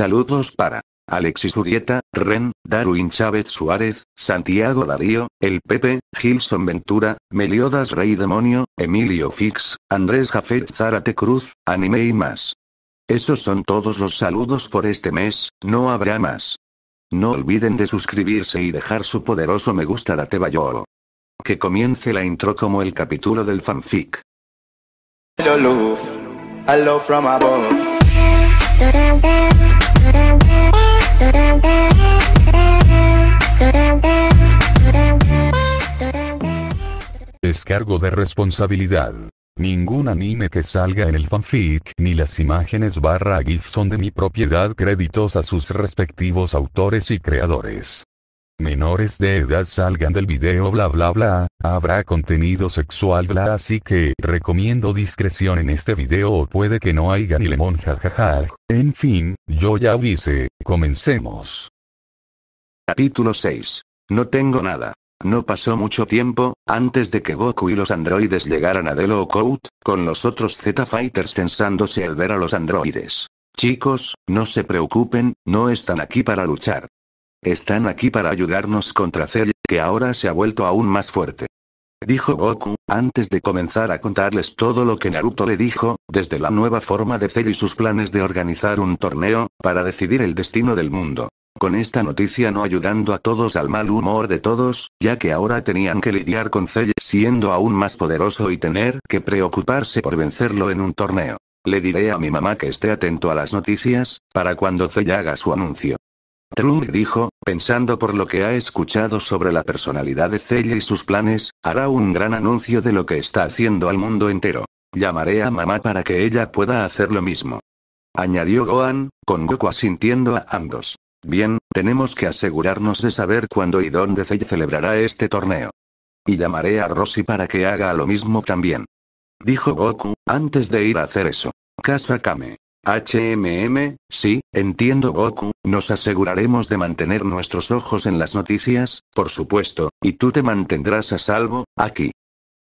Saludos para Alexis Urieta, Ren, Darwin Chávez Suárez, Santiago Darío, El Pepe, Gilson Ventura, Meliodas Rey Demonio, Emilio Fix, Andrés Jafet Zárate Cruz, Anime y más. Esos son todos los saludos por este mes, no habrá más. No olviden de suscribirse y dejar su poderoso me gusta la yoro. Que comience la intro como el capítulo del fanfic. Descargo de responsabilidad. Ningún anime que salga en el fanfic ni las imágenes barra GIF son de mi propiedad créditos a sus respectivos autores y creadores. Menores de edad salgan del video bla bla bla, habrá contenido sexual bla así que recomiendo discreción en este video o puede que no haya ni lemon jajaja. En fin, yo ya avise, comencemos. Capítulo 6. No tengo nada. No pasó mucho tiempo, antes de que Goku y los androides llegaran a Delo Code, con los otros Z-Fighters tensándose al ver a los androides. Chicos, no se preocupen, no están aquí para luchar. Están aquí para ayudarnos contra Cell, que ahora se ha vuelto aún más fuerte. Dijo Goku, antes de comenzar a contarles todo lo que Naruto le dijo, desde la nueva forma de Cell y sus planes de organizar un torneo, para decidir el destino del mundo. Con esta noticia no ayudando a todos al mal humor de todos, ya que ahora tenían que lidiar con Celle siendo aún más poderoso y tener que preocuparse por vencerlo en un torneo. Le diré a mi mamá que esté atento a las noticias, para cuando Celle haga su anuncio. Trump dijo, pensando por lo que ha escuchado sobre la personalidad de Celle y sus planes, hará un gran anuncio de lo que está haciendo al mundo entero. Llamaré a mamá para que ella pueda hacer lo mismo. Añadió Gohan, con Goku asintiendo a ambos. Bien, tenemos que asegurarnos de saber cuándo y dónde se celebrará este torneo. Y llamaré a Rossi para que haga lo mismo también. Dijo Goku, antes de ir a hacer eso. Kame. HMM, sí, entiendo Goku, nos aseguraremos de mantener nuestros ojos en las noticias, por supuesto, y tú te mantendrás a salvo, aquí.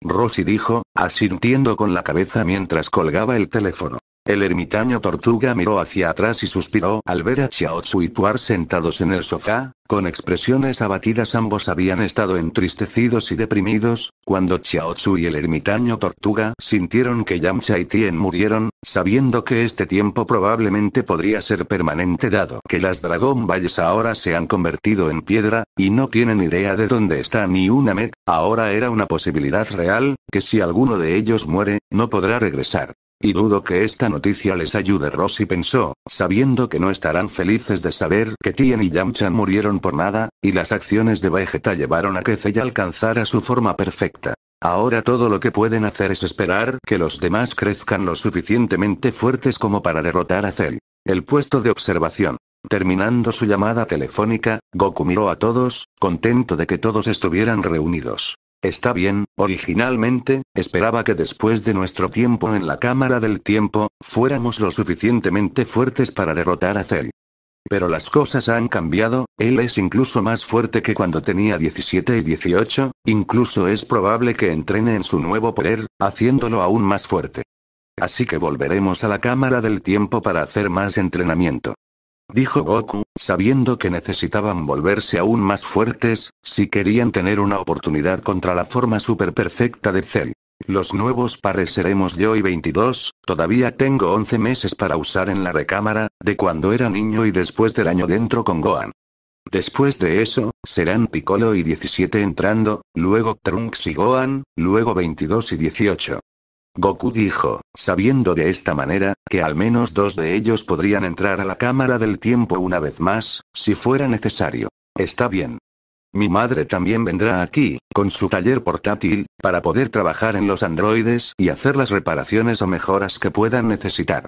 Rosy dijo, asintiendo con la cabeza mientras colgaba el teléfono. El ermitaño tortuga miró hacia atrás y suspiró al ver a Xiaotsu y Tuar sentados en el sofá, con expresiones abatidas ambos habían estado entristecidos y deprimidos, cuando Xiaotsu y el ermitaño tortuga sintieron que Yamcha y Tien murieron, sabiendo que este tiempo probablemente podría ser permanente dado que las Dragon Valles ahora se han convertido en piedra, y no tienen idea de dónde está ni una ahora era una posibilidad real, que si alguno de ellos muere, no podrá regresar. Y dudo que esta noticia les ayude, Rossi pensó, sabiendo que no estarán felices de saber que Tien y Yamchan murieron por nada, y las acciones de Vegeta llevaron a que Zella alcanzara su forma perfecta. Ahora todo lo que pueden hacer es esperar que los demás crezcan lo suficientemente fuertes como para derrotar a Cell. El puesto de observación. Terminando su llamada telefónica, Goku miró a todos, contento de que todos estuvieran reunidos. Está bien, originalmente, esperaba que después de nuestro tiempo en la Cámara del Tiempo, fuéramos lo suficientemente fuertes para derrotar a Cell. Pero las cosas han cambiado, él es incluso más fuerte que cuando tenía 17 y 18, incluso es probable que entrene en su nuevo poder, haciéndolo aún más fuerte. Así que volveremos a la Cámara del Tiempo para hacer más entrenamiento. Dijo Goku, Sabiendo que necesitaban volverse aún más fuertes, si querían tener una oportunidad contra la forma super perfecta de Cell. Los nuevos pares seremos yo y 22, todavía tengo 11 meses para usar en la recámara, de cuando era niño y después del año dentro con Gohan. Después de eso, serán Piccolo y 17 entrando, luego Trunks y Gohan, luego 22 y 18. Goku dijo, sabiendo de esta manera, que al menos dos de ellos podrían entrar a la cámara del tiempo una vez más, si fuera necesario. Está bien. Mi madre también vendrá aquí, con su taller portátil, para poder trabajar en los androides y hacer las reparaciones o mejoras que puedan necesitar.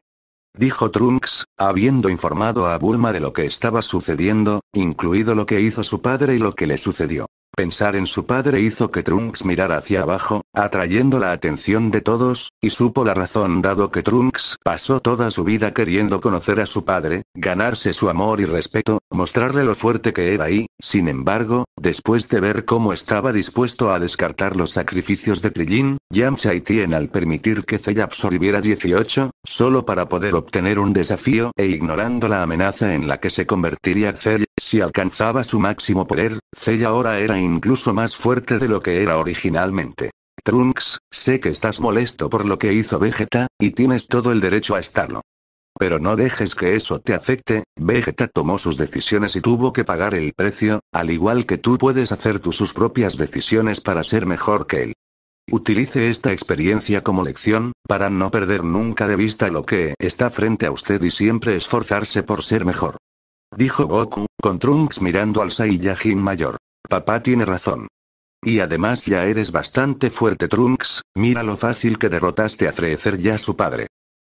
Dijo Trunks, habiendo informado a Bulma de lo que estaba sucediendo, incluido lo que hizo su padre y lo que le sucedió. Pensar en su padre hizo que Trunks mirara hacia abajo, atrayendo la atención de todos, y supo la razón dado que Trunks pasó toda su vida queriendo conocer a su padre, ganarse su amor y respeto, mostrarle lo fuerte que era y, sin embargo, después de ver cómo estaba dispuesto a descartar los sacrificios de Krillin, Yamcha y Tien al permitir que Zella absorbiera 18, solo para poder obtener un desafío e ignorando la amenaza en la que se convertiría Cell si alcanzaba su máximo poder, Cell ahora era incluso más fuerte de lo que era originalmente. Trunks, sé que estás molesto por lo que hizo Vegeta, y tienes todo el derecho a estarlo. Pero no dejes que eso te afecte, Vegeta tomó sus decisiones y tuvo que pagar el precio, al igual que tú puedes hacer tú sus propias decisiones para ser mejor que él. Utilice esta experiencia como lección, para no perder nunca de vista lo que está frente a usted y siempre esforzarse por ser mejor. Dijo Goku, con Trunks mirando al Saiyajin mayor. Papá tiene razón. Y además ya eres bastante fuerte, Trunks, mira lo fácil que derrotaste a Freezer ya su padre.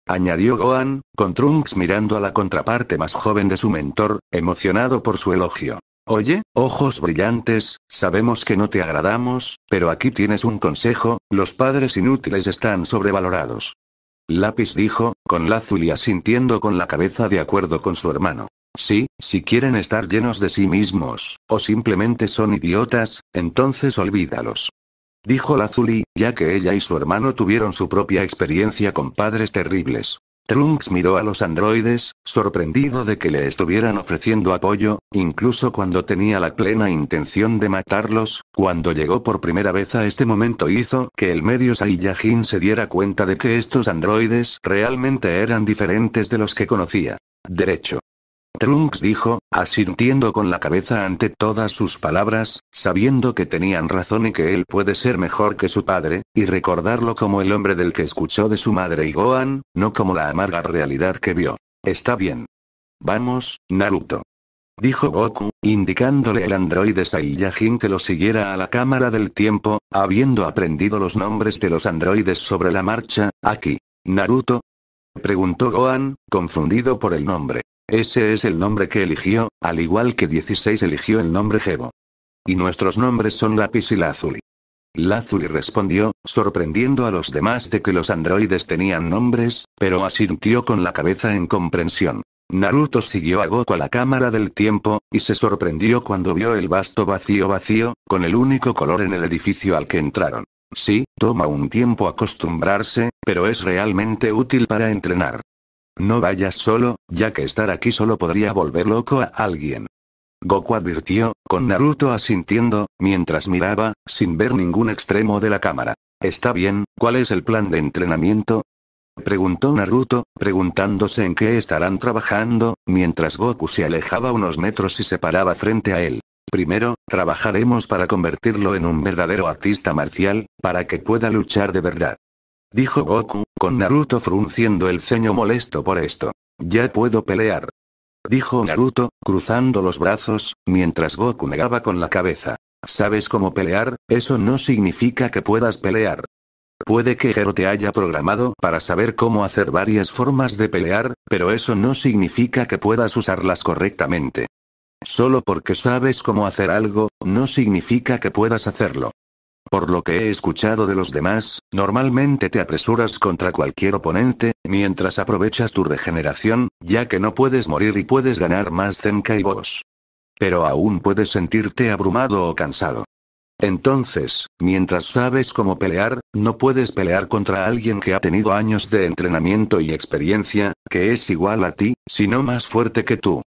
Añadió Gohan, con Trunks mirando a la contraparte más joven de su mentor, emocionado por su elogio. Oye, ojos brillantes, sabemos que no te agradamos, pero aquí tienes un consejo, los padres inútiles están sobrevalorados. Lápiz dijo, con Lazuli sintiendo con la cabeza de acuerdo con su hermano. Sí, si quieren estar llenos de sí mismos, o simplemente son idiotas, entonces olvídalos. Dijo Lazuli, ya que ella y su hermano tuvieron su propia experiencia con padres terribles. Trunks miró a los androides, sorprendido de que le estuvieran ofreciendo apoyo, incluso cuando tenía la plena intención de matarlos, cuando llegó por primera vez a este momento hizo que el medio Saiyajin se diera cuenta de que estos androides realmente eran diferentes de los que conocía. Derecho. Trunks dijo, asintiendo con la cabeza ante todas sus palabras, sabiendo que tenían razón y que él puede ser mejor que su padre, y recordarlo como el hombre del que escuchó de su madre y Gohan, no como la amarga realidad que vio. Está bien. Vamos, Naruto. Dijo Goku, indicándole al androide Saiyajin que lo siguiera a la cámara del tiempo, habiendo aprendido los nombres de los androides sobre la marcha, aquí. Naruto, preguntó Gohan, confundido por el nombre. Ese es el nombre que eligió, al igual que 16 eligió el nombre Jebo. Y nuestros nombres son Lapis y Lazuli. Lazuli respondió, sorprendiendo a los demás de que los androides tenían nombres, pero asintió con la cabeza en comprensión. Naruto siguió a Goku a la cámara del tiempo, y se sorprendió cuando vio el vasto vacío vacío, con el único color en el edificio al que entraron. Sí, toma un tiempo acostumbrarse, pero es realmente útil para entrenar. No vayas solo, ya que estar aquí solo podría volver loco a alguien. Goku advirtió, con Naruto asintiendo, mientras miraba, sin ver ningún extremo de la cámara. Está bien, ¿cuál es el plan de entrenamiento? Preguntó Naruto, preguntándose en qué estarán trabajando, mientras Goku se alejaba unos metros y se paraba frente a él. Primero, trabajaremos para convertirlo en un verdadero artista marcial, para que pueda luchar de verdad. Dijo Goku, con Naruto frunciendo el ceño molesto por esto. Ya puedo pelear. Dijo Naruto, cruzando los brazos, mientras Goku negaba con la cabeza. Sabes cómo pelear, eso no significa que puedas pelear. Puede que Hero te haya programado para saber cómo hacer varias formas de pelear, pero eso no significa que puedas usarlas correctamente. Solo porque sabes cómo hacer algo, no significa que puedas hacerlo. Por lo que he escuchado de los demás, normalmente te apresuras contra cualquier oponente, mientras aprovechas tu regeneración, ya que no puedes morir y puedes ganar más Zenka y vos. Pero aún puedes sentirte abrumado o cansado. Entonces, mientras sabes cómo pelear, no puedes pelear contra alguien que ha tenido años de entrenamiento y experiencia, que es igual a ti, sino más fuerte que tú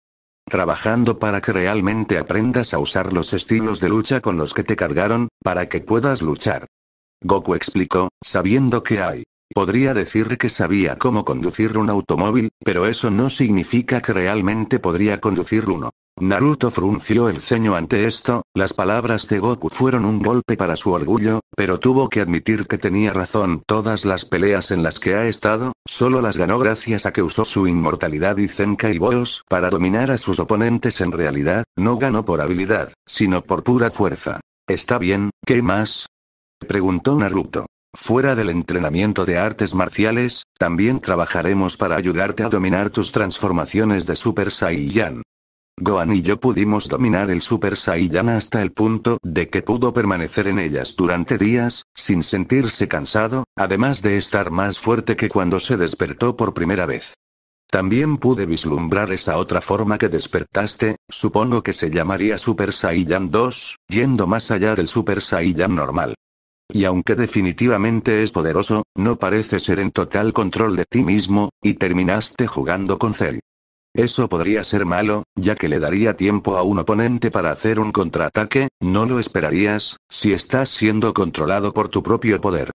trabajando para que realmente aprendas a usar los estilos de lucha con los que te cargaron, para que puedas luchar. Goku explicó, sabiendo que hay Podría decir que sabía cómo conducir un automóvil, pero eso no significa que realmente podría conducir uno. Naruto frunció el ceño ante esto, las palabras de Goku fueron un golpe para su orgullo, pero tuvo que admitir que tenía razón. Todas las peleas en las que ha estado, solo las ganó gracias a que usó su inmortalidad y Zenka y Boros para dominar a sus oponentes en realidad, no ganó por habilidad, sino por pura fuerza. Está bien, ¿qué más? Preguntó Naruto. Fuera del entrenamiento de artes marciales, también trabajaremos para ayudarte a dominar tus transformaciones de Super Saiyan. Gohan y yo pudimos dominar el Super Saiyan hasta el punto de que pudo permanecer en ellas durante días, sin sentirse cansado, además de estar más fuerte que cuando se despertó por primera vez. También pude vislumbrar esa otra forma que despertaste, supongo que se llamaría Super Saiyan 2, yendo más allá del Super Saiyan normal. Y aunque definitivamente es poderoso, no parece ser en total control de ti mismo, y terminaste jugando con Cell. Eso podría ser malo, ya que le daría tiempo a un oponente para hacer un contraataque, no lo esperarías, si estás siendo controlado por tu propio poder.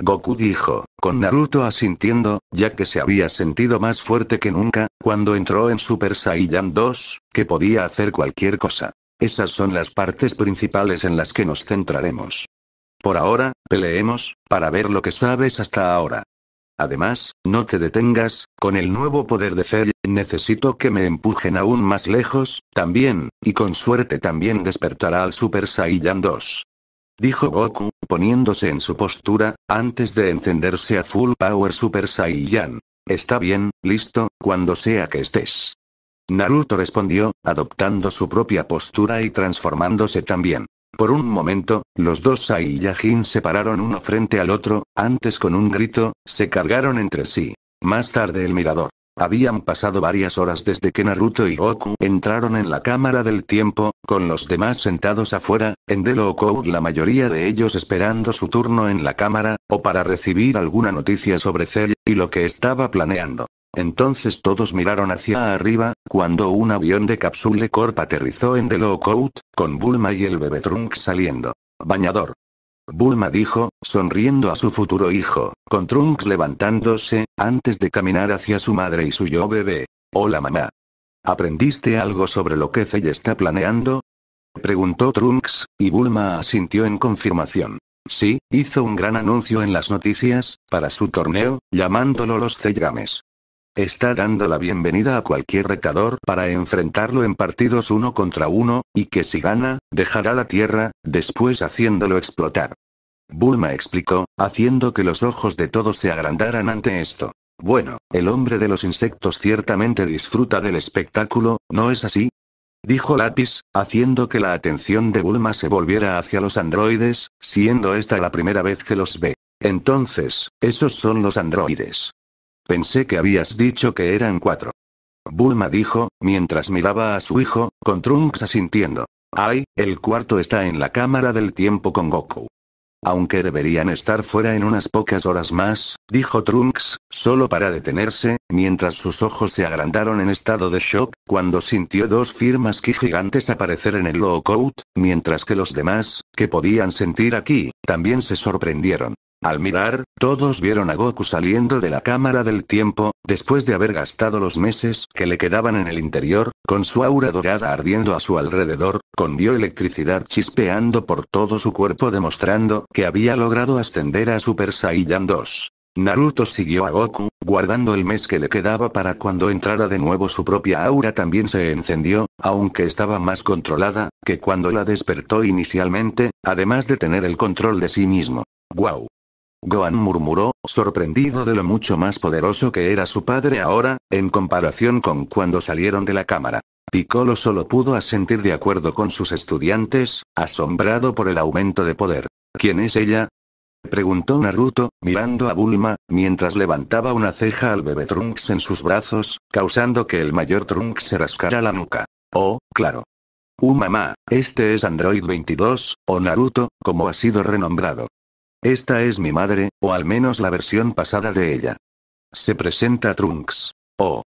Goku dijo, con Naruto asintiendo, ya que se había sentido más fuerte que nunca, cuando entró en Super Saiyan 2, que podía hacer cualquier cosa. Esas son las partes principales en las que nos centraremos. Por ahora, peleemos, para ver lo que sabes hasta ahora. Además, no te detengas, con el nuevo poder de Fer, necesito que me empujen aún más lejos, también, y con suerte también despertará al Super Saiyan 2. Dijo Goku, poniéndose en su postura, antes de encenderse a Full Power Super Saiyan. Está bien, listo, cuando sea que estés. Naruto respondió, adoptando su propia postura y transformándose también. Por un momento, los dos Sai y Yajin se pararon uno frente al otro, antes con un grito, se cargaron entre sí. Más tarde el mirador. Habían pasado varias horas desde que Naruto y Goku entraron en la cámara del tiempo, con los demás sentados afuera, en Code la mayoría de ellos esperando su turno en la cámara, o para recibir alguna noticia sobre Cell, y lo que estaba planeando. Entonces todos miraron hacia arriba, cuando un avión de Capsule Corp aterrizó en The Lookout, con Bulma y el bebé Trunks saliendo. Bañador. Bulma dijo, sonriendo a su futuro hijo, con Trunks levantándose, antes de caminar hacia su madre y su yo bebé. Hola mamá. ¿Aprendiste algo sobre lo que Fey está planeando? Preguntó Trunks, y Bulma asintió en confirmación. Sí, hizo un gran anuncio en las noticias, para su torneo, llamándolo los Ceigames. Está dando la bienvenida a cualquier retador para enfrentarlo en partidos uno contra uno, y que si gana, dejará la Tierra, después haciéndolo explotar. Bulma explicó, haciendo que los ojos de todos se agrandaran ante esto. Bueno, el hombre de los insectos ciertamente disfruta del espectáculo, ¿no es así? Dijo Lápiz, haciendo que la atención de Bulma se volviera hacia los androides, siendo esta la primera vez que los ve. Entonces, esos son los androides. Pensé que habías dicho que eran cuatro. Bulma dijo, mientras miraba a su hijo, con Trunks asintiendo. Ay, el cuarto está en la cámara del tiempo con Goku. Aunque deberían estar fuera en unas pocas horas más, dijo Trunks, solo para detenerse, mientras sus ojos se agrandaron en estado de shock, cuando sintió dos firmas ki gigantes aparecer en el low coat, mientras que los demás, que podían sentir aquí, también se sorprendieron. Al mirar, todos vieron a Goku saliendo de la cámara del tiempo, después de haber gastado los meses que le quedaban en el interior, con su aura dorada ardiendo a su alrededor, con electricidad chispeando por todo su cuerpo demostrando que había logrado ascender a Super Saiyan 2. Naruto siguió a Goku, guardando el mes que le quedaba para cuando entrara de nuevo su propia aura también se encendió, aunque estaba más controlada, que cuando la despertó inicialmente, además de tener el control de sí mismo. ¡Guau! Gohan murmuró, sorprendido de lo mucho más poderoso que era su padre ahora, en comparación con cuando salieron de la cámara. Piccolo solo pudo asentir de acuerdo con sus estudiantes, asombrado por el aumento de poder. ¿Quién es ella? preguntó Naruto, mirando a Bulma, mientras levantaba una ceja al bebé Trunks en sus brazos, causando que el mayor Trunks se rascara la nuca. Oh, claro. Uh mamá, este es Android 22, o Naruto, como ha sido renombrado. Esta es mi madre, o al menos la versión pasada de ella. Se presenta Trunks. Oh.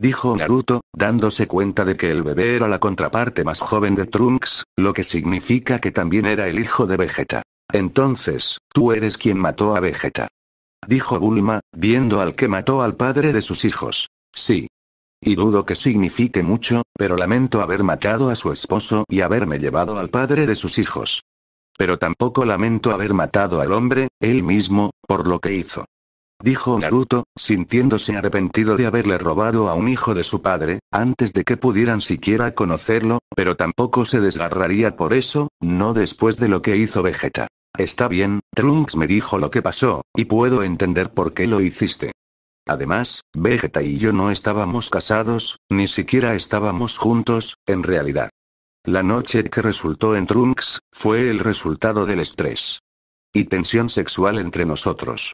Dijo Naruto, dándose cuenta de que el bebé era la contraparte más joven de Trunks, lo que significa que también era el hijo de Vegeta. Entonces, tú eres quien mató a Vegeta. Dijo Bulma, viendo al que mató al padre de sus hijos. Sí. Y dudo que signifique mucho, pero lamento haber matado a su esposo y haberme llevado al padre de sus hijos. Pero tampoco lamento haber matado al hombre, él mismo, por lo que hizo. Dijo Naruto, sintiéndose arrepentido de haberle robado a un hijo de su padre, antes de que pudieran siquiera conocerlo, pero tampoco se desgarraría por eso, no después de lo que hizo Vegeta. Está bien, Trunks me dijo lo que pasó, y puedo entender por qué lo hiciste. Además, Vegeta y yo no estábamos casados, ni siquiera estábamos juntos, en realidad. La noche que resultó en Trunks, fue el resultado del estrés. Y tensión sexual entre nosotros.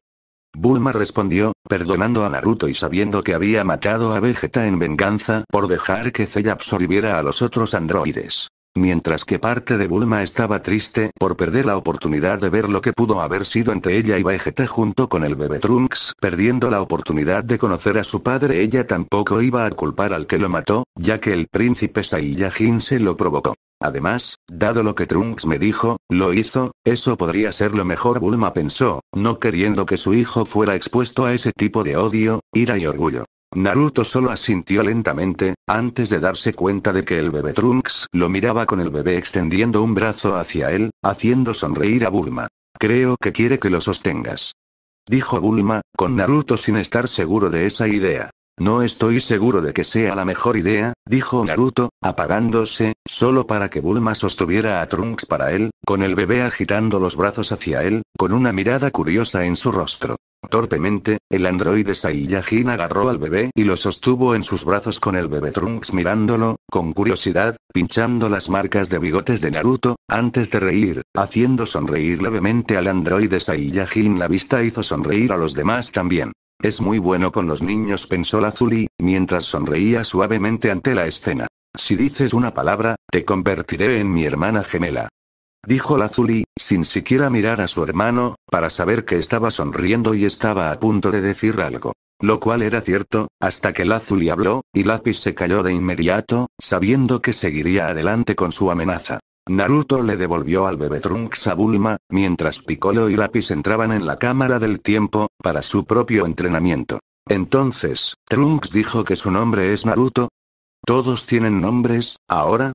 Bulma respondió, perdonando a Naruto y sabiendo que había matado a Vegeta en venganza por dejar que Cell absorbiera a los otros androides. Mientras que parte de Bulma estaba triste por perder la oportunidad de ver lo que pudo haber sido entre ella y Vegeta junto con el bebé Trunks, perdiendo la oportunidad de conocer a su padre, ella tampoco iba a culpar al que lo mató, ya que el príncipe Saiyajin se lo provocó. Además, dado lo que Trunks me dijo, lo hizo, eso podría ser lo mejor Bulma pensó, no queriendo que su hijo fuera expuesto a ese tipo de odio, ira y orgullo. Naruto solo asintió lentamente, antes de darse cuenta de que el bebé Trunks lo miraba con el bebé extendiendo un brazo hacia él, haciendo sonreír a Bulma. Creo que quiere que lo sostengas. Dijo Bulma, con Naruto sin estar seguro de esa idea. No estoy seguro de que sea la mejor idea, dijo Naruto, apagándose, solo para que Bulma sostuviera a Trunks para él, con el bebé agitando los brazos hacia él, con una mirada curiosa en su rostro. Torpemente, el androide Saiyajin agarró al bebé y lo sostuvo en sus brazos con el bebé Trunks mirándolo, con curiosidad, pinchando las marcas de bigotes de Naruto, antes de reír, haciendo sonreír levemente al androide Saiyajin la vista hizo sonreír a los demás también. Es muy bueno con los niños pensó la Lazuli, mientras sonreía suavemente ante la escena. Si dices una palabra, te convertiré en mi hermana gemela dijo Lazuli, sin siquiera mirar a su hermano, para saber que estaba sonriendo y estaba a punto de decir algo. Lo cual era cierto, hasta que Lazuli habló, y Lapis se cayó de inmediato, sabiendo que seguiría adelante con su amenaza. Naruto le devolvió al bebé Trunks a Bulma, mientras Piccolo y Lapis entraban en la cámara del tiempo, para su propio entrenamiento. Entonces, Trunks dijo que su nombre es Naruto. Todos tienen nombres, ahora,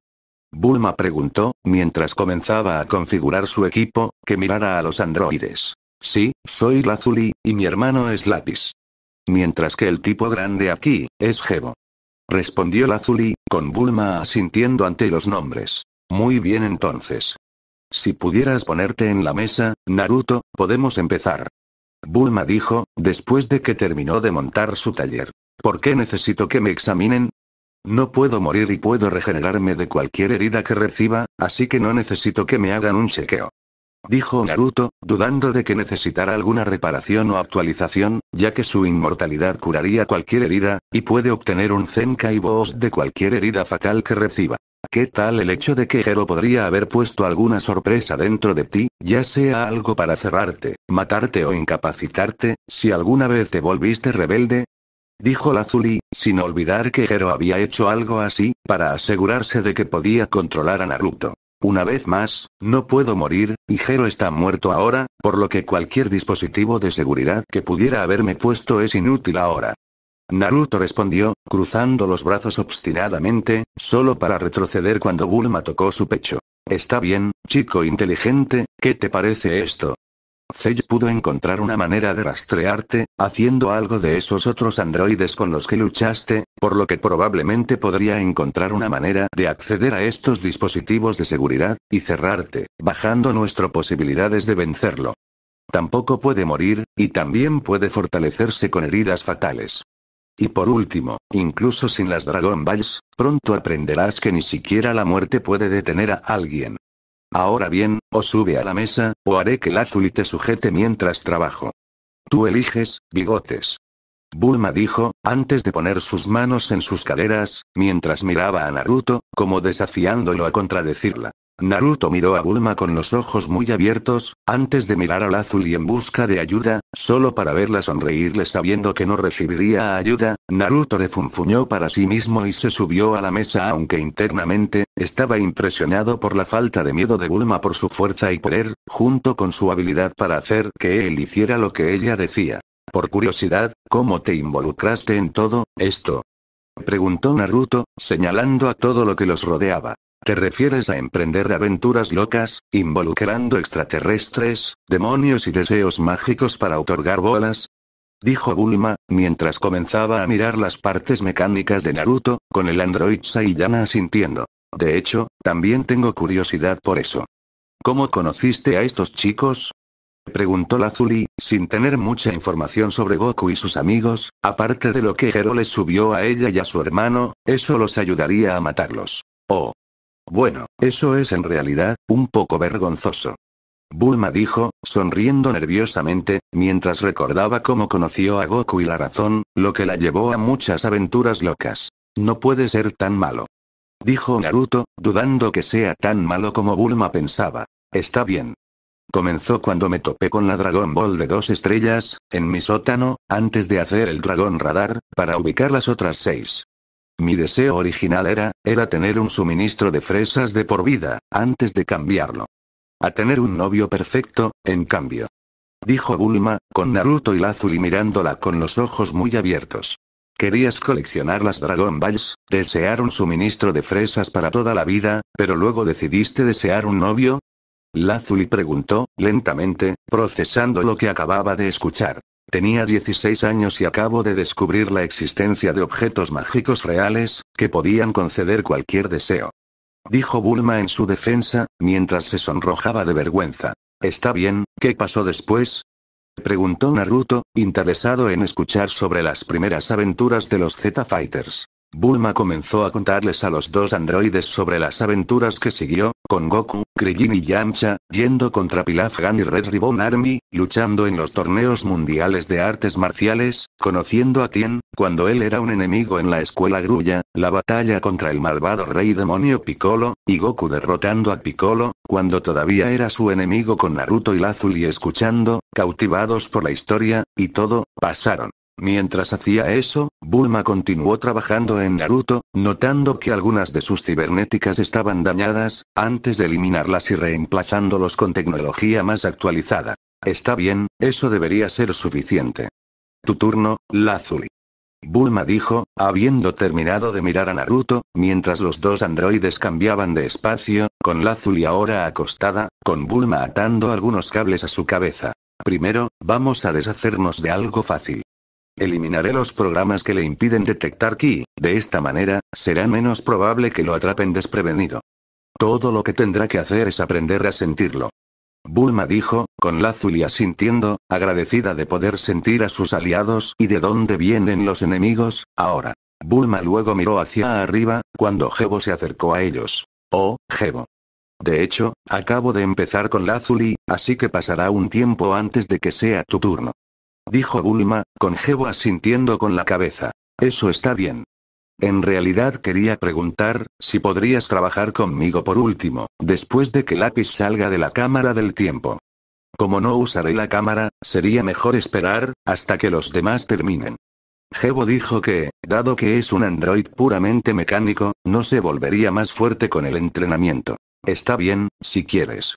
Bulma preguntó, mientras comenzaba a configurar su equipo, que mirara a los androides. Sí, soy Lazuli, y mi hermano es Lapis. Mientras que el tipo grande aquí, es Gebo. Respondió Lazuli, con Bulma asintiendo ante los nombres. Muy bien entonces. Si pudieras ponerte en la mesa, Naruto, podemos empezar. Bulma dijo, después de que terminó de montar su taller. ¿Por qué necesito que me examinen? No puedo morir y puedo regenerarme de cualquier herida que reciba, así que no necesito que me hagan un chequeo. Dijo Naruto, dudando de que necesitara alguna reparación o actualización, ya que su inmortalidad curaría cualquier herida, y puede obtener un Zenkai Boss de cualquier herida fatal que reciba. ¿Qué tal el hecho de que Hero podría haber puesto alguna sorpresa dentro de ti, ya sea algo para cerrarte, matarte o incapacitarte, si alguna vez te volviste rebelde? dijo Lazuli, sin olvidar que Jero había hecho algo así, para asegurarse de que podía controlar a Naruto. Una vez más, no puedo morir, y Jero está muerto ahora, por lo que cualquier dispositivo de seguridad que pudiera haberme puesto es inútil ahora. Naruto respondió, cruzando los brazos obstinadamente, solo para retroceder cuando Bulma tocó su pecho. Está bien, chico inteligente, ¿qué te parece esto? Zell pudo encontrar una manera de rastrearte, haciendo algo de esos otros androides con los que luchaste, por lo que probablemente podría encontrar una manera de acceder a estos dispositivos de seguridad, y cerrarte, bajando nuestras posibilidades de vencerlo. Tampoco puede morir, y también puede fortalecerse con heridas fatales. Y por último, incluso sin las Dragon Balls, pronto aprenderás que ni siquiera la muerte puede detener a alguien. Ahora bien, o sube a la mesa, o haré que Lazuli te sujete mientras trabajo. Tú eliges, bigotes. Bulma dijo, antes de poner sus manos en sus caderas, mientras miraba a Naruto, como desafiándolo a contradecirla. Naruto miró a Bulma con los ojos muy abiertos, antes de mirar al azul y en busca de ayuda, solo para verla sonreírle sabiendo que no recibiría ayuda, Naruto refunfuñó para sí mismo y se subió a la mesa aunque internamente, estaba impresionado por la falta de miedo de Bulma por su fuerza y poder, junto con su habilidad para hacer que él hiciera lo que ella decía. Por curiosidad, ¿cómo te involucraste en todo, esto? Preguntó Naruto, señalando a todo lo que los rodeaba. Te refieres a emprender aventuras locas, involucrando extraterrestres, demonios y deseos mágicos para otorgar bolas, dijo Bulma, mientras comenzaba a mirar las partes mecánicas de Naruto, con el android Saiyana asintiendo. De hecho, también tengo curiosidad por eso. ¿Cómo conociste a estos chicos? Preguntó Lazuli, sin tener mucha información sobre Goku y sus amigos, aparte de lo que Hero les subió a ella y a su hermano, eso los ayudaría a matarlos. Oh, bueno, eso es en realidad, un poco vergonzoso. Bulma dijo, sonriendo nerviosamente, mientras recordaba cómo conoció a Goku y la razón, lo que la llevó a muchas aventuras locas. No puede ser tan malo. Dijo Naruto, dudando que sea tan malo como Bulma pensaba. Está bien. Comenzó cuando me topé con la Dragon Ball de dos estrellas, en mi sótano, antes de hacer el dragón Radar, para ubicar las otras seis. Mi deseo original era, era tener un suministro de fresas de por vida, antes de cambiarlo. A tener un novio perfecto, en cambio. Dijo Bulma, con Naruto y Lazuli mirándola con los ojos muy abiertos. Querías coleccionar las Dragon Balls, desear un suministro de fresas para toda la vida, pero luego decidiste desear un novio? Lazuli preguntó, lentamente, procesando lo que acababa de escuchar. Tenía 16 años y acabo de descubrir la existencia de objetos mágicos reales, que podían conceder cualquier deseo. Dijo Bulma en su defensa, mientras se sonrojaba de vergüenza. Está bien, ¿qué pasó después? Preguntó Naruto, interesado en escuchar sobre las primeras aventuras de los Z-Fighters. Bulma comenzó a contarles a los dos androides sobre las aventuras que siguió, con Goku, Krillin y Yamcha, yendo contra Pilaf y Red Ribbon Army, luchando en los torneos mundiales de artes marciales, conociendo a Tien, cuando él era un enemigo en la escuela Grulla, la batalla contra el malvado rey demonio Piccolo, y Goku derrotando a Piccolo, cuando todavía era su enemigo con Naruto y Lazuli escuchando, cautivados por la historia, y todo, pasaron. Mientras hacía eso, Bulma continuó trabajando en Naruto, notando que algunas de sus cibernéticas estaban dañadas, antes de eliminarlas y reemplazándolos con tecnología más actualizada. Está bien, eso debería ser suficiente. Tu turno, Lazuli. Bulma dijo, habiendo terminado de mirar a Naruto, mientras los dos androides cambiaban de espacio, con Lazuli ahora acostada, con Bulma atando algunos cables a su cabeza. Primero, vamos a deshacernos de algo fácil. Eliminaré los programas que le impiden detectar Ki, de esta manera, será menos probable que lo atrapen desprevenido. Todo lo que tendrá que hacer es aprender a sentirlo. Bulma dijo, con Lazuli asintiendo, agradecida de poder sentir a sus aliados y de dónde vienen los enemigos, ahora. Bulma luego miró hacia arriba, cuando Jebo se acercó a ellos. Oh, Jebo. De hecho, acabo de empezar con Lazuli, así que pasará un tiempo antes de que sea tu turno dijo Bulma, con Jebo asintiendo con la cabeza. Eso está bien. En realidad quería preguntar, si podrías trabajar conmigo por último, después de que Lápiz salga de la cámara del tiempo. Como no usaré la cámara, sería mejor esperar, hasta que los demás terminen. Jebo dijo que, dado que es un android puramente mecánico, no se volvería más fuerte con el entrenamiento. Está bien, si quieres.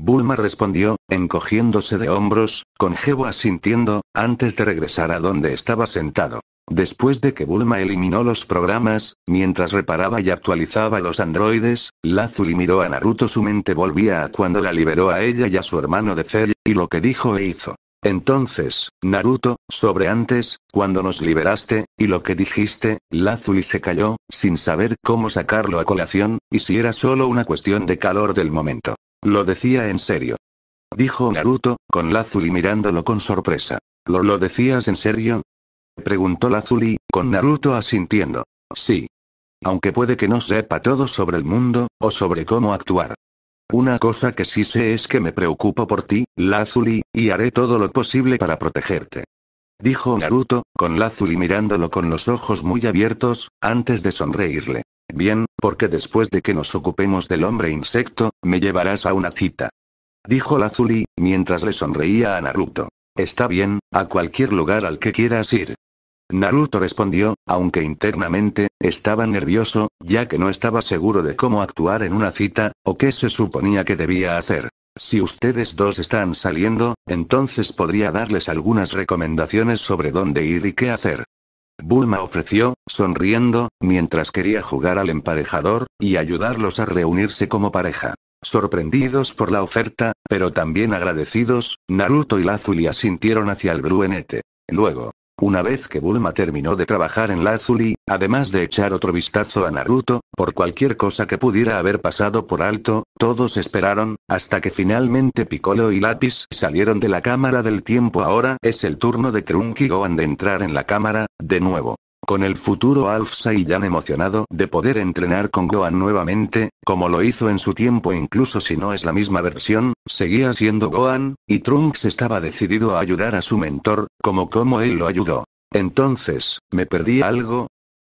Bulma respondió, encogiéndose de hombros, con Jebo asintiendo, antes de regresar a donde estaba sentado. Después de que Bulma eliminó los programas, mientras reparaba y actualizaba los androides, Lazuli miró a Naruto. Su mente volvía a cuando la liberó a ella y a su hermano de Cell, y lo que dijo e hizo. Entonces, Naruto, sobre antes, cuando nos liberaste, y lo que dijiste, Lazuli se calló, sin saber cómo sacarlo a colación, y si era solo una cuestión de calor del momento. Lo decía en serio. Dijo Naruto, con Lazuli mirándolo con sorpresa. ¿Lo, lo decías en serio? Preguntó Lazuli, con Naruto asintiendo. Sí. Aunque puede que no sepa todo sobre el mundo, o sobre cómo actuar. Una cosa que sí sé es que me preocupo por ti, Lazuli, y haré todo lo posible para protegerte dijo Naruto, con Lazuli mirándolo con los ojos muy abiertos, antes de sonreírle. Bien, porque después de que nos ocupemos del hombre insecto, me llevarás a una cita. Dijo Lazuli, mientras le sonreía a Naruto. Está bien, a cualquier lugar al que quieras ir. Naruto respondió, aunque internamente, estaba nervioso, ya que no estaba seguro de cómo actuar en una cita, o qué se suponía que debía hacer. Si ustedes dos están saliendo, entonces podría darles algunas recomendaciones sobre dónde ir y qué hacer. Bulma ofreció, sonriendo, mientras quería jugar al emparejador, y ayudarlos a reunirse como pareja. Sorprendidos por la oferta, pero también agradecidos, Naruto y Lazuli asintieron hacia el bruenete. Luego, una vez que Bulma terminó de trabajar en la Azuli, además de echar otro vistazo a Naruto, por cualquier cosa que pudiera haber pasado por alto, todos esperaron, hasta que finalmente Piccolo y Lápiz salieron de la cámara del tiempo. Ahora es el turno de Krunky Gohan de entrar en la cámara, de nuevo. Con el futuro Alf Saiyan emocionado de poder entrenar con Gohan nuevamente, como lo hizo en su tiempo incluso si no es la misma versión, seguía siendo Gohan, y Trunks estaba decidido a ayudar a su mentor, como como él lo ayudó. Entonces, ¿me perdí algo?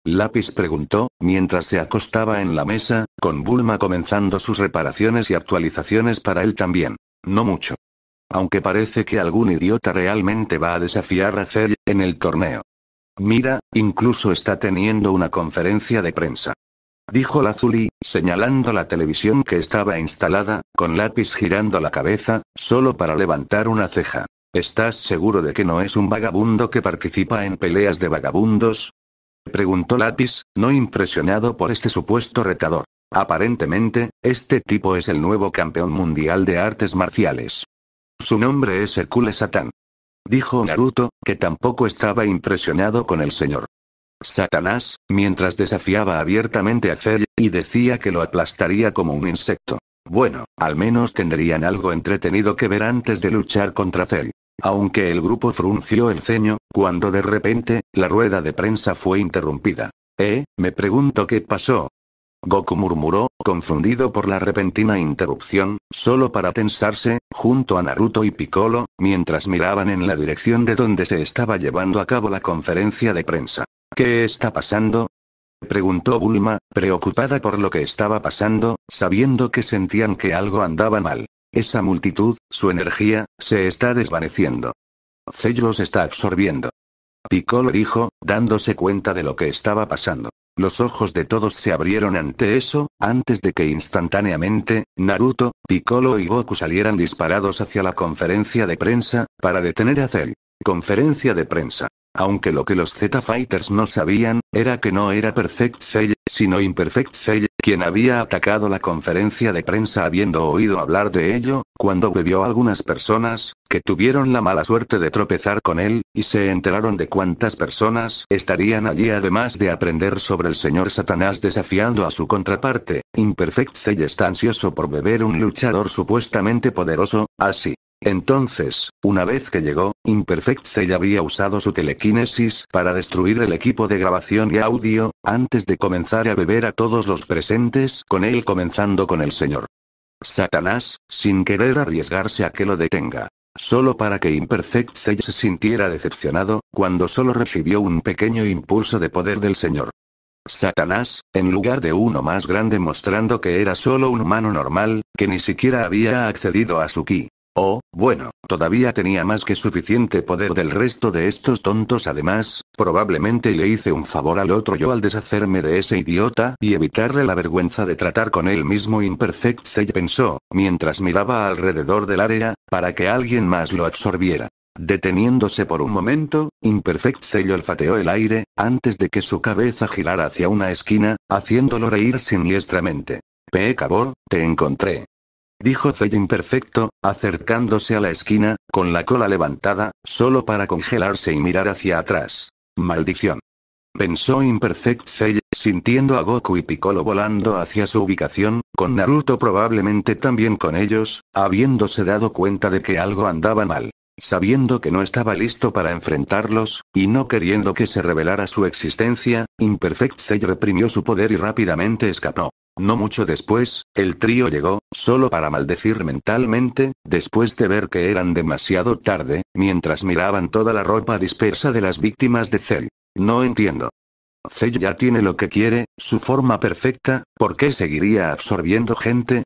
Lápiz preguntó, mientras se acostaba en la mesa, con Bulma comenzando sus reparaciones y actualizaciones para él también. No mucho. Aunque parece que algún idiota realmente va a desafiar a Cell, en el torneo. Mira, incluso está teniendo una conferencia de prensa. Dijo Lazuli, señalando la televisión que estaba instalada, con lápiz girando la cabeza, solo para levantar una ceja. ¿Estás seguro de que no es un vagabundo que participa en peleas de vagabundos? Preguntó Lápiz, no impresionado por este supuesto retador. Aparentemente, este tipo es el nuevo campeón mundial de artes marciales. Su nombre es Hercule Satán dijo Naruto, que tampoco estaba impresionado con el señor. Satanás, mientras desafiaba abiertamente a Cell, y decía que lo aplastaría como un insecto. Bueno, al menos tendrían algo entretenido que ver antes de luchar contra Cell. Aunque el grupo frunció el ceño, cuando de repente, la rueda de prensa fue interrumpida. Eh, me pregunto qué pasó, Goku murmuró, confundido por la repentina interrupción, solo para tensarse, junto a Naruto y Piccolo, mientras miraban en la dirección de donde se estaba llevando a cabo la conferencia de prensa. ¿Qué está pasando? preguntó Bulma, preocupada por lo que estaba pasando, sabiendo que sentían que algo andaba mal. Esa multitud, su energía, se está desvaneciendo. Cell está absorbiendo. Piccolo dijo, dándose cuenta de lo que estaba pasando. Los ojos de todos se abrieron ante eso, antes de que instantáneamente, Naruto, Piccolo y Goku salieran disparados hacia la conferencia de prensa, para detener a Cell. Conferencia de prensa. Aunque lo que los Z-Fighters no sabían, era que no era Perfect Cell, sino Imperfect Cell, quien había atacado la conferencia de prensa habiendo oído hablar de ello, cuando bebió a algunas personas, tuvieron la mala suerte de tropezar con él, y se enteraron de cuántas personas estarían allí además de aprender sobre el señor Satanás desafiando a su contraparte, imperfect y está ansioso por beber un luchador supuestamente poderoso, así. Entonces, una vez que llegó, Imperfect Cell había usado su telequinesis para destruir el equipo de grabación y audio, antes de comenzar a beber a todos los presentes con él comenzando con el señor. Satanás, sin querer arriesgarse a que lo detenga. Solo para que Imperfect Cell se sintiera decepcionado, cuando solo recibió un pequeño impulso de poder del Señor. Satanás, en lugar de uno más grande mostrando que era solo un humano normal, que ni siquiera había accedido a su ki. Oh, bueno, todavía tenía más que suficiente poder del resto de estos tontos además, Probablemente le hice un favor al otro yo al deshacerme de ese idiota y evitarle la vergüenza de tratar con él mismo Imperfect imperfecto, pensó, mientras miraba alrededor del área, para que alguien más lo absorbiera. Deteniéndose por un momento, Imperfect Cell olfateó el aire, antes de que su cabeza girara hacia una esquina, haciéndolo reír siniestramente. Pecabor, te encontré. Dijo Cell imperfecto, acercándose a la esquina, con la cola levantada, solo para congelarse y mirar hacia atrás. Maldición. Pensó Imperfect Cell, sintiendo a Goku y Piccolo volando hacia su ubicación, con Naruto probablemente también con ellos, habiéndose dado cuenta de que algo andaba mal. Sabiendo que no estaba listo para enfrentarlos, y no queriendo que se revelara su existencia, Imperfect Cell reprimió su poder y rápidamente escapó. No mucho después, el trío llegó, solo para maldecir mentalmente, después de ver que eran demasiado tarde, mientras miraban toda la ropa dispersa de las víctimas de Cell. No entiendo. Cell ya tiene lo que quiere, su forma perfecta, ¿por qué seguiría absorbiendo gente?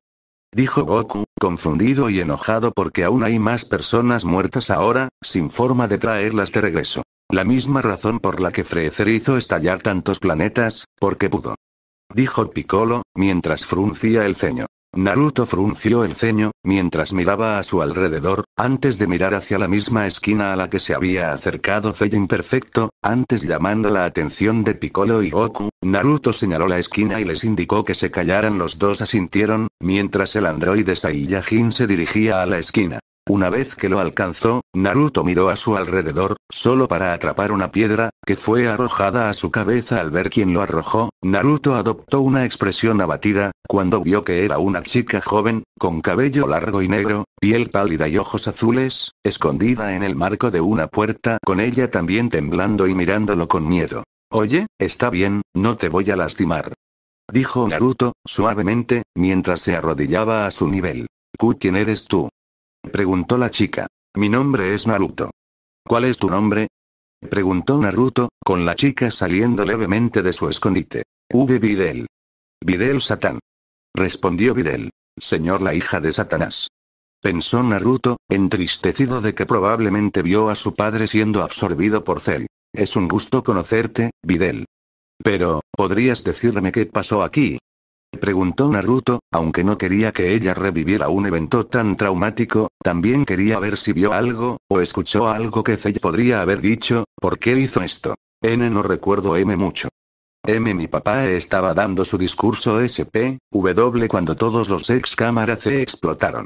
Dijo Goku, confundido y enojado porque aún hay más personas muertas ahora, sin forma de traerlas de regreso. La misma razón por la que Freezer hizo estallar tantos planetas, porque pudo dijo Piccolo, mientras fruncía el ceño. Naruto frunció el ceño, mientras miraba a su alrededor, antes de mirar hacia la misma esquina a la que se había acercado Fey Imperfecto, antes llamando la atención de Piccolo y Goku, Naruto señaló la esquina y les indicó que se callaran los dos asintieron, mientras el androide Saiyajin se dirigía a la esquina. Una vez que lo alcanzó, Naruto miró a su alrededor, solo para atrapar una piedra, que fue arrojada a su cabeza al ver quién lo arrojó, Naruto adoptó una expresión abatida, cuando vio que era una chica joven, con cabello largo y negro, piel pálida y ojos azules, escondida en el marco de una puerta, con ella también temblando y mirándolo con miedo. Oye, está bien, no te voy a lastimar. Dijo Naruto, suavemente, mientras se arrodillaba a su nivel. ¿quién eres tú? Preguntó la chica. Mi nombre es Naruto. ¿Cuál es tu nombre? Preguntó Naruto, con la chica saliendo levemente de su escondite. Videl. Videl Satán. Respondió Videl. Señor la hija de Satanás. Pensó Naruto, entristecido de que probablemente vio a su padre siendo absorbido por Cell. Es un gusto conocerte, Videl. Pero, ¿podrías decirme qué pasó aquí? preguntó Naruto, aunque no quería que ella reviviera un evento tan traumático, también quería ver si vio algo, o escuchó algo que Fei podría haber dicho, ¿por qué hizo esto? N no recuerdo M mucho. M mi papá estaba dando su discurso SPW W cuando todos los ex cámara C explotaron.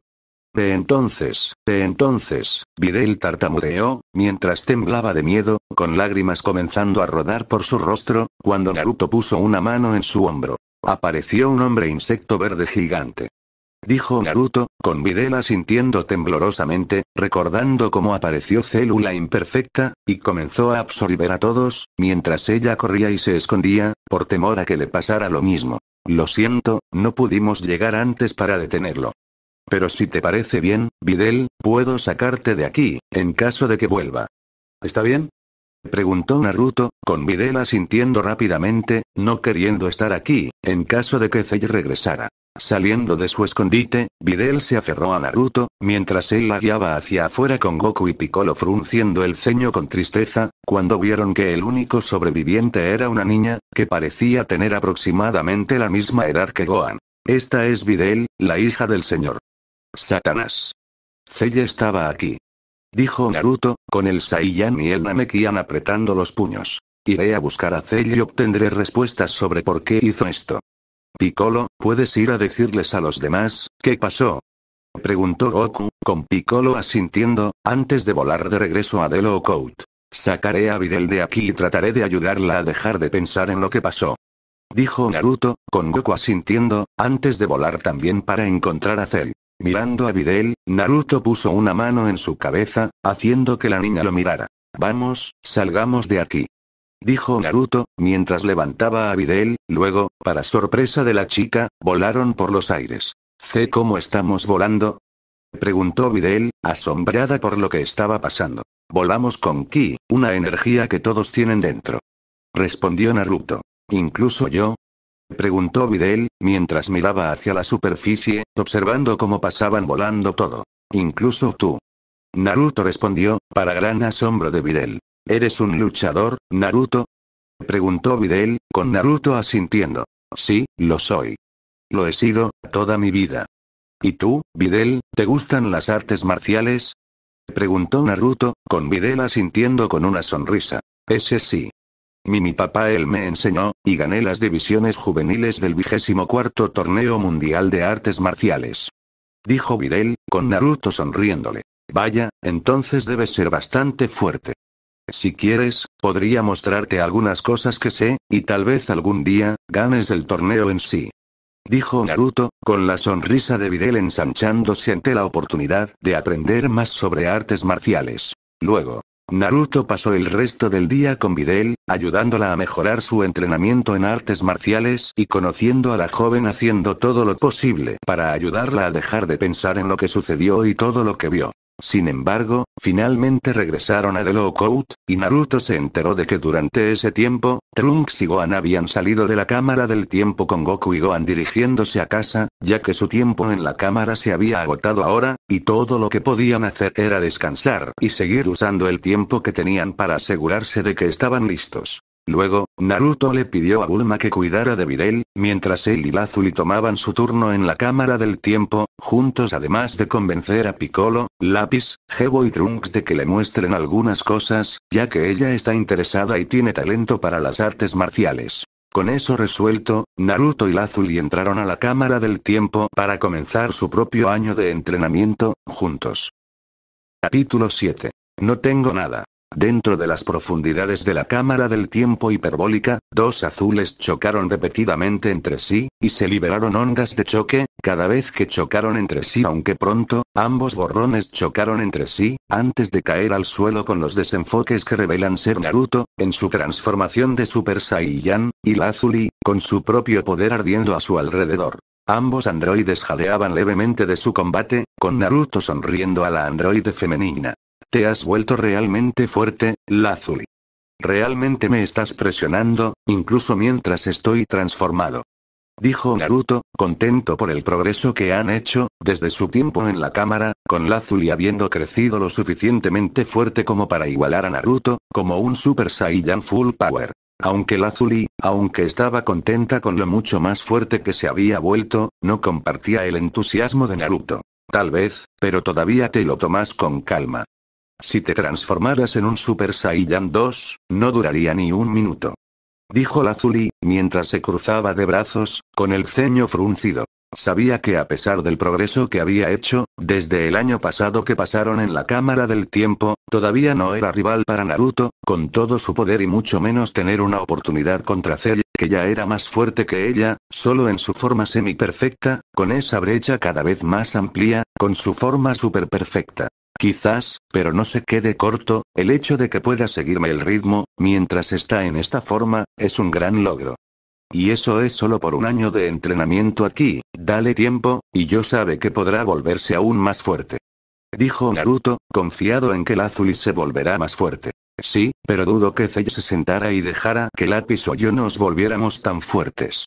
De entonces, de entonces, Videl tartamudeó, mientras temblaba de miedo, con lágrimas comenzando a rodar por su rostro, cuando Naruto puso una mano en su hombro. Apareció un hombre insecto verde gigante. Dijo Naruto, con Videla sintiendo temblorosamente, recordando cómo apareció Célula Imperfecta, y comenzó a absorber a todos, mientras ella corría y se escondía, por temor a que le pasara lo mismo. Lo siento, no pudimos llegar antes para detenerlo. Pero si te parece bien, Videl, puedo sacarte de aquí, en caso de que vuelva. ¿Está bien? Preguntó Naruto, con Videla sintiendo rápidamente, no queriendo estar aquí, en caso de que zay regresara. Saliendo de su escondite, Videl se aferró a Naruto, mientras él la guiaba hacia afuera con Goku y Piccolo frunciendo el ceño con tristeza, cuando vieron que el único sobreviviente era una niña, que parecía tener aproximadamente la misma edad que Gohan. Esta es Videl, la hija del señor. Satanás. Zeya estaba aquí. Dijo Naruto, con el Saiyan y el Namekian apretando los puños. Iré a buscar a Cell y obtendré respuestas sobre por qué hizo esto. Piccolo, ¿puedes ir a decirles a los demás, qué pasó? Preguntó Goku, con Piccolo asintiendo, antes de volar de regreso a Delo Coat. Sacaré a Videl de aquí y trataré de ayudarla a dejar de pensar en lo que pasó. Dijo Naruto, con Goku asintiendo, antes de volar también para encontrar a Cell. Mirando a Videl, Naruto puso una mano en su cabeza, haciendo que la niña lo mirara. Vamos, salgamos de aquí. Dijo Naruto, mientras levantaba a Videl, luego, para sorpresa de la chica, volaron por los aires. ¿Sé cómo estamos volando? Preguntó Videl, asombrada por lo que estaba pasando. Volamos con Ki, una energía que todos tienen dentro. Respondió Naruto. Incluso yo, preguntó Videl, mientras miraba hacia la superficie, observando cómo pasaban volando todo. Incluso tú. Naruto respondió, para gran asombro de Videl. ¿Eres un luchador, Naruto? Preguntó Videl, con Naruto asintiendo. Sí, lo soy. Lo he sido, toda mi vida. ¿Y tú, Videl, te gustan las artes marciales? Preguntó Naruto, con Videl asintiendo con una sonrisa. Ese sí. Mi papá él me enseñó, y gané las divisiones juveniles del vigésimo cuarto torneo mundial de artes marciales. Dijo Videl, con Naruto sonriéndole. Vaya, entonces debes ser bastante fuerte. Si quieres, podría mostrarte algunas cosas que sé, y tal vez algún día, ganes el torneo en sí. Dijo Naruto, con la sonrisa de Videl ensanchándose ante la oportunidad de aprender más sobre artes marciales. Luego, Naruto pasó el resto del día con Videl, ayudándola a mejorar su entrenamiento en artes marciales y conociendo a la joven haciendo todo lo posible para ayudarla a dejar de pensar en lo que sucedió y todo lo que vio. Sin embargo, finalmente regresaron a the Coat, y Naruto se enteró de que durante ese tiempo, Trunks y Gohan habían salido de la cámara del tiempo con Goku y Gohan dirigiéndose a casa, ya que su tiempo en la cámara se había agotado ahora, y todo lo que podían hacer era descansar y seguir usando el tiempo que tenían para asegurarse de que estaban listos. Luego, Naruto le pidió a Bulma que cuidara de Videl, mientras él y Lazuli tomaban su turno en la Cámara del Tiempo, juntos además de convencer a Piccolo, Lapis, Jebo y Trunks de que le muestren algunas cosas, ya que ella está interesada y tiene talento para las artes marciales. Con eso resuelto, Naruto y Lazuli entraron a la Cámara del Tiempo para comenzar su propio año de entrenamiento, juntos. Capítulo 7. No tengo nada. Dentro de las profundidades de la cámara del tiempo hiperbólica, dos azules chocaron repetidamente entre sí, y se liberaron ondas de choque, cada vez que chocaron entre sí aunque pronto, ambos borrones chocaron entre sí, antes de caer al suelo con los desenfoques que revelan ser Naruto, en su transformación de Super Saiyan, y la con su propio poder ardiendo a su alrededor. Ambos androides jadeaban levemente de su combate, con Naruto sonriendo a la androide femenina. Te has vuelto realmente fuerte, Lazuli. Realmente me estás presionando, incluso mientras estoy transformado. Dijo Naruto, contento por el progreso que han hecho, desde su tiempo en la cámara, con Lazuli habiendo crecido lo suficientemente fuerte como para igualar a Naruto, como un Super Saiyan Full Power. Aunque Lazuli, aunque estaba contenta con lo mucho más fuerte que se había vuelto, no compartía el entusiasmo de Naruto. Tal vez, pero todavía te lo tomas con calma. Si te transformaras en un Super Saiyan 2, no duraría ni un minuto. Dijo Lazuli, mientras se cruzaba de brazos, con el ceño fruncido. Sabía que a pesar del progreso que había hecho, desde el año pasado que pasaron en la Cámara del Tiempo, todavía no era rival para Naruto, con todo su poder y mucho menos tener una oportunidad contra Cell, que ya era más fuerte que ella, solo en su forma semi-perfecta, con esa brecha cada vez más amplia, con su forma super perfecta. Quizás, pero no se quede corto, el hecho de que pueda seguirme el ritmo, mientras está en esta forma, es un gran logro. Y eso es solo por un año de entrenamiento aquí, dale tiempo, y yo sabe que podrá volverse aún más fuerte. Dijo Naruto, confiado en que Lazuli se volverá más fuerte. Sí, pero dudo que Zeya se sentara y dejara que Lápiz o yo nos volviéramos tan fuertes.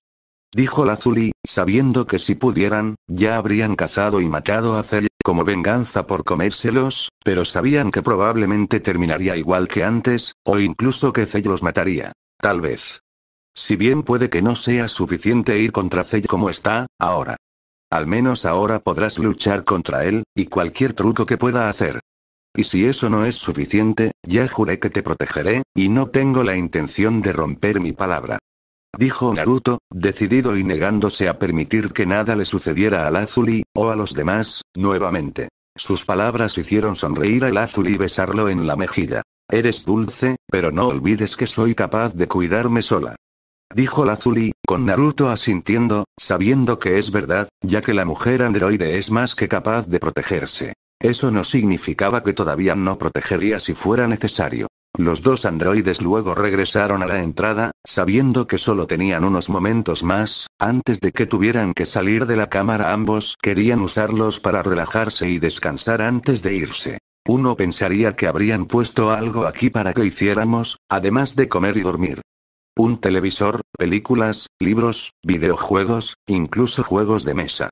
Dijo Lazuli, sabiendo que si pudieran, ya habrían cazado y matado a Zeya como venganza por comérselos, pero sabían que probablemente terminaría igual que antes, o incluso que Zey los mataría. Tal vez. Si bien puede que no sea suficiente ir contra Zey como está, ahora. Al menos ahora podrás luchar contra él, y cualquier truco que pueda hacer. Y si eso no es suficiente, ya juré que te protegeré, y no tengo la intención de romper mi palabra dijo Naruto, decidido y negándose a permitir que nada le sucediera al Azuli, o a los demás, nuevamente. Sus palabras hicieron sonreír al Azuli y besarlo en la mejilla. Eres dulce, pero no olvides que soy capaz de cuidarme sola. Dijo Lazuli, con Naruto asintiendo, sabiendo que es verdad, ya que la mujer androide es más que capaz de protegerse. Eso no significaba que todavía no protegería si fuera necesario. Los dos androides luego regresaron a la entrada, sabiendo que solo tenían unos momentos más, antes de que tuvieran que salir de la cámara ambos querían usarlos para relajarse y descansar antes de irse. Uno pensaría que habrían puesto algo aquí para que hiciéramos, además de comer y dormir. Un televisor, películas, libros, videojuegos, incluso juegos de mesa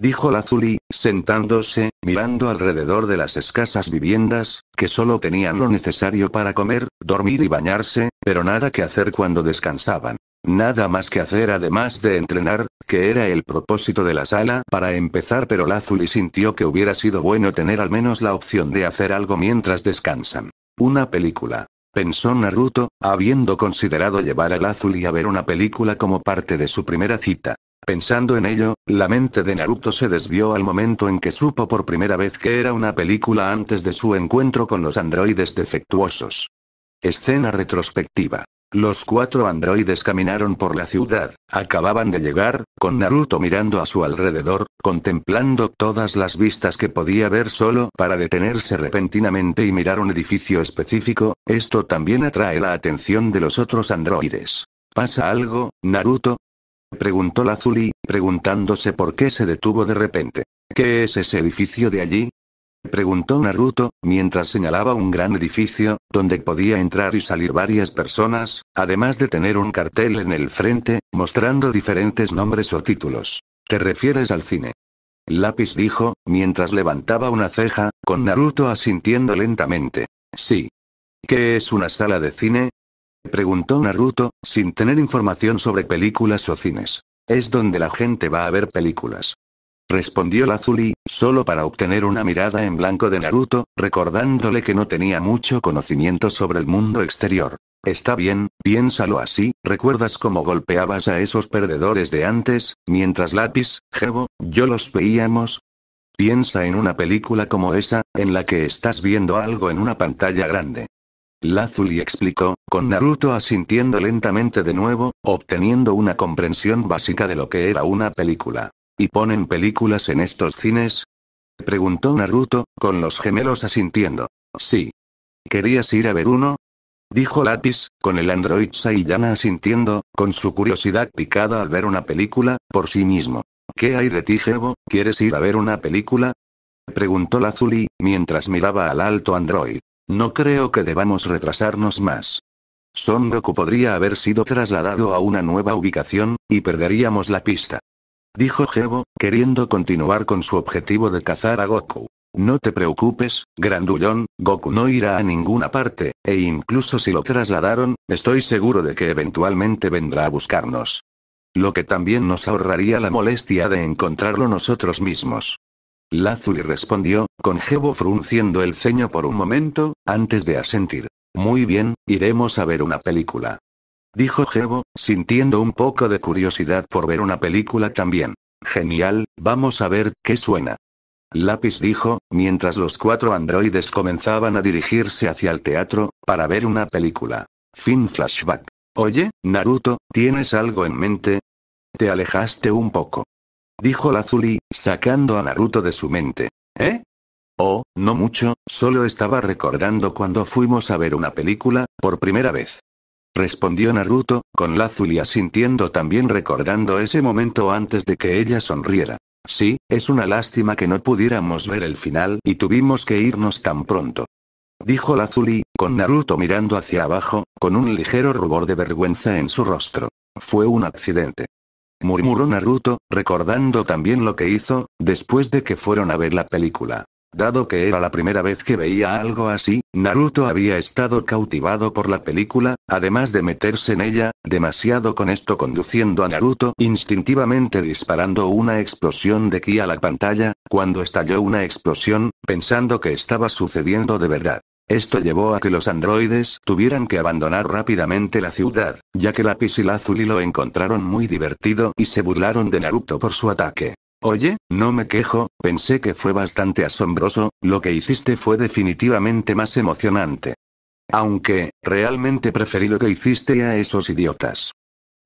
dijo Lazuli, sentándose, mirando alrededor de las escasas viviendas, que solo tenían lo necesario para comer, dormir y bañarse, pero nada que hacer cuando descansaban. Nada más que hacer además de entrenar, que era el propósito de la sala para empezar pero Lazuli sintió que hubiera sido bueno tener al menos la opción de hacer algo mientras descansan. Una película. Pensó Naruto, habiendo considerado llevar a Lazuli a ver una película como parte de su primera cita. Pensando en ello, la mente de Naruto se desvió al momento en que supo por primera vez que era una película antes de su encuentro con los androides defectuosos. Escena retrospectiva. Los cuatro androides caminaron por la ciudad, acababan de llegar, con Naruto mirando a su alrededor, contemplando todas las vistas que podía ver solo para detenerse repentinamente y mirar un edificio específico, esto también atrae la atención de los otros androides. ¿Pasa algo, Naruto? preguntó Lazuli, preguntándose por qué se detuvo de repente. ¿Qué es ese edificio de allí? preguntó Naruto, mientras señalaba un gran edificio, donde podía entrar y salir varias personas, además de tener un cartel en el frente, mostrando diferentes nombres o títulos. ¿Te refieres al cine? Lápiz dijo, mientras levantaba una ceja, con Naruto asintiendo lentamente. Sí. ¿Qué es una sala de cine? Preguntó Naruto, sin tener información sobre películas o cines. Es donde la gente va a ver películas. Respondió Lazuli, solo para obtener una mirada en blanco de Naruto, recordándole que no tenía mucho conocimiento sobre el mundo exterior. Está bien, piénsalo así, ¿recuerdas cómo golpeabas a esos perdedores de antes, mientras Lápiz, gebo, yo los veíamos? Piensa en una película como esa, en la que estás viendo algo en una pantalla grande. Lazuli explicó, con Naruto asintiendo lentamente de nuevo, obteniendo una comprensión básica de lo que era una película. ¿Y ponen películas en estos cines? Preguntó Naruto, con los gemelos asintiendo. Sí. ¿Querías ir a ver uno? Dijo Lapis, con el android Saiyana asintiendo, con su curiosidad picada al ver una película, por sí mismo. ¿Qué hay de ti, Jevo, ¿Quieres ir a ver una película? Preguntó Lazuli, mientras miraba al alto android. No creo que debamos retrasarnos más. Son Goku podría haber sido trasladado a una nueva ubicación, y perderíamos la pista. Dijo Gebo, queriendo continuar con su objetivo de cazar a Goku. No te preocupes, grandullón, Goku no irá a ninguna parte, e incluso si lo trasladaron, estoy seguro de que eventualmente vendrá a buscarnos. Lo que también nos ahorraría la molestia de encontrarlo nosotros mismos. Lazuli respondió, con Jebo frunciendo el ceño por un momento, antes de asentir. Muy bien, iremos a ver una película. Dijo Jebo, sintiendo un poco de curiosidad por ver una película también. Genial, vamos a ver qué suena. Lápiz dijo, mientras los cuatro androides comenzaban a dirigirse hacia el teatro, para ver una película. Fin flashback. Oye, Naruto, ¿tienes algo en mente? Te alejaste un poco. Dijo Lazuli, sacando a Naruto de su mente. ¿Eh? Oh, no mucho, solo estaba recordando cuando fuimos a ver una película, por primera vez. Respondió Naruto, con Lazuli asintiendo también recordando ese momento antes de que ella sonriera. Sí, es una lástima que no pudiéramos ver el final y tuvimos que irnos tan pronto. Dijo Lazuli, con Naruto mirando hacia abajo, con un ligero rubor de vergüenza en su rostro. Fue un accidente murmuró Naruto, recordando también lo que hizo, después de que fueron a ver la película. Dado que era la primera vez que veía algo así, Naruto había estado cautivado por la película, además de meterse en ella, demasiado con esto conduciendo a Naruto instintivamente disparando una explosión de ki a la pantalla, cuando estalló una explosión, pensando que estaba sucediendo de verdad. Esto llevó a que los androides tuvieran que abandonar rápidamente la ciudad, ya que Lapis y Lazuli lo encontraron muy divertido y se burlaron de Naruto por su ataque. Oye, no me quejo, pensé que fue bastante asombroso, lo que hiciste fue definitivamente más emocionante. Aunque, realmente preferí lo que hiciste a esos idiotas.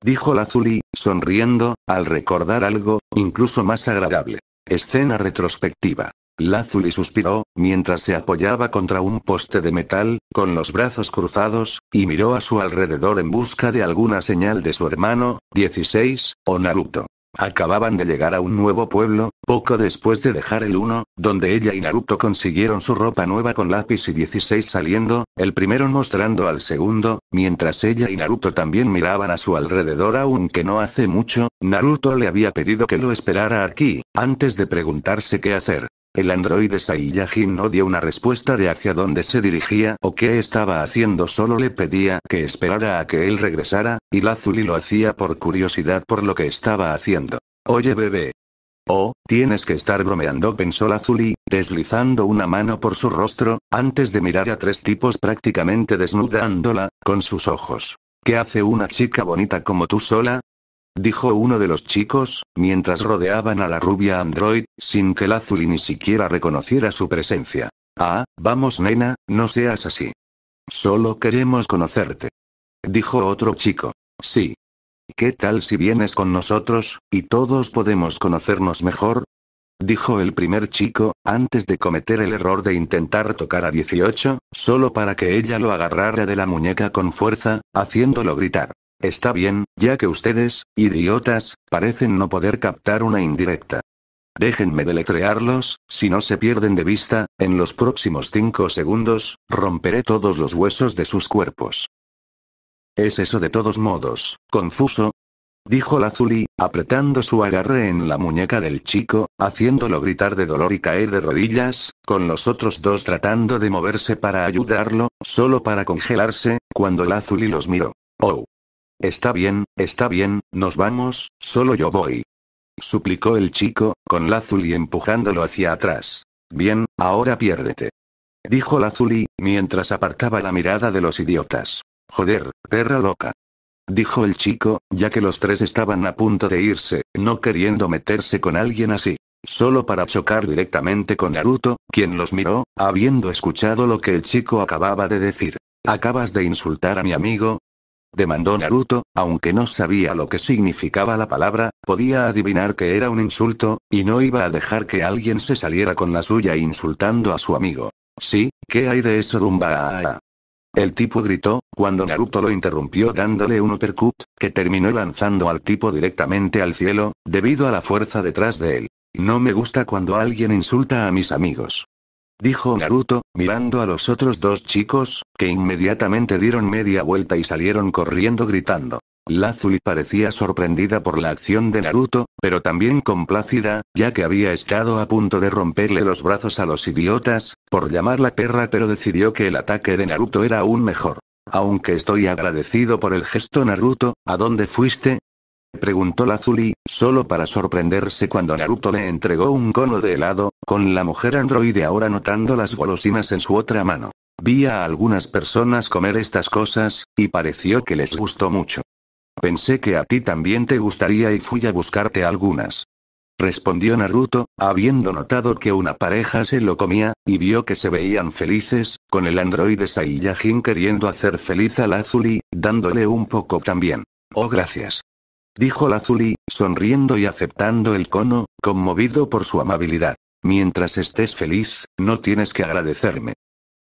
Dijo Lazuli, sonriendo, al recordar algo, incluso más agradable. Escena retrospectiva. Lazuli suspiró, mientras se apoyaba contra un poste de metal, con los brazos cruzados, y miró a su alrededor en busca de alguna señal de su hermano, 16, o Naruto. Acababan de llegar a un nuevo pueblo, poco después de dejar el 1, donde ella y Naruto consiguieron su ropa nueva con lápiz y 16 saliendo, el primero mostrando al segundo, mientras ella y Naruto también miraban a su alrededor aunque no hace mucho, Naruto le había pedido que lo esperara aquí, antes de preguntarse qué hacer. El androide Saiyajin no dio una respuesta de hacia dónde se dirigía o qué estaba haciendo, solo le pedía que esperara a que él regresara, y Lazuli lo hacía por curiosidad por lo que estaba haciendo. Oye bebé. Oh, tienes que estar bromeando, pensó Lazuli, deslizando una mano por su rostro, antes de mirar a tres tipos prácticamente desnudándola, con sus ojos. ¿Qué hace una chica bonita como tú sola? dijo uno de los chicos, mientras rodeaban a la rubia android, sin que Lazuli ni siquiera reconociera su presencia. Ah, vamos nena, no seas así. Solo queremos conocerte. Dijo otro chico. Sí. ¿Qué tal si vienes con nosotros, y todos podemos conocernos mejor? Dijo el primer chico, antes de cometer el error de intentar tocar a 18, solo para que ella lo agarrara de la muñeca con fuerza, haciéndolo gritar. Está bien, ya que ustedes, idiotas, parecen no poder captar una indirecta. Déjenme deletrearlos, si no se pierden de vista, en los próximos cinco segundos, romperé todos los huesos de sus cuerpos. Es eso de todos modos, confuso. Dijo Lazuli, apretando su agarre en la muñeca del chico, haciéndolo gritar de dolor y caer de rodillas, con los otros dos tratando de moverse para ayudarlo, solo para congelarse, cuando Lazuli los miró. Oh. Está bien, está bien, nos vamos, solo yo voy. Suplicó el chico, con Lazuli empujándolo hacia atrás. Bien, ahora piérdete. Dijo Lazuli, mientras apartaba la mirada de los idiotas. Joder, perra loca. Dijo el chico, ya que los tres estaban a punto de irse, no queriendo meterse con alguien así. Solo para chocar directamente con Naruto, quien los miró, habiendo escuchado lo que el chico acababa de decir. Acabas de insultar a mi amigo, demandó Naruto, aunque no sabía lo que significaba la palabra, podía adivinar que era un insulto, y no iba a dejar que alguien se saliera con la suya insultando a su amigo. Sí, ¿qué hay de eso Dumba? El tipo gritó, cuando Naruto lo interrumpió dándole un uppercut, que terminó lanzando al tipo directamente al cielo, debido a la fuerza detrás de él. No me gusta cuando alguien insulta a mis amigos dijo Naruto, mirando a los otros dos chicos, que inmediatamente dieron media vuelta y salieron corriendo gritando. Lazuli parecía sorprendida por la acción de Naruto, pero también complacida, ya que había estado a punto de romperle los brazos a los idiotas, por llamar la perra pero decidió que el ataque de Naruto era aún mejor. Aunque estoy agradecido por el gesto Naruto, ¿a dónde fuiste? preguntó Lazuli, solo para sorprenderse cuando Naruto le entregó un cono de helado, con la mujer androide ahora notando las golosinas en su otra mano. Vi a algunas personas comer estas cosas, y pareció que les gustó mucho. Pensé que a ti también te gustaría y fui a buscarte algunas. Respondió Naruto, habiendo notado que una pareja se lo comía, y vio que se veían felices, con el androide Saiyajin queriendo hacer feliz al Lazuli, dándole un poco también. Oh gracias. Dijo Lazuli, sonriendo y aceptando el cono, conmovido por su amabilidad. Mientras estés feliz, no tienes que agradecerme.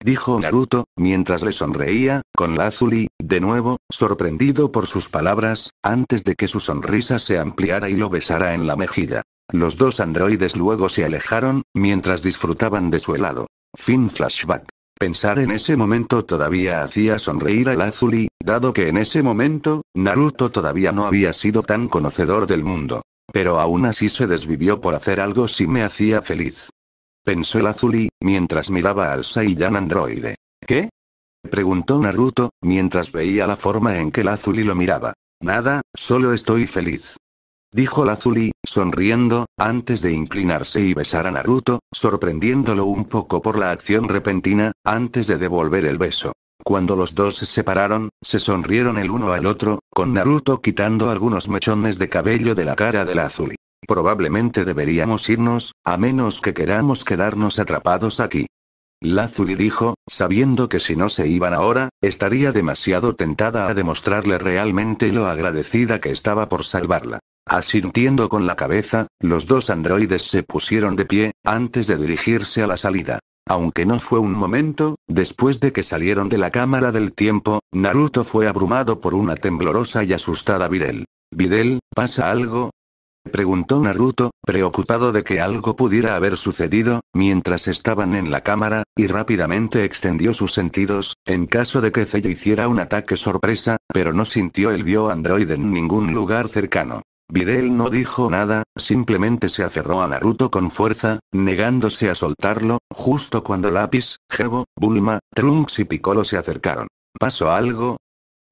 Dijo Naruto, mientras le sonreía, con Lazuli, de nuevo, sorprendido por sus palabras, antes de que su sonrisa se ampliara y lo besara en la mejilla. Los dos androides luego se alejaron, mientras disfrutaban de su helado. Fin flashback. Pensar en ese momento todavía hacía sonreír a Lazuli, dado que en ese momento, Naruto todavía no había sido tan conocedor del mundo. Pero aún así se desvivió por hacer algo si me hacía feliz. Pensó el Azulí, mientras miraba al Saiyan androide. ¿Qué? Preguntó Naruto, mientras veía la forma en que el Azuli lo miraba. Nada, solo estoy feliz. Dijo Lazuli, sonriendo, antes de inclinarse y besar a Naruto, sorprendiéndolo un poco por la acción repentina, antes de devolver el beso. Cuando los dos se separaron, se sonrieron el uno al otro, con Naruto quitando algunos mechones de cabello de la cara de Lazuli. Probablemente deberíamos irnos, a menos que queramos quedarnos atrapados aquí. Lazuli dijo, sabiendo que si no se iban ahora, estaría demasiado tentada a demostrarle realmente lo agradecida que estaba por salvarla. Asintiendo con la cabeza, los dos androides se pusieron de pie, antes de dirigirse a la salida. Aunque no fue un momento, después de que salieron de la cámara del tiempo, Naruto fue abrumado por una temblorosa y asustada Videl. Videl, ¿pasa algo? preguntó Naruto, preocupado de que algo pudiera haber sucedido, mientras estaban en la cámara, y rápidamente extendió sus sentidos, en caso de que Zella hiciera un ataque sorpresa, pero no sintió el bio androide en ningún lugar cercano. Videl no dijo nada, simplemente se aferró a Naruto con fuerza, negándose a soltarlo, justo cuando Lapis, Jevo, Bulma, Trunks y Piccolo se acercaron. ¿Pasó algo?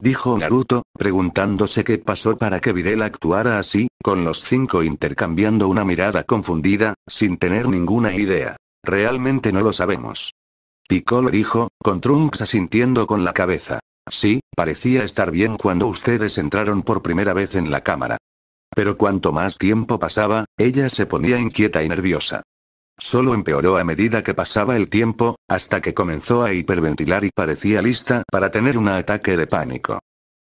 Dijo Naruto, preguntándose qué pasó para que Videl actuara así, con los cinco intercambiando una mirada confundida, sin tener ninguna idea. Realmente no lo sabemos. Piccolo dijo, con Trunks asintiendo con la cabeza. Sí, parecía estar bien cuando ustedes entraron por primera vez en la cámara. Pero cuanto más tiempo pasaba, ella se ponía inquieta y nerviosa. Solo empeoró a medida que pasaba el tiempo, hasta que comenzó a hiperventilar y parecía lista para tener un ataque de pánico.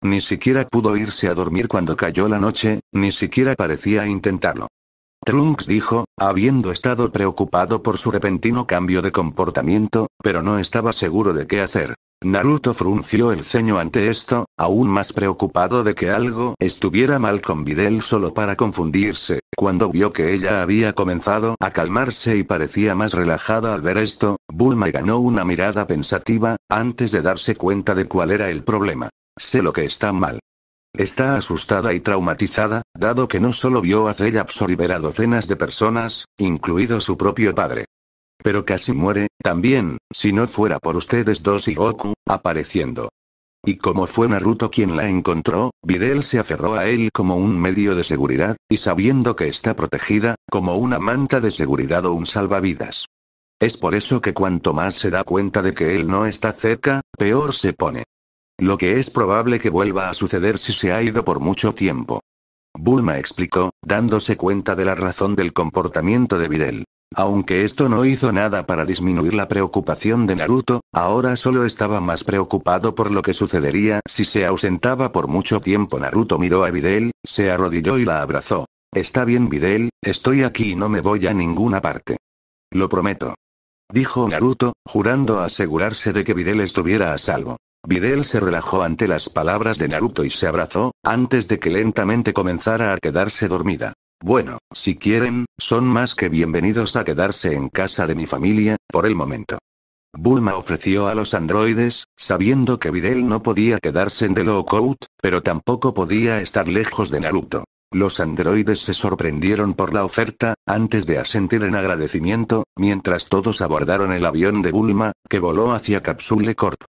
Ni siquiera pudo irse a dormir cuando cayó la noche, ni siquiera parecía intentarlo. Trunks dijo, habiendo estado preocupado por su repentino cambio de comportamiento, pero no estaba seguro de qué hacer. Naruto frunció el ceño ante esto, aún más preocupado de que algo estuviera mal con Videl solo para confundirse, cuando vio que ella había comenzado a calmarse y parecía más relajada al ver esto, Bulma ganó una mirada pensativa, antes de darse cuenta de cuál era el problema. Sé lo que está mal. Está asustada y traumatizada, dado que no solo vio a ella absorber a docenas de personas, incluido su propio padre. Pero casi muere, también, si no fuera por ustedes dos y Goku, apareciendo. Y como fue Naruto quien la encontró, Videl se aferró a él como un medio de seguridad, y sabiendo que está protegida, como una manta de seguridad o un salvavidas. Es por eso que cuanto más se da cuenta de que él no está cerca, peor se pone. Lo que es probable que vuelva a suceder si se ha ido por mucho tiempo. Bulma explicó, dándose cuenta de la razón del comportamiento de Videl. Aunque esto no hizo nada para disminuir la preocupación de Naruto, ahora solo estaba más preocupado por lo que sucedería si se ausentaba por mucho tiempo. Naruto miró a Videl, se arrodilló y la abrazó. Está bien Videl, estoy aquí y no me voy a ninguna parte. Lo prometo. Dijo Naruto, jurando asegurarse de que Videl estuviera a salvo. Videl se relajó ante las palabras de Naruto y se abrazó, antes de que lentamente comenzara a quedarse dormida. Bueno, si quieren, son más que bienvenidos a quedarse en casa de mi familia, por el momento. Bulma ofreció a los androides, sabiendo que Videl no podía quedarse en The Lookout, pero tampoco podía estar lejos de Naruto. Los androides se sorprendieron por la oferta, antes de asentir en agradecimiento, mientras todos abordaron el avión de Bulma, que voló hacia Capsule Corp.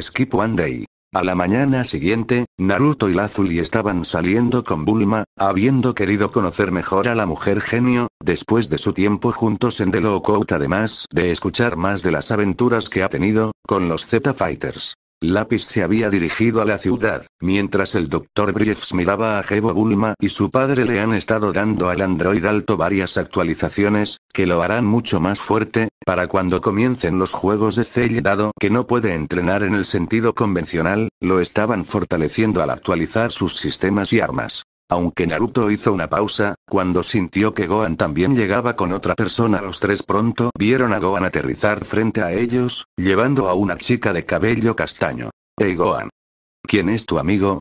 skip One Day. A la mañana siguiente, Naruto y Lazuli estaban saliendo con Bulma, habiendo querido conocer mejor a la mujer genio, después de su tiempo juntos en The Coat además de escuchar más de las aventuras que ha tenido, con los Z-Fighters. Lápiz se había dirigido a la ciudad, mientras el doctor Briefs miraba a Jevo Bulma y su padre le han estado dando al Android alto varias actualizaciones, que lo harán mucho más fuerte, para cuando comiencen los juegos de Cell dado que no puede entrenar en el sentido convencional, lo estaban fortaleciendo al actualizar sus sistemas y armas. Aunque Naruto hizo una pausa, cuando sintió que Gohan también llegaba con otra persona los tres pronto vieron a Gohan aterrizar frente a ellos, llevando a una chica de cabello castaño. Hey Gohan. ¿Quién es tu amigo?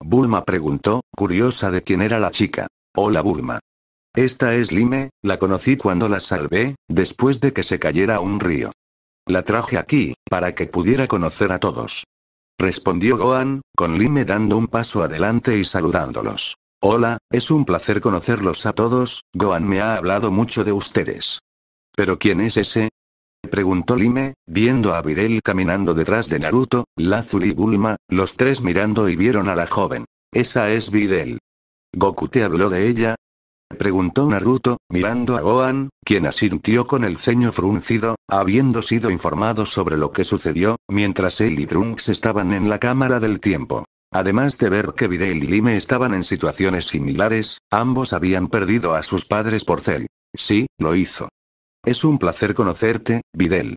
Bulma preguntó, curiosa de quién era la chica. Hola Bulma. Esta es Lime, la conocí cuando la salvé, después de que se cayera un río. La traje aquí, para que pudiera conocer a todos. Respondió Gohan, con Lime dando un paso adelante y saludándolos. Hola, es un placer conocerlos a todos, Gohan me ha hablado mucho de ustedes. ¿Pero quién es ese? Preguntó Lime, viendo a Videl caminando detrás de Naruto, Lazuli y Bulma, los tres mirando y vieron a la joven. Esa es Videl. ¿Goku te habló de ella? Preguntó Naruto, mirando a Gohan, quien asintió con el ceño fruncido, habiendo sido informado sobre lo que sucedió, mientras él y Trunks estaban en la cámara del tiempo. Además de ver que Videl y Lime estaban en situaciones similares, ambos habían perdido a sus padres por cel. Sí, lo hizo. Es un placer conocerte, Videl.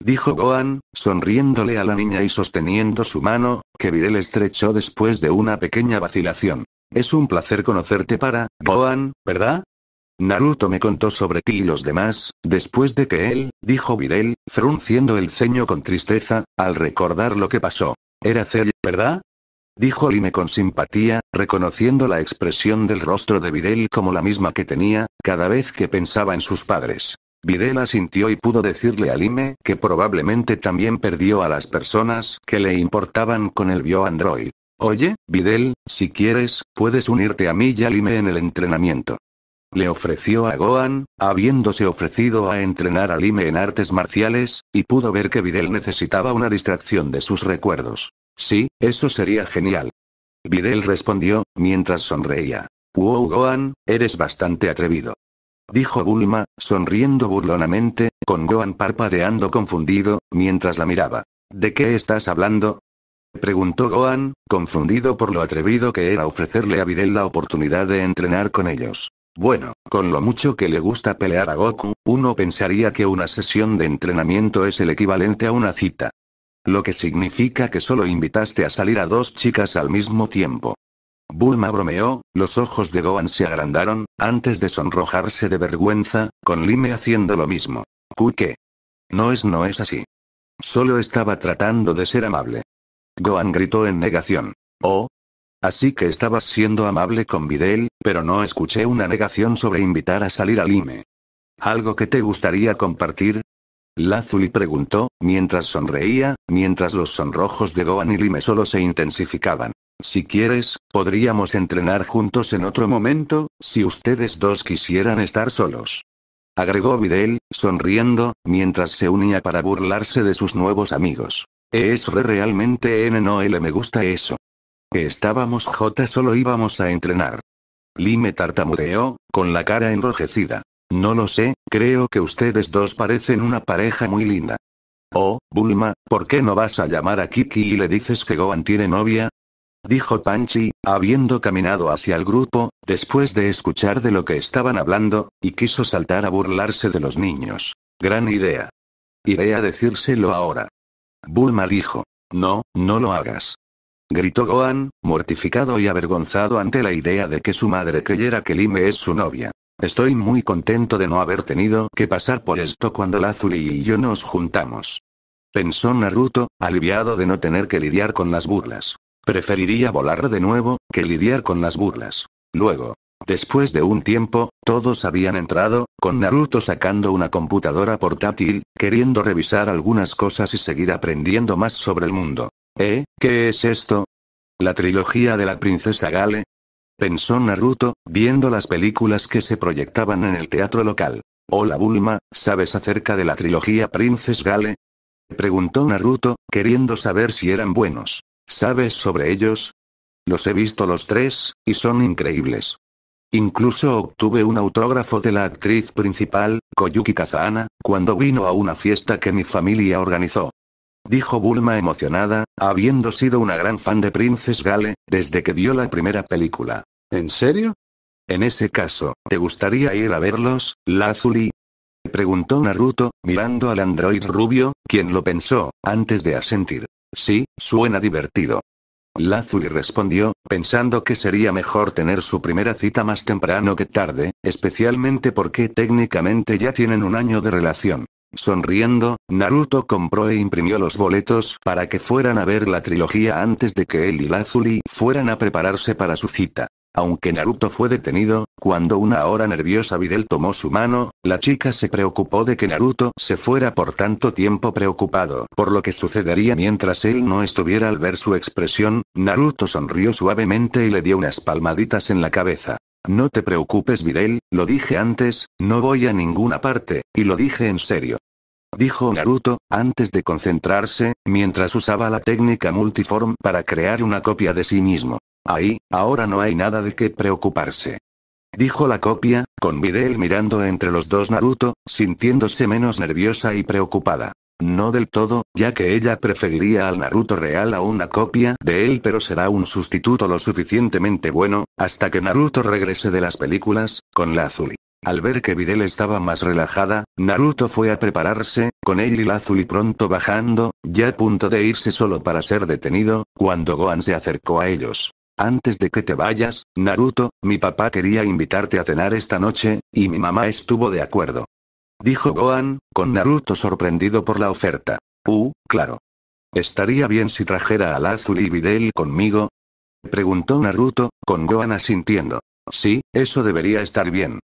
Dijo Gohan, sonriéndole a la niña y sosteniendo su mano, que Videl estrechó después de una pequeña vacilación. Es un placer conocerte para, Gohan, ¿verdad? Naruto me contó sobre ti y los demás, después de que él, dijo Videl, frunciendo el ceño con tristeza, al recordar lo que pasó. Era Cell, ¿verdad? Dijo Lime con simpatía, reconociendo la expresión del rostro de Videl como la misma que tenía, cada vez que pensaba en sus padres. Videl asintió y pudo decirle a Lime que probablemente también perdió a las personas que le importaban con el bioandroid. Oye, Videl, si quieres, puedes unirte a mí y a Lime en el entrenamiento. Le ofreció a Gohan, habiéndose ofrecido a entrenar a Lime en artes marciales, y pudo ver que Videl necesitaba una distracción de sus recuerdos. Sí, eso sería genial. Videl respondió, mientras sonreía. Wow Gohan, eres bastante atrevido. Dijo Bulma, sonriendo burlonamente, con Gohan parpadeando confundido, mientras la miraba. ¿De qué estás hablando? Preguntó Gohan, confundido por lo atrevido que era ofrecerle a Videl la oportunidad de entrenar con ellos. Bueno, con lo mucho que le gusta pelear a Goku, uno pensaría que una sesión de entrenamiento es el equivalente a una cita. Lo que significa que solo invitaste a salir a dos chicas al mismo tiempo. Bulma bromeó, los ojos de Gohan se agrandaron, antes de sonrojarse de vergüenza, con Lime haciendo lo mismo. ¿Qué? No es no es así. Solo estaba tratando de ser amable. Gohan gritó en negación. Oh. Así que estabas siendo amable con Videl, pero no escuché una negación sobre invitar a salir a Lime. ¿Algo que te gustaría compartir? Lazuli preguntó, mientras sonreía, mientras los sonrojos de Gohan y Lime solo se intensificaban. Si quieres, podríamos entrenar juntos en otro momento, si ustedes dos quisieran estar solos. Agregó Videl, sonriendo, mientras se unía para burlarse de sus nuevos amigos. Es re realmente NOL me gusta eso. estábamos J solo íbamos a entrenar. Lime tartamudeó, con la cara enrojecida. No lo sé, creo que ustedes dos parecen una pareja muy linda. Oh, Bulma, ¿por qué no vas a llamar a Kiki y le dices que Gohan tiene novia? Dijo Panchi, habiendo caminado hacia el grupo, después de escuchar de lo que estaban hablando, y quiso saltar a burlarse de los niños. Gran idea. Iré a decírselo ahora. Bulma dijo. No, no lo hagas. Gritó Gohan, mortificado y avergonzado ante la idea de que su madre creyera que Lime es su novia. Estoy muy contento de no haber tenido que pasar por esto cuando Lazuli y yo nos juntamos. Pensó Naruto, aliviado de no tener que lidiar con las burlas. Preferiría volar de nuevo, que lidiar con las burlas. Luego, después de un tiempo, todos habían entrado, con Naruto sacando una computadora portátil, queriendo revisar algunas cosas y seguir aprendiendo más sobre el mundo. ¿Eh? ¿Qué es esto? La trilogía de la princesa Gale, pensó Naruto, viendo las películas que se proyectaban en el teatro local. Hola Bulma, ¿sabes acerca de la trilogía Princess Gale? Preguntó Naruto, queriendo saber si eran buenos. ¿Sabes sobre ellos? Los he visto los tres, y son increíbles. Incluso obtuve un autógrafo de la actriz principal, Koyuki Kazana, cuando vino a una fiesta que mi familia organizó dijo Bulma emocionada, habiendo sido una gran fan de Princess Gale, desde que vio la primera película. ¿En serio? En ese caso, ¿te gustaría ir a verlos, Lazuli? Preguntó Naruto, mirando al android rubio, quien lo pensó, antes de asentir. Sí, suena divertido. Lazuli respondió, pensando que sería mejor tener su primera cita más temprano que tarde, especialmente porque técnicamente ya tienen un año de relación. Sonriendo, Naruto compró e imprimió los boletos para que fueran a ver la trilogía antes de que él y Lazuli fueran a prepararse para su cita. Aunque Naruto fue detenido, cuando una hora nerviosa Videl tomó su mano, la chica se preocupó de que Naruto se fuera por tanto tiempo preocupado por lo que sucedería mientras él no estuviera al ver su expresión, Naruto sonrió suavemente y le dio unas palmaditas en la cabeza. No te preocupes, Videl, lo dije antes, no voy a ninguna parte, y lo dije en serio. Dijo Naruto, antes de concentrarse, mientras usaba la técnica multiform para crear una copia de sí mismo. Ahí, ahora no hay nada de qué preocuparse. Dijo la copia, con Videl mirando entre los dos Naruto, sintiéndose menos nerviosa y preocupada. No del todo, ya que ella preferiría al Naruto real a una copia de él pero será un sustituto lo suficientemente bueno, hasta que Naruto regrese de las películas, con la Azuli. Al ver que Videl estaba más relajada, Naruto fue a prepararse, con él y la Azuli pronto bajando, ya a punto de irse solo para ser detenido, cuando Gohan se acercó a ellos. Antes de que te vayas, Naruto, mi papá quería invitarte a cenar esta noche, y mi mamá estuvo de acuerdo dijo Gohan, con Naruto sorprendido por la oferta. Uh, claro. ¿Estaría bien si trajera a Lazuli y Videl conmigo? Preguntó Naruto, con Gohan asintiendo. Sí, eso debería estar bien.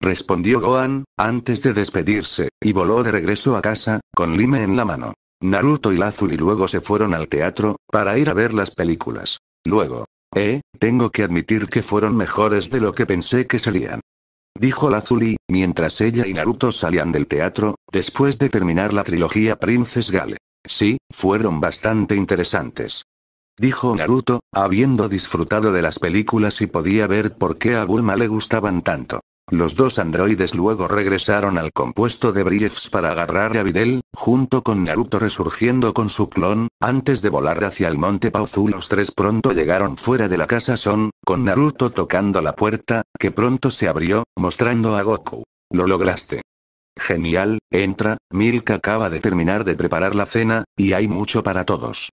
Respondió Gohan, antes de despedirse, y voló de regreso a casa, con Lime en la mano. Naruto y Lazuli luego se fueron al teatro, para ir a ver las películas. Luego. Eh, tengo que admitir que fueron mejores de lo que pensé que serían dijo Lazuli, mientras ella y Naruto salían del teatro, después de terminar la trilogía Princess Gale. Sí, fueron bastante interesantes. Dijo Naruto, habiendo disfrutado de las películas y podía ver por qué a Bulma le gustaban tanto. Los dos androides luego regresaron al compuesto de Briefs para agarrar a Videl, junto con Naruto resurgiendo con su clon, antes de volar hacia el monte Pauzu los tres pronto llegaron fuera de la casa Son, con Naruto tocando la puerta, que pronto se abrió, mostrando a Goku. Lo lograste. Genial, entra, Milk acaba de terminar de preparar la cena, y hay mucho para todos.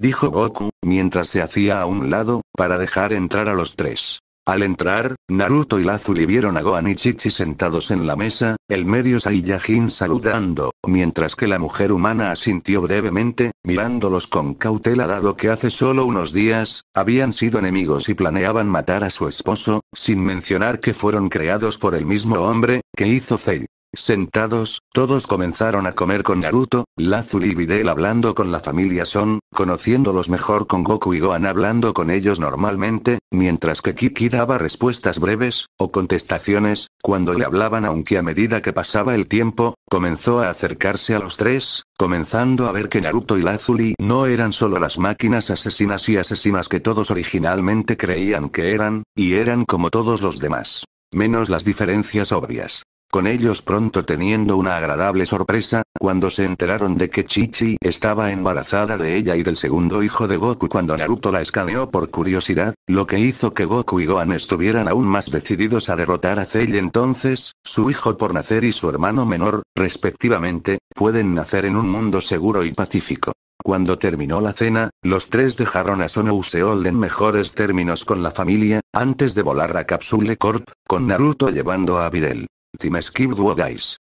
Dijo Goku, mientras se hacía a un lado, para dejar entrar a los tres. Al entrar, Naruto y Lazuli vieron a Gohan y Chichi sentados en la mesa, el medio Saiyajin saludando, mientras que la mujer humana asintió brevemente, mirándolos con cautela dado que hace solo unos días, habían sido enemigos y planeaban matar a su esposo, sin mencionar que fueron creados por el mismo hombre, que hizo Zei. Sentados, todos comenzaron a comer con Naruto, Lazuli y Videl hablando con la familia Son, conociéndolos mejor con Goku y Gohan hablando con ellos normalmente, mientras que Kiki daba respuestas breves, o contestaciones, cuando le hablaban aunque a medida que pasaba el tiempo, comenzó a acercarse a los tres, comenzando a ver que Naruto y Lazuli no eran solo las máquinas asesinas y asesinas que todos originalmente creían que eran, y eran como todos los demás. Menos las diferencias obvias con ellos pronto teniendo una agradable sorpresa, cuando se enteraron de que Chichi estaba embarazada de ella y del segundo hijo de Goku cuando Naruto la escaneó por curiosidad, lo que hizo que Goku y Gohan estuvieran aún más decididos a derrotar a Cell entonces, su hijo por nacer y su hermano menor, respectivamente, pueden nacer en un mundo seguro y pacífico. Cuando terminó la cena, los tres dejaron a Sono Useol en mejores términos con la familia, antes de volar a Capsule Corp, con Naruto llevando a Videl. Timeskip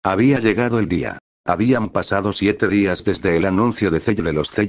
Había llegado el día. Habían pasado siete días desde el anuncio de cello de los Cell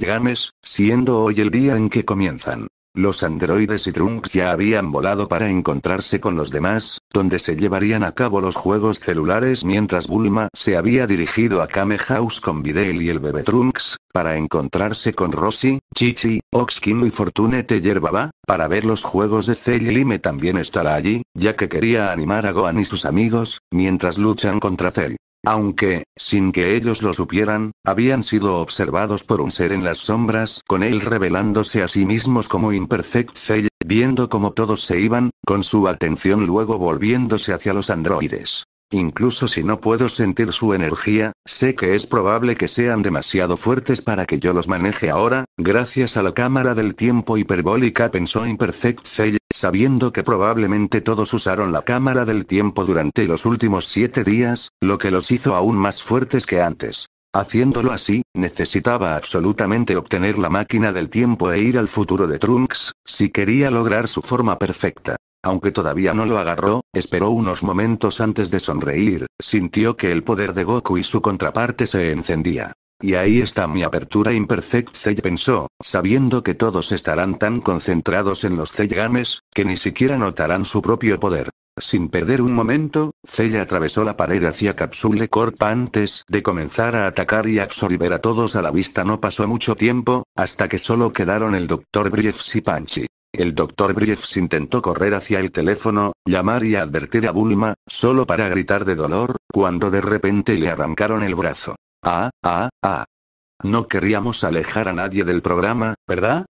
siendo hoy el día en que comienzan. Los androides y Trunks ya habían volado para encontrarse con los demás, donde se llevarían a cabo los juegos celulares mientras Bulma se había dirigido a Kame House con Videl y el bebé Trunks, para encontrarse con Rossi, Chichi, Oxkin y Fortunete Baba, para ver los juegos de Cell y Lime también estará allí, ya que quería animar a Gohan y sus amigos, mientras luchan contra Cell. Aunque, sin que ellos lo supieran, habían sido observados por un ser en las sombras, con él revelándose a sí mismos como Imperfect Cell, viendo cómo todos se iban, con su atención luego volviéndose hacia los androides. Incluso si no puedo sentir su energía, sé que es probable que sean demasiado fuertes para que yo los maneje ahora, gracias a la cámara del tiempo hiperbólica pensó Imperfect Cell, sabiendo que probablemente todos usaron la cámara del tiempo durante los últimos siete días, lo que los hizo aún más fuertes que antes. Haciéndolo así, necesitaba absolutamente obtener la máquina del tiempo e ir al futuro de Trunks, si quería lograr su forma perfecta. Aunque todavía no lo agarró, esperó unos momentos antes de sonreír, sintió que el poder de Goku y su contraparte se encendía. Y ahí está mi apertura imperfecta Zell pensó, sabiendo que todos estarán tan concentrados en los games, que ni siquiera notarán su propio poder. Sin perder un momento, Cella atravesó la pared hacia Capsule Corp antes de comenzar a atacar y absorber a todos a la vista. No pasó mucho tiempo, hasta que solo quedaron el Dr. Briefs y Panchi. El doctor Briefs intentó correr hacia el teléfono, llamar y advertir a Bulma, solo para gritar de dolor, cuando de repente le arrancaron el brazo. Ah, ah, ah. No queríamos alejar a nadie del programa, ¿verdad?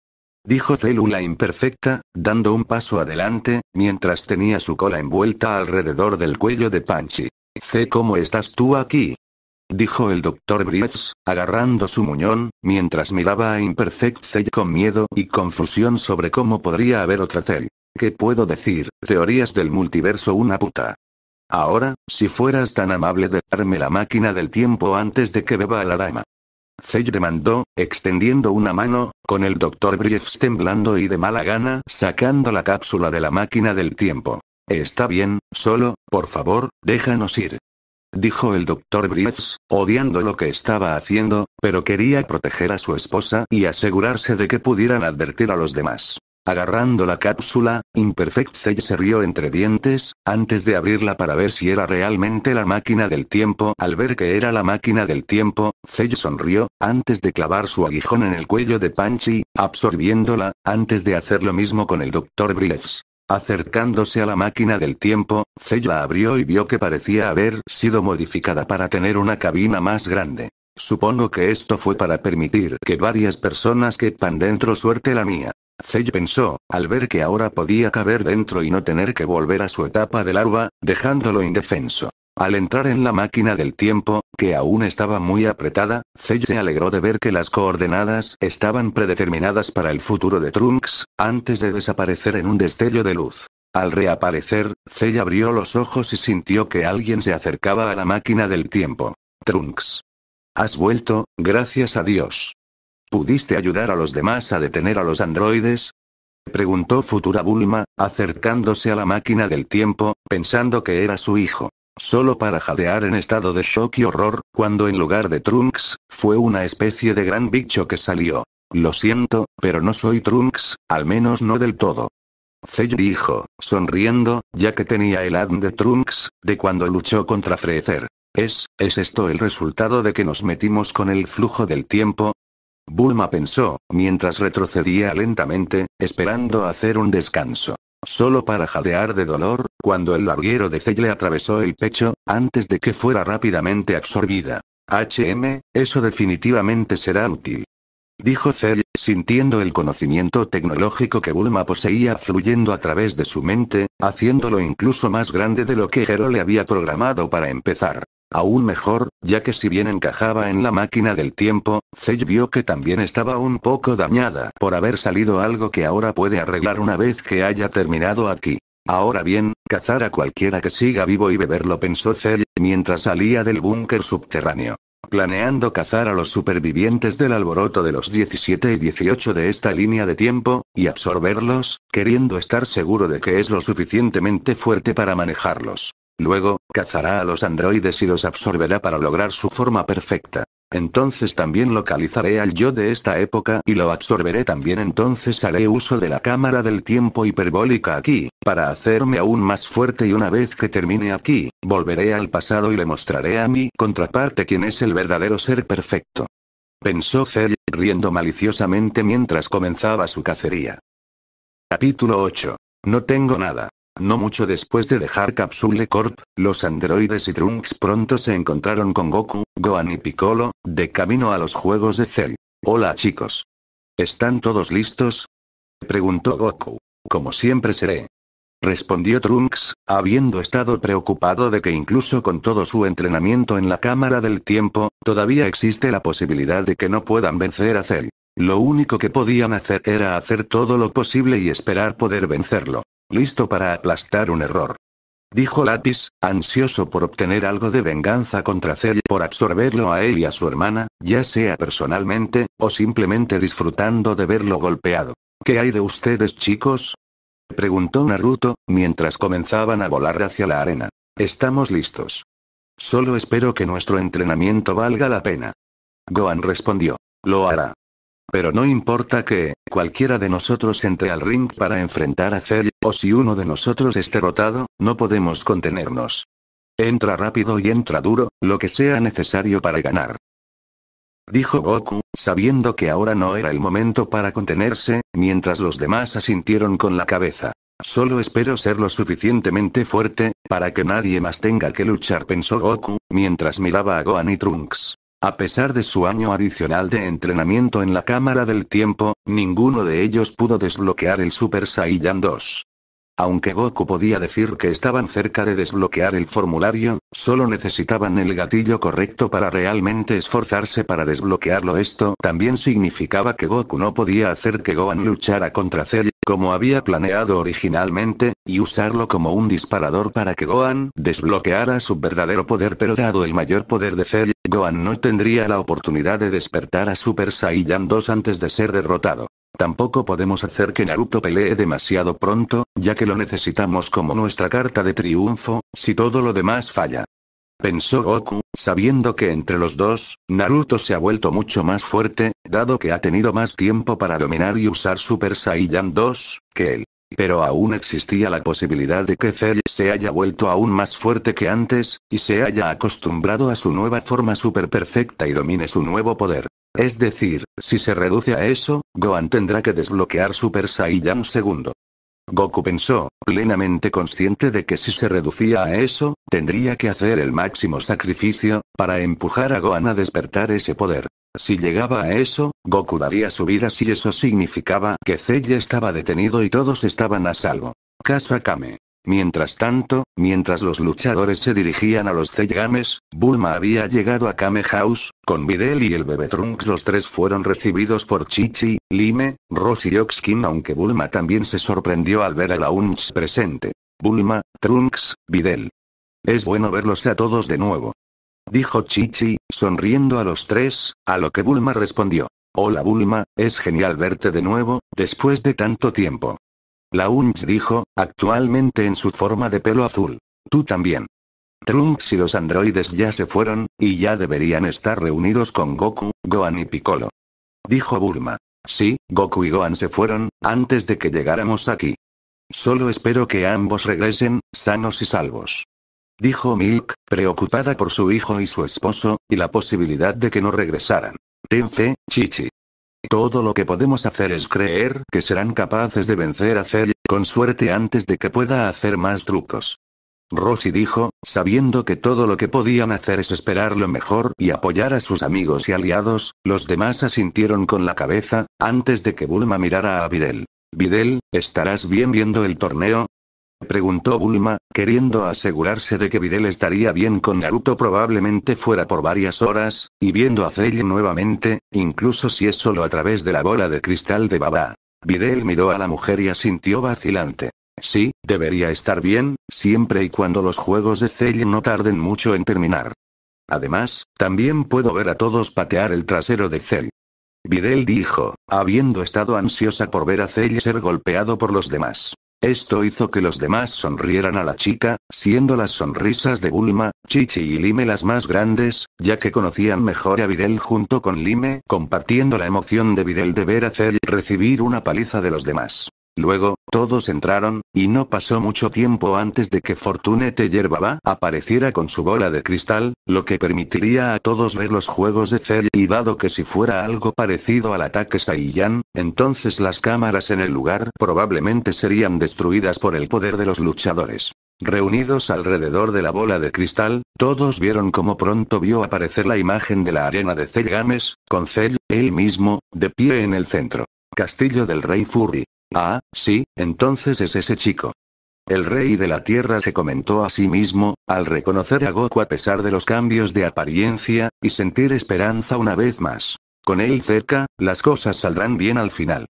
Dijo Célula Imperfecta, dando un paso adelante, mientras tenía su cola envuelta alrededor del cuello de Panchi. C. ¿Cómo estás tú aquí? dijo el doctor Briefs, agarrando su muñón, mientras miraba a Imperfect Cell con miedo y confusión sobre cómo podría haber otra Cell. ¿Qué puedo decir? Teorías del multiverso una puta. Ahora, si fueras tan amable de darme la máquina del tiempo antes de que beba a la dama. Cell demandó, extendiendo una mano, con el doctor Briefs temblando y de mala gana, sacando la cápsula de la máquina del tiempo. Está bien, solo, por favor, déjanos ir dijo el doctor Briefs, odiando lo que estaba haciendo, pero quería proteger a su esposa y asegurarse de que pudieran advertir a los demás. Agarrando la cápsula, Imperfect Zell se rió entre dientes, antes de abrirla para ver si era realmente la máquina del tiempo. Al ver que era la máquina del tiempo, Zell sonrió, antes de clavar su aguijón en el cuello de Panchi, absorbiéndola, antes de hacer lo mismo con el Dr. Briefs. Acercándose a la máquina del tiempo, Zell la abrió y vio que parecía haber sido modificada para tener una cabina más grande. Supongo que esto fue para permitir que varias personas quepan dentro suerte la mía. Zell pensó, al ver que ahora podía caber dentro y no tener que volver a su etapa de larva, dejándolo indefenso. Al entrar en la máquina del tiempo, que aún estaba muy apretada, Zell se alegró de ver que las coordenadas estaban predeterminadas para el futuro de Trunks, antes de desaparecer en un destello de luz. Al reaparecer, Zell abrió los ojos y sintió que alguien se acercaba a la máquina del tiempo. Trunks. Has vuelto, gracias a Dios. ¿Pudiste ayudar a los demás a detener a los androides? Preguntó Futura Bulma, acercándose a la máquina del tiempo, pensando que era su hijo. Solo para jadear en estado de shock y horror, cuando en lugar de Trunks, fue una especie de gran bicho que salió. Lo siento, pero no soy Trunks, al menos no del todo. Zell dijo, sonriendo, ya que tenía el ADN de Trunks, de cuando luchó contra Freezer. ¿Es, es esto el resultado de que nos metimos con el flujo del tiempo? Bulma pensó, mientras retrocedía lentamente, esperando hacer un descanso solo para jadear de dolor, cuando el larguero de Cell le atravesó el pecho, antes de que fuera rápidamente absorbida. HM, eso definitivamente será útil. Dijo Cell, sintiendo el conocimiento tecnológico que Bulma poseía fluyendo a través de su mente, haciéndolo incluso más grande de lo que Hero le había programado para empezar. Aún mejor, ya que si bien encajaba en la máquina del tiempo, Zell vio que también estaba un poco dañada por haber salido algo que ahora puede arreglar una vez que haya terminado aquí. Ahora bien, cazar a cualquiera que siga vivo y beberlo pensó Zell, mientras salía del búnker subterráneo. Planeando cazar a los supervivientes del alboroto de los 17 y 18 de esta línea de tiempo, y absorberlos, queriendo estar seguro de que es lo suficientemente fuerte para manejarlos. Luego, cazará a los androides y los absorberá para lograr su forma perfecta. Entonces también localizaré al yo de esta época y lo absorberé también entonces haré uso de la cámara del tiempo hiperbólica aquí, para hacerme aún más fuerte y una vez que termine aquí, volveré al pasado y le mostraré a mi contraparte quien es el verdadero ser perfecto. Pensó Cell, riendo maliciosamente mientras comenzaba su cacería. Capítulo 8. No tengo nada. No mucho después de dejar Capsule Corp, los androides y Trunks pronto se encontraron con Goku, Gohan y Piccolo, de camino a los juegos de Cell. Hola chicos. ¿Están todos listos? Preguntó Goku. Como siempre seré. Respondió Trunks, habiendo estado preocupado de que incluso con todo su entrenamiento en la Cámara del Tiempo, todavía existe la posibilidad de que no puedan vencer a Cell. Lo único que podían hacer era hacer todo lo posible y esperar poder vencerlo listo para aplastar un error. Dijo Latis, ansioso por obtener algo de venganza contra Celle por absorberlo a él y a su hermana, ya sea personalmente, o simplemente disfrutando de verlo golpeado. ¿Qué hay de ustedes chicos? Preguntó Naruto, mientras comenzaban a volar hacia la arena. Estamos listos. Solo espero que nuestro entrenamiento valga la pena. Gohan respondió. Lo hará. Pero no importa que, cualquiera de nosotros entre al ring para enfrentar a Cell, o si uno de nosotros esté derrotado, no podemos contenernos. Entra rápido y entra duro, lo que sea necesario para ganar. Dijo Goku, sabiendo que ahora no era el momento para contenerse, mientras los demás asintieron con la cabeza. Solo espero ser lo suficientemente fuerte, para que nadie más tenga que luchar, pensó Goku, mientras miraba a Gohan y Trunks. A pesar de su año adicional de entrenamiento en la Cámara del Tiempo, ninguno de ellos pudo desbloquear el Super Saiyan 2. Aunque Goku podía decir que estaban cerca de desbloquear el formulario, solo necesitaban el gatillo correcto para realmente esforzarse para desbloquearlo. Esto también significaba que Goku no podía hacer que Gohan luchara contra Cell, como había planeado originalmente, y usarlo como un disparador para que Gohan desbloqueara su verdadero poder pero dado el mayor poder de Cell, Gohan no tendría la oportunidad de despertar a Super Saiyan 2 antes de ser derrotado. Tampoco podemos hacer que Naruto pelee demasiado pronto, ya que lo necesitamos como nuestra carta de triunfo, si todo lo demás falla. Pensó Goku, sabiendo que entre los dos, Naruto se ha vuelto mucho más fuerte, dado que ha tenido más tiempo para dominar y usar Super Saiyan 2, que él. Pero aún existía la posibilidad de que Cell se haya vuelto aún más fuerte que antes, y se haya acostumbrado a su nueva forma super perfecta y domine su nuevo poder. Es decir, si se reduce a eso, Gohan tendrá que desbloquear Super Saiyan segundo. Goku pensó, plenamente consciente de que si se reducía a eso, tendría que hacer el máximo sacrificio, para empujar a Gohan a despertar ese poder. Si llegaba a eso, Goku daría su vida si eso significaba que Cell estaba detenido y todos estaban a salvo. Kasakame. Mientras tanto, mientras los luchadores se dirigían a los Games, Bulma había llegado a Kame House, con Videl y el bebé Trunks los tres fueron recibidos por Chichi, Lime, Ross y Oxkin aunque Bulma también se sorprendió al ver a la Unch presente. Bulma, Trunks, Videl. Es bueno verlos a todos de nuevo. Dijo Chichi, sonriendo a los tres, a lo que Bulma respondió. Hola Bulma, es genial verte de nuevo, después de tanto tiempo. La Uns dijo, actualmente en su forma de pelo azul. Tú también. Trunks y los androides ya se fueron, y ya deberían estar reunidos con Goku, Gohan y Piccolo. Dijo Bulma. Sí, Goku y Gohan se fueron, antes de que llegáramos aquí. Solo espero que ambos regresen, sanos y salvos. Dijo Milk, preocupada por su hijo y su esposo, y la posibilidad de que no regresaran. Ten fe, Chichi. Todo lo que podemos hacer es creer que serán capaces de vencer a Cell, con suerte antes de que pueda hacer más trucos. Rosy dijo, sabiendo que todo lo que podían hacer es esperar lo mejor y apoyar a sus amigos y aliados, los demás asintieron con la cabeza, antes de que Bulma mirara a Videl. Videl, ¿estarás bien viendo el torneo? Preguntó Bulma, queriendo asegurarse de que Videl estaría bien con Naruto probablemente fuera por varias horas, y viendo a Cell nuevamente, incluso si es solo a través de la bola de cristal de Baba. Videl miró a la mujer y asintió vacilante. Sí, debería estar bien, siempre y cuando los juegos de Cell no tarden mucho en terminar. Además, también puedo ver a todos patear el trasero de Cell. Videl dijo, habiendo estado ansiosa por ver a Cell ser golpeado por los demás. Esto hizo que los demás sonrieran a la chica, siendo las sonrisas de Bulma, Chichi y Lime las más grandes, ya que conocían mejor a Videl junto con Lime, compartiendo la emoción de Videl de ver hacer y recibir una paliza de los demás. Luego, todos entraron, y no pasó mucho tiempo antes de que Fortunete Yerbaba apareciera con su bola de cristal, lo que permitiría a todos ver los juegos de Cell y dado que si fuera algo parecido al ataque Saiyan, entonces las cámaras en el lugar probablemente serían destruidas por el poder de los luchadores. Reunidos alrededor de la bola de cristal, todos vieron cómo pronto vio aparecer la imagen de la arena de Cell Games, con Cell, él mismo, de pie en el centro. Castillo del Rey Fury. Ah, sí, entonces es ese chico. El rey de la tierra se comentó a sí mismo, al reconocer a Goku a pesar de los cambios de apariencia, y sentir esperanza una vez más. Con él cerca, las cosas saldrán bien al final.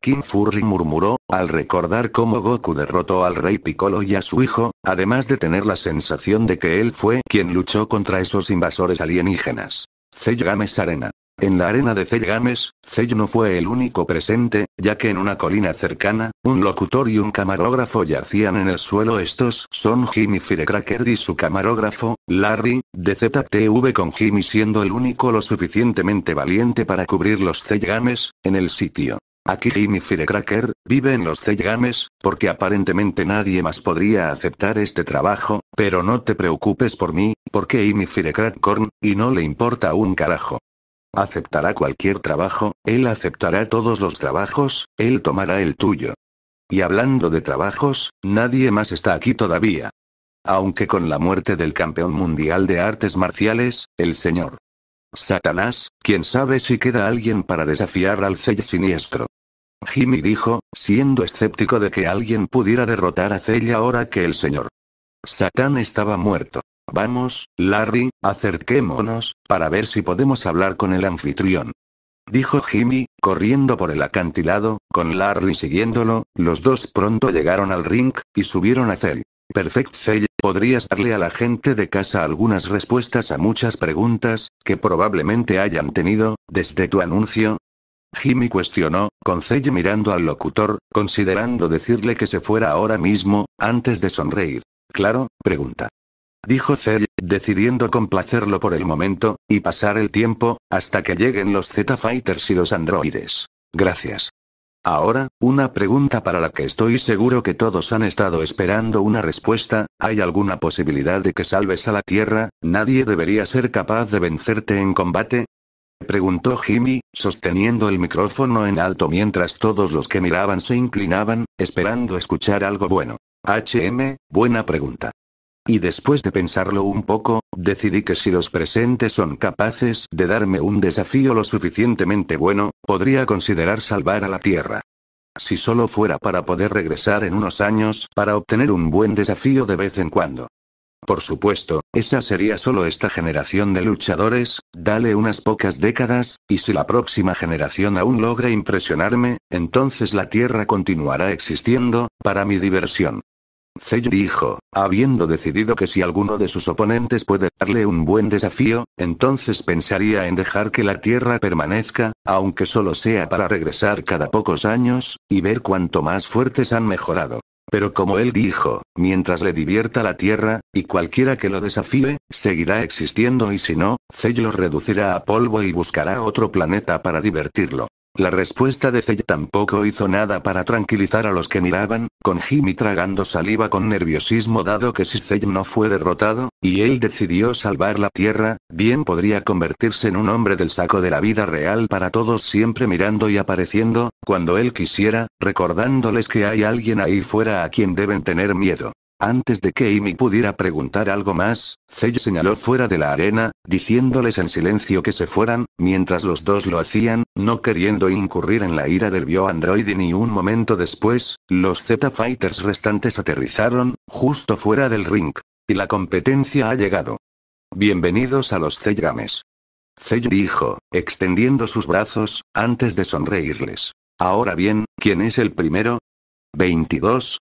Kim Furry murmuró, al recordar cómo Goku derrotó al rey Piccolo y a su hijo, además de tener la sensación de que él fue quien luchó contra esos invasores alienígenas. Seyogame Arena. En la arena de Cellgames, Cell no fue el único presente, ya que en una colina cercana, un locutor y un camarógrafo yacían en el suelo. Estos son Jimmy Firecracker y su camarógrafo, Larry, de ZTV con Jimmy siendo el único lo suficientemente valiente para cubrir los Cellgames, en el sitio. Aquí Jimmy Firecracker, vive en los Cellgames, porque aparentemente nadie más podría aceptar este trabajo, pero no te preocupes por mí, porque Jimmy Firecracker y no le importa un carajo. Aceptará cualquier trabajo, él aceptará todos los trabajos, él tomará el tuyo. Y hablando de trabajos, nadie más está aquí todavía. Aunque con la muerte del campeón mundial de artes marciales, el señor Satanás, quién sabe si queda alguien para desafiar al Cell siniestro. Jimmy dijo, siendo escéptico de que alguien pudiera derrotar a Cell ahora que el señor Satán estaba muerto. Vamos, Larry, acerquémonos, para ver si podemos hablar con el anfitrión. Dijo Jimmy, corriendo por el acantilado, con Larry siguiéndolo, los dos pronto llegaron al ring, y subieron a Cell. Perfect Cell, podrías darle a la gente de casa algunas respuestas a muchas preguntas, que probablemente hayan tenido, desde tu anuncio, Jimmy cuestionó, con Celle mirando al locutor, considerando decirle que se fuera ahora mismo, antes de sonreír. Claro, pregunta dijo Zell, decidiendo complacerlo por el momento, y pasar el tiempo, hasta que lleguen los Z-Fighters y los androides. Gracias. Ahora, una pregunta para la que estoy seguro que todos han estado esperando una respuesta, ¿hay alguna posibilidad de que salves a la Tierra? ¿Nadie debería ser capaz de vencerte en combate? Preguntó Jimmy, sosteniendo el micrófono en alto mientras todos los que miraban se inclinaban, esperando escuchar algo bueno. HM, buena pregunta. Y después de pensarlo un poco, decidí que si los presentes son capaces de darme un desafío lo suficientemente bueno, podría considerar salvar a la Tierra. Si solo fuera para poder regresar en unos años para obtener un buen desafío de vez en cuando. Por supuesto, esa sería solo esta generación de luchadores, dale unas pocas décadas, y si la próxima generación aún logra impresionarme, entonces la Tierra continuará existiendo, para mi diversión. Cello dijo, habiendo decidido que si alguno de sus oponentes puede darle un buen desafío, entonces pensaría en dejar que la Tierra permanezca, aunque solo sea para regresar cada pocos años, y ver cuánto más fuertes han mejorado. Pero como él dijo, mientras le divierta la Tierra, y cualquiera que lo desafíe, seguirá existiendo y si no, Cello lo reducirá a polvo y buscará otro planeta para divertirlo. La respuesta de Zey tampoco hizo nada para tranquilizar a los que miraban, con Jimmy tragando saliva con nerviosismo dado que si Zey no fue derrotado, y él decidió salvar la Tierra, bien podría convertirse en un hombre del saco de la vida real para todos siempre mirando y apareciendo, cuando él quisiera, recordándoles que hay alguien ahí fuera a quien deben tener miedo. Antes de que Amy pudiera preguntar algo más, Zell señaló fuera de la arena, diciéndoles en silencio que se fueran, mientras los dos lo hacían, no queriendo incurrir en la ira del bioandroide ni un momento después, los Z-Fighters restantes aterrizaron, justo fuera del ring. Y la competencia ha llegado. Bienvenidos a los Z-Games. Zell dijo, extendiendo sus brazos, antes de sonreírles. Ahora bien, ¿quién es el primero? 22,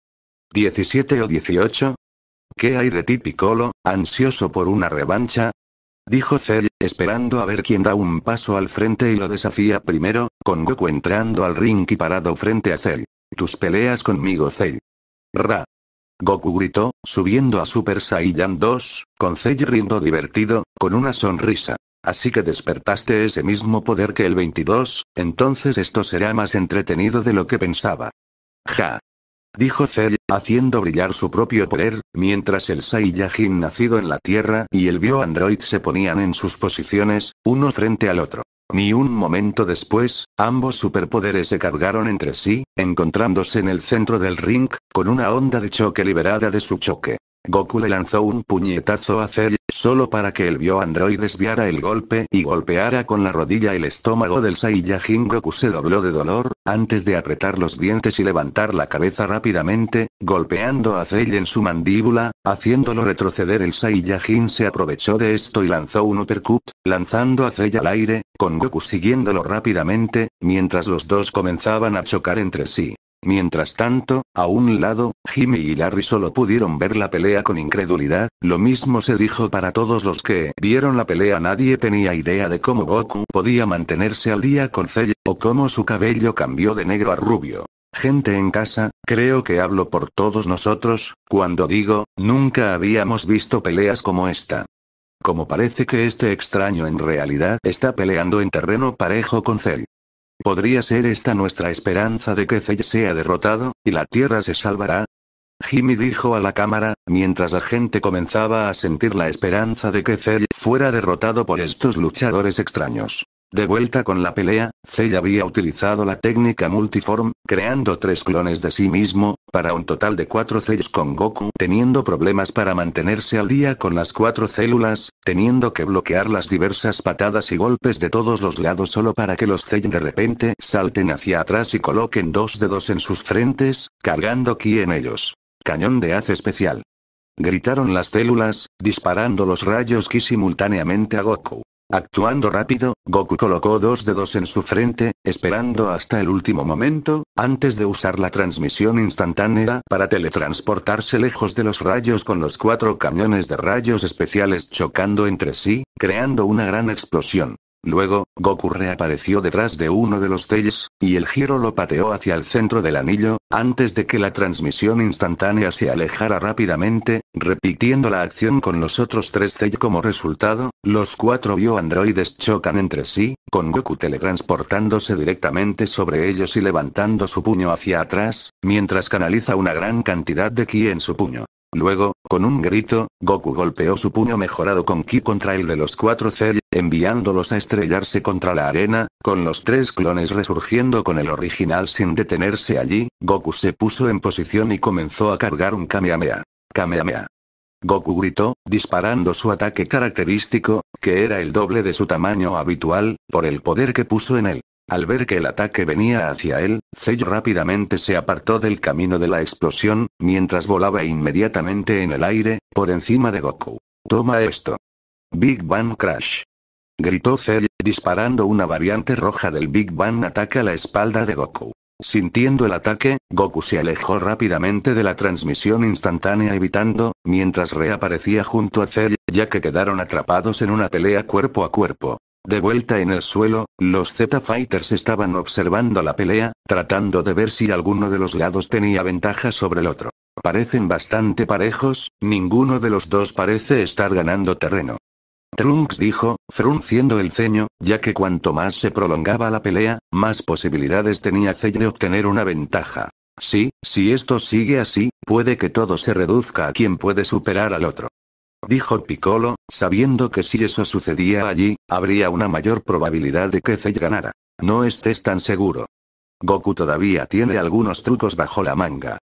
¿17 o 18? ¿Qué hay de ti Piccolo, ansioso por una revancha? Dijo Cell, esperando a ver quién da un paso al frente y lo desafía primero, con Goku entrando al ring y parado frente a Cell. Tus peleas conmigo Cell. Ra. Goku gritó, subiendo a Super Saiyan 2, con Cell riendo divertido, con una sonrisa. Así que despertaste ese mismo poder que el 22, entonces esto será más entretenido de lo que pensaba. Ja dijo Zell, haciendo brillar su propio poder, mientras el Saiyajin nacido en la Tierra y el Bio-Android se ponían en sus posiciones, uno frente al otro. Ni un momento después, ambos superpoderes se cargaron entre sí, encontrándose en el centro del ring, con una onda de choque liberada de su choque. Goku le lanzó un puñetazo a Cell, solo para que el bioandroid desviara el golpe y golpeara con la rodilla el estómago del Saiyajin Goku se dobló de dolor, antes de apretar los dientes y levantar la cabeza rápidamente, golpeando a Cell en su mandíbula, haciéndolo retroceder el Saiyajin se aprovechó de esto y lanzó un uppercut, lanzando a Cell al aire, con Goku siguiéndolo rápidamente, mientras los dos comenzaban a chocar entre sí. Mientras tanto, a un lado, Jimmy y Larry solo pudieron ver la pelea con incredulidad, lo mismo se dijo para todos los que vieron la pelea nadie tenía idea de cómo Goku podía mantenerse al día con Cell, o cómo su cabello cambió de negro a rubio. Gente en casa, creo que hablo por todos nosotros, cuando digo, nunca habíamos visto peleas como esta. Como parece que este extraño en realidad está peleando en terreno parejo con Cell. ¿Podría ser esta nuestra esperanza de que Zell sea derrotado, y la Tierra se salvará? Jimmy dijo a la cámara, mientras la gente comenzaba a sentir la esperanza de que Zell fuera derrotado por estos luchadores extraños. De vuelta con la pelea, Cell había utilizado la técnica multiform, creando tres clones de sí mismo, para un total de cuatro Cells con Goku teniendo problemas para mantenerse al día con las cuatro células, teniendo que bloquear las diversas patadas y golpes de todos los lados solo para que los Cells de repente salten hacia atrás y coloquen dos dedos en sus frentes, cargando ki en ellos. Cañón de haz especial. Gritaron las células, disparando los rayos ki simultáneamente a Goku. Actuando rápido, Goku colocó dos dedos en su frente, esperando hasta el último momento, antes de usar la transmisión instantánea para teletransportarse lejos de los rayos con los cuatro camiones de rayos especiales chocando entre sí, creando una gran explosión. Luego, Goku reapareció detrás de uno de los Telles, y el giro lo pateó hacia el centro del anillo, antes de que la transmisión instantánea se alejara rápidamente, repitiendo la acción con los otros tres Tell como resultado, los cuatro bioandroides chocan entre sí, con Goku teletransportándose directamente sobre ellos y levantando su puño hacia atrás, mientras canaliza una gran cantidad de ki en su puño. Luego, con un grito, Goku golpeó su puño mejorado con Ki contra el de los cuatro Cell, enviándolos a estrellarse contra la arena, con los tres clones resurgiendo con el original sin detenerse allí, Goku se puso en posición y comenzó a cargar un Kamehameha. Kamehameha. Goku gritó, disparando su ataque característico, que era el doble de su tamaño habitual, por el poder que puso en él. Al ver que el ataque venía hacia él, Zell rápidamente se apartó del camino de la explosión, mientras volaba inmediatamente en el aire, por encima de Goku. Toma esto. Big Bang Crash. Gritó Cell, disparando una variante roja del Big Bang ataque a la espalda de Goku. Sintiendo el ataque, Goku se alejó rápidamente de la transmisión instantánea evitando, mientras reaparecía junto a Zell, ya que quedaron atrapados en una pelea cuerpo a cuerpo. De vuelta en el suelo, los Z-Fighters estaban observando la pelea, tratando de ver si alguno de los lados tenía ventaja sobre el otro. Parecen bastante parejos, ninguno de los dos parece estar ganando terreno. Trunks dijo, frunciendo el ceño, ya que cuanto más se prolongaba la pelea, más posibilidades tenía Z de obtener una ventaja. Sí, si esto sigue así, puede que todo se reduzca a quien puede superar al otro dijo Piccolo, sabiendo que si eso sucedía allí, habría una mayor probabilidad de que Cell ganara. No estés tan seguro. Goku todavía tiene algunos trucos bajo la manga.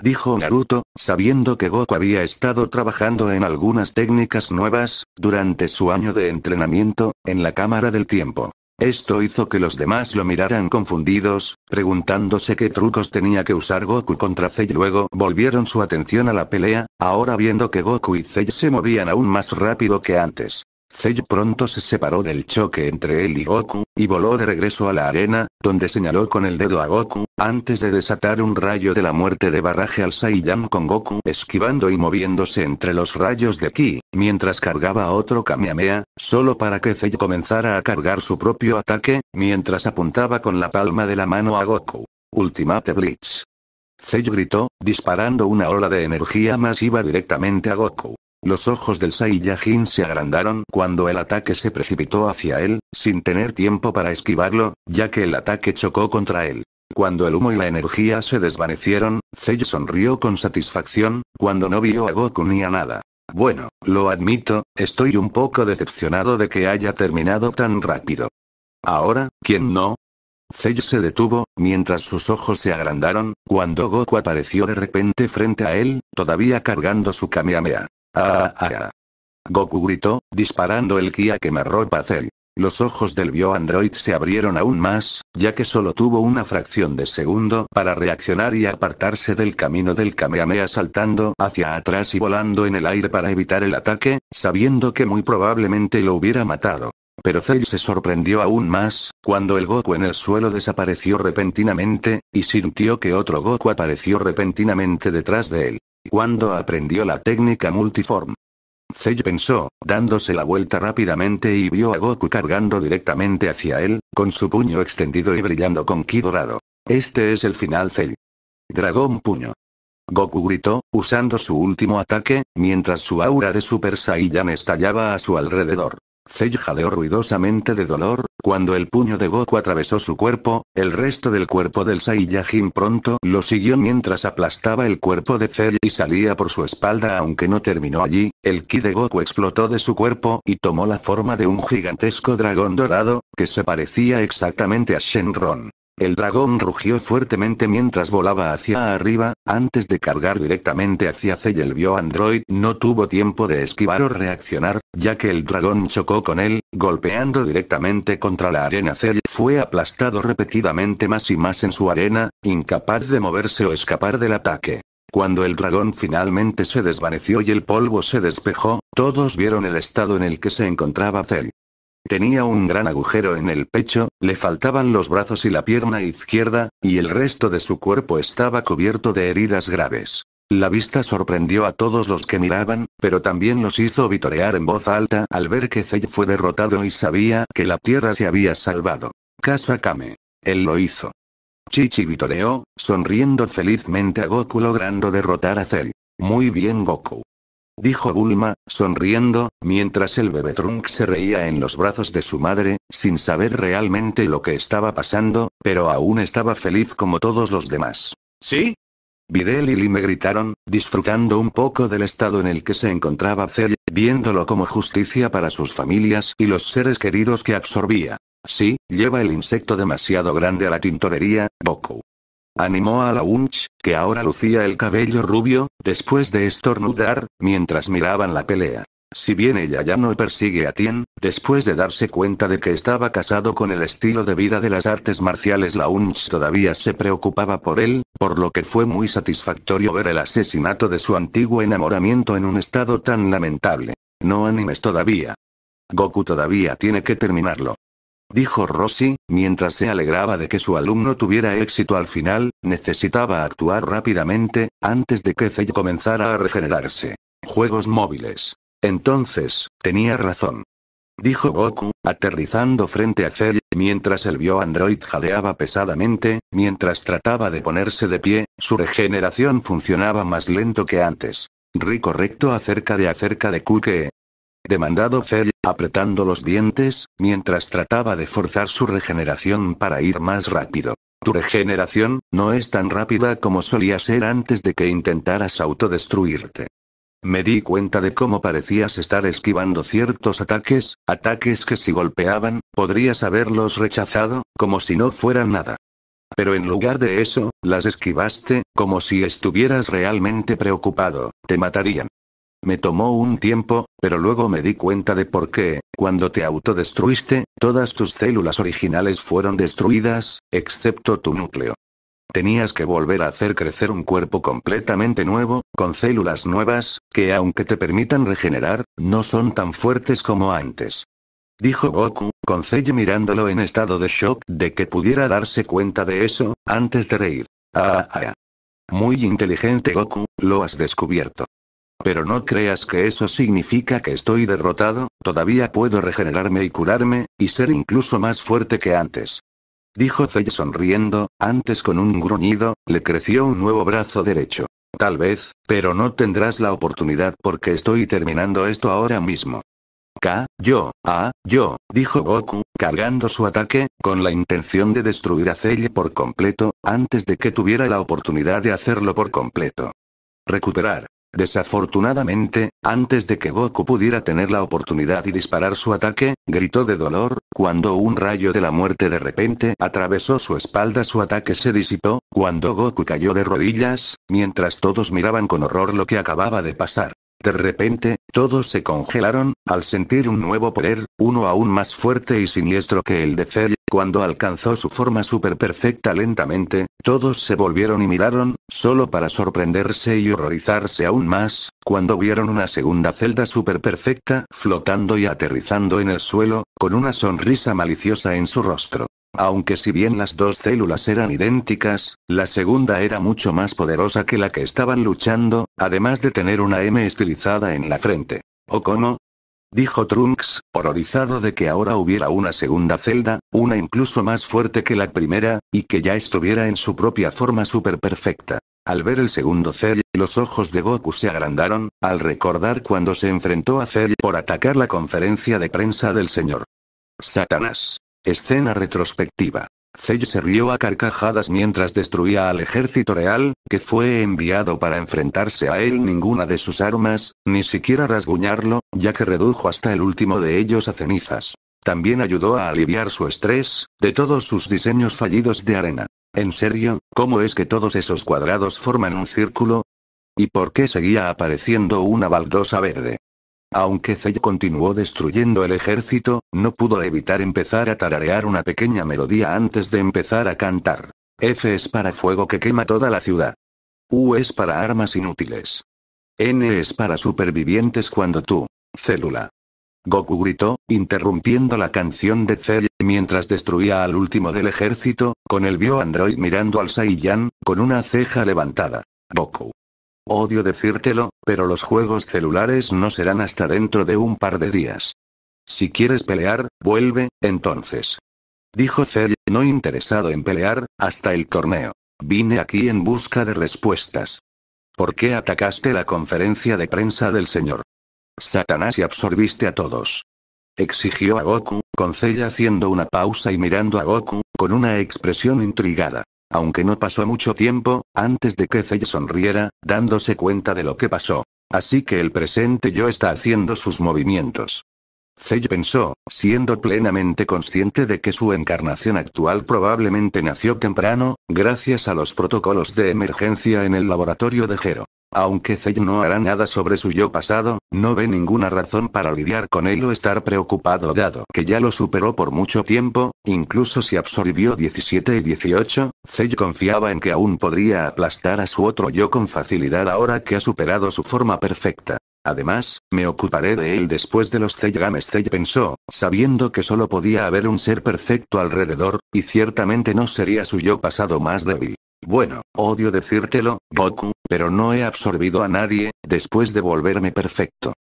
Dijo Naruto, sabiendo que Goku había estado trabajando en algunas técnicas nuevas, durante su año de entrenamiento, en la Cámara del Tiempo. Esto hizo que los demás lo miraran confundidos, preguntándose qué trucos tenía que usar Goku contra Cell. Luego volvieron su atención a la pelea, ahora viendo que Goku y Cell se movían aún más rápido que antes. Zello pronto se separó del choque entre él y Goku, y voló de regreso a la arena, donde señaló con el dedo a Goku, antes de desatar un rayo de la muerte de barraje al Saiyan con Goku esquivando y moviéndose entre los rayos de Ki, mientras cargaba otro Kamehameha, solo para que Cell comenzara a cargar su propio ataque, mientras apuntaba con la palma de la mano a Goku. Ultimate Blitz. Cell gritó, disparando una ola de energía masiva directamente a Goku. Los ojos del Saiyajin se agrandaron cuando el ataque se precipitó hacia él, sin tener tiempo para esquivarlo, ya que el ataque chocó contra él. Cuando el humo y la energía se desvanecieron, Zell sonrió con satisfacción, cuando no vio a Goku ni a nada. Bueno, lo admito, estoy un poco decepcionado de que haya terminado tan rápido. Ahora, ¿quién no? Zell se detuvo, mientras sus ojos se agrandaron, cuando Goku apareció de repente frente a él, todavía cargando su Kamehameha. Ah, ah. Goku gritó, disparando el ki a quemarropa Cell. Los ojos del android se abrieron aún más, ya que solo tuvo una fracción de segundo para reaccionar y apartarse del camino del Kamehameha saltando hacia atrás y volando en el aire para evitar el ataque, sabiendo que muy probablemente lo hubiera matado. Pero Cell se sorprendió aún más, cuando el Goku en el suelo desapareció repentinamente, y sintió que otro Goku apareció repentinamente detrás de él cuando aprendió la técnica multiform. Zell pensó, dándose la vuelta rápidamente y vio a Goku cargando directamente hacia él, con su puño extendido y brillando con ki dorado. Este es el final Cell. Dragón puño. Goku gritó, usando su último ataque, mientras su aura de Super Saiyan estallaba a su alrededor. Zell jadeó ruidosamente de dolor, cuando el puño de Goku atravesó su cuerpo, el resto del cuerpo del Saiyajin pronto lo siguió mientras aplastaba el cuerpo de Zell y salía por su espalda aunque no terminó allí, el ki de Goku explotó de su cuerpo y tomó la forma de un gigantesco dragón dorado, que se parecía exactamente a Shenron. El dragón rugió fuertemente mientras volaba hacia arriba, antes de cargar directamente hacia Zell el vio android no tuvo tiempo de esquivar o reaccionar, ya que el dragón chocó con él, golpeando directamente contra la arena Zell fue aplastado repetidamente más y más en su arena, incapaz de moverse o escapar del ataque. Cuando el dragón finalmente se desvaneció y el polvo se despejó, todos vieron el estado en el que se encontraba Zell. Tenía un gran agujero en el pecho, le faltaban los brazos y la pierna izquierda, y el resto de su cuerpo estaba cubierto de heridas graves. La vista sorprendió a todos los que miraban, pero también los hizo vitorear en voz alta al ver que Zell fue derrotado y sabía que la tierra se había salvado. Kame. Él lo hizo. Chichi vitoreó, sonriendo felizmente a Goku logrando derrotar a Zell. Muy bien Goku dijo Bulma, sonriendo, mientras el bebé Trunk se reía en los brazos de su madre, sin saber realmente lo que estaba pasando, pero aún estaba feliz como todos los demás. ¿Sí? Videl y Lee me gritaron, disfrutando un poco del estado en el que se encontraba Cell, viéndolo como justicia para sus familias y los seres queridos que absorbía. Sí, lleva el insecto demasiado grande a la tintorería, Boku. Animó a la Unch, que ahora lucía el cabello rubio, después de estornudar, mientras miraban la pelea. Si bien ella ya no persigue a Tien, después de darse cuenta de que estaba casado con el estilo de vida de las artes marciales, la Unch todavía se preocupaba por él, por lo que fue muy satisfactorio ver el asesinato de su antiguo enamoramiento en un estado tan lamentable. No animes todavía. Goku todavía tiene que terminarlo dijo Rossi, mientras se alegraba de que su alumno tuviera éxito al final, necesitaba actuar rápidamente, antes de que Cell comenzara a regenerarse. Juegos móviles. Entonces, tenía razón. Dijo Goku, aterrizando frente a Cell, mientras el Android jadeaba pesadamente, mientras trataba de ponerse de pie, su regeneración funcionaba más lento que antes. Rico recto acerca de acerca de Kuke, demandado Zell, apretando los dientes, mientras trataba de forzar su regeneración para ir más rápido. Tu regeneración, no es tan rápida como solía ser antes de que intentaras autodestruirte. Me di cuenta de cómo parecías estar esquivando ciertos ataques, ataques que si golpeaban, podrías haberlos rechazado, como si no fuera nada. Pero en lugar de eso, las esquivaste, como si estuvieras realmente preocupado, te matarían. Me tomó un tiempo, pero luego me di cuenta de por qué, cuando te autodestruiste, todas tus células originales fueron destruidas, excepto tu núcleo. Tenías que volver a hacer crecer un cuerpo completamente nuevo, con células nuevas, que aunque te permitan regenerar, no son tan fuertes como antes. Dijo Goku, con Cell mirándolo en estado de shock de que pudiera darse cuenta de eso, antes de reír. ah, ah. ah. Muy inteligente Goku, lo has descubierto. Pero no creas que eso significa que estoy derrotado, todavía puedo regenerarme y curarme, y ser incluso más fuerte que antes. Dijo Fell sonriendo, antes con un gruñido, le creció un nuevo brazo derecho. Tal vez, pero no tendrás la oportunidad porque estoy terminando esto ahora mismo. K, yo, ah, yo, dijo Goku, cargando su ataque, con la intención de destruir a Cell por completo, antes de que tuviera la oportunidad de hacerlo por completo. Recuperar. Desafortunadamente, antes de que Goku pudiera tener la oportunidad y disparar su ataque, gritó de dolor, cuando un rayo de la muerte de repente atravesó su espalda su ataque se disipó, cuando Goku cayó de rodillas, mientras todos miraban con horror lo que acababa de pasar. De repente, todos se congelaron, al sentir un nuevo poder, uno aún más fuerte y siniestro que el de Cell cuando alcanzó su forma superperfecta perfecta lentamente, todos se volvieron y miraron, solo para sorprenderse y horrorizarse aún más, cuando vieron una segunda celda superperfecta perfecta flotando y aterrizando en el suelo, con una sonrisa maliciosa en su rostro. Aunque si bien las dos células eran idénticas, la segunda era mucho más poderosa que la que estaban luchando, además de tener una M estilizada en la frente. Okono, dijo Trunks, horrorizado de que ahora hubiera una segunda celda, una incluso más fuerte que la primera, y que ya estuviera en su propia forma super perfecta. Al ver el segundo Cell, los ojos de Goku se agrandaron, al recordar cuando se enfrentó a Cell por atacar la conferencia de prensa del señor. Satanás. Escena retrospectiva. Zey se rió a carcajadas mientras destruía al ejército real, que fue enviado para enfrentarse a él ninguna de sus armas, ni siquiera rasguñarlo, ya que redujo hasta el último de ellos a cenizas. También ayudó a aliviar su estrés, de todos sus diseños fallidos de arena. En serio, ¿cómo es que todos esos cuadrados forman un círculo? ¿Y por qué seguía apareciendo una baldosa verde? Aunque Zell continuó destruyendo el ejército, no pudo evitar empezar a tararear una pequeña melodía antes de empezar a cantar. F es para fuego que quema toda la ciudad. U es para armas inútiles. N es para supervivientes cuando tú, célula. Goku gritó, interrumpiendo la canción de Cell, mientras destruía al último del ejército, con el bio-android mirando al Saiyan, con una ceja levantada. Goku. Odio decírtelo, pero los juegos celulares no serán hasta dentro de un par de días. Si quieres pelear, vuelve, entonces. Dijo Cell, no interesado en pelear, hasta el torneo. Vine aquí en busca de respuestas. ¿Por qué atacaste la conferencia de prensa del señor? Satanás y absorbiste a todos. Exigió a Goku, con Cell haciendo una pausa y mirando a Goku, con una expresión intrigada. Aunque no pasó mucho tiempo, antes de que Zell sonriera, dándose cuenta de lo que pasó. Así que el presente yo está haciendo sus movimientos. Zell pensó, siendo plenamente consciente de que su encarnación actual probablemente nació temprano, gracias a los protocolos de emergencia en el laboratorio de Jero. Aunque Cell no hará nada sobre su yo pasado, no ve ninguna razón para lidiar con él o estar preocupado dado que ya lo superó por mucho tiempo, incluso si absorbió 17 y 18, Cell confiaba en que aún podría aplastar a su otro yo con facilidad ahora que ha superado su forma perfecta. Además, me ocuparé de él después de los Games. pensó, sabiendo que solo podía haber un ser perfecto alrededor, y ciertamente no sería su yo pasado más débil. Bueno, odio decírtelo, Goku, pero no he absorbido a nadie, después de volverme perfecto.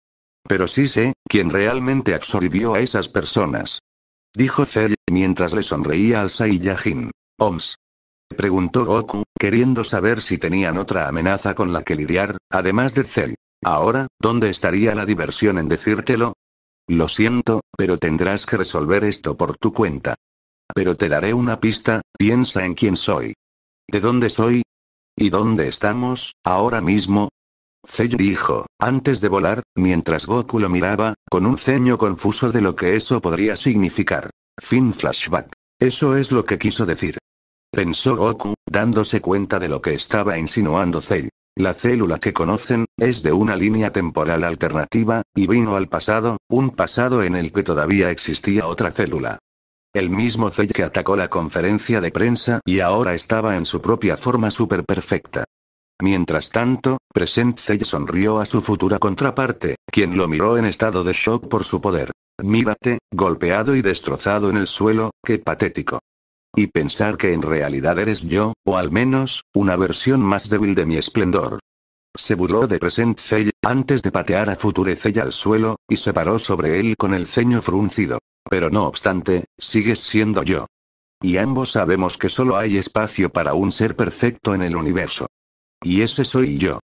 Pero sí sé, quién realmente absorbió a esas personas. Dijo Cell, mientras le sonreía al Saiyajin. Oms. Preguntó Goku, queriendo saber si tenían otra amenaza con la que lidiar, además de Cell. Ahora, ¿dónde estaría la diversión en decírtelo? Lo siento, pero tendrás que resolver esto por tu cuenta. Pero te daré una pista, piensa en quién soy. ¿De dónde soy? ¿Y dónde estamos, ahora mismo? Zell dijo, antes de volar, mientras Goku lo miraba, con un ceño confuso de lo que eso podría significar. Fin flashback. Eso es lo que quiso decir. Pensó Goku, dándose cuenta de lo que estaba insinuando Cell. La célula que conocen, es de una línea temporal alternativa, y vino al pasado, un pasado en el que todavía existía otra célula. El mismo Zell que atacó la conferencia de prensa y ahora estaba en su propia forma súper perfecta. Mientras tanto, Present Zell sonrió a su futura contraparte, quien lo miró en estado de shock por su poder. Mírate, golpeado y destrozado en el suelo, qué patético. Y pensar que en realidad eres yo, o al menos, una versión más débil de mi esplendor. Se burló de Present Zell, antes de patear a Future Zell al suelo, y se paró sobre él con el ceño fruncido. Pero no obstante, sigues siendo yo. Y ambos sabemos que solo hay espacio para un ser perfecto en el universo. Y ese soy yo.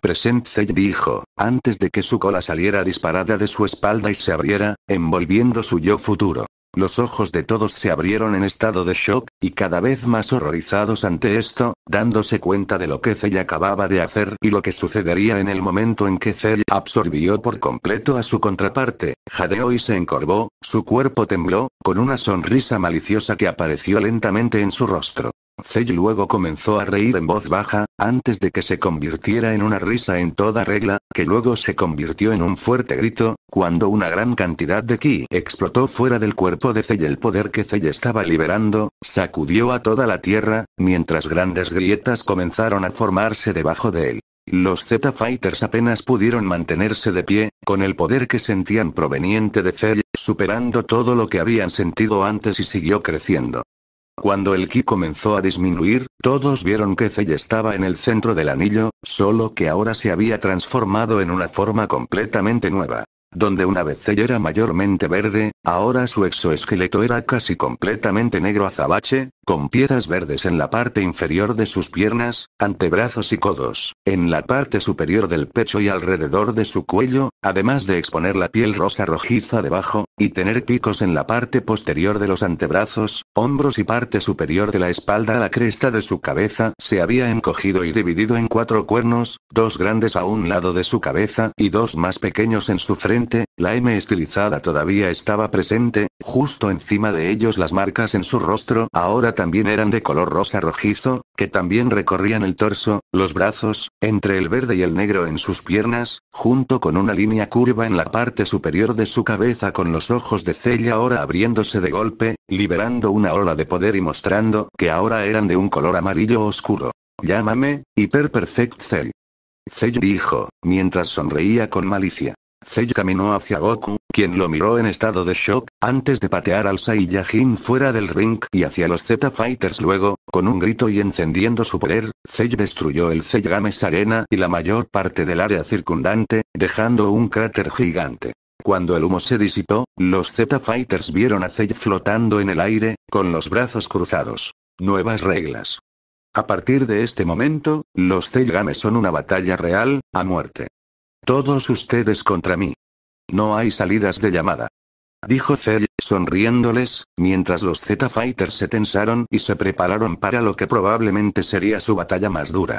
Present dijo, antes de que su cola saliera disparada de su espalda y se abriera, envolviendo su yo futuro. Los ojos de todos se abrieron en estado de shock, y cada vez más horrorizados ante esto, dándose cuenta de lo que Zell acababa de hacer y lo que sucedería en el momento en que Zell absorbió por completo a su contraparte, jadeó y se encorvó, su cuerpo tembló, con una sonrisa maliciosa que apareció lentamente en su rostro. Cell luego comenzó a reír en voz baja, antes de que se convirtiera en una risa en toda regla, que luego se convirtió en un fuerte grito, cuando una gran cantidad de ki explotó fuera del cuerpo de Zey El poder que Cell estaba liberando, sacudió a toda la tierra, mientras grandes grietas comenzaron a formarse debajo de él. Los Z-Fighters apenas pudieron mantenerse de pie, con el poder que sentían proveniente de Cell, superando todo lo que habían sentido antes y siguió creciendo. Cuando el ki comenzó a disminuir, todos vieron que Zey estaba en el centro del anillo, solo que ahora se había transformado en una forma completamente nueva. Donde una vez Zey era mayormente verde, ahora su exoesqueleto era casi completamente negro azabache, con piezas verdes en la parte inferior de sus piernas, antebrazos y codos, en la parte superior del pecho y alrededor de su cuello, además de exponer la piel rosa rojiza debajo, y tener picos en la parte posterior de los antebrazos, hombros y parte superior de la espalda a la cresta de su cabeza se había encogido y dividido en cuatro cuernos, dos grandes a un lado de su cabeza y dos más pequeños en su frente, la M estilizada todavía estaba presente, justo encima de ellos las marcas en su rostro ahora también eran de color rosa rojizo, que también recorrían el torso, los brazos, entre el verde y el negro en sus piernas, junto con una línea curva en la parte superior de su cabeza con los ojos de Cell ahora abriéndose de golpe, liberando una ola de poder y mostrando que ahora eran de un color amarillo oscuro. Llámame, Hyper Perfect Cell. Cell dijo, mientras sonreía con malicia. Zell caminó hacia Goku, quien lo miró en estado de shock, antes de patear al Saiyajin fuera del ring y hacia los Z-Fighters luego, con un grito y encendiendo su poder, Zell destruyó el Games Arena y la mayor parte del área circundante, dejando un cráter gigante. Cuando el humo se disipó, los Z-Fighters vieron a Zell flotando en el aire, con los brazos cruzados. Nuevas reglas. A partir de este momento, los Games son una batalla real, a muerte. Todos ustedes contra mí. No hay salidas de llamada. Dijo Cell, sonriéndoles, mientras los Z-Fighters se tensaron y se prepararon para lo que probablemente sería su batalla más dura.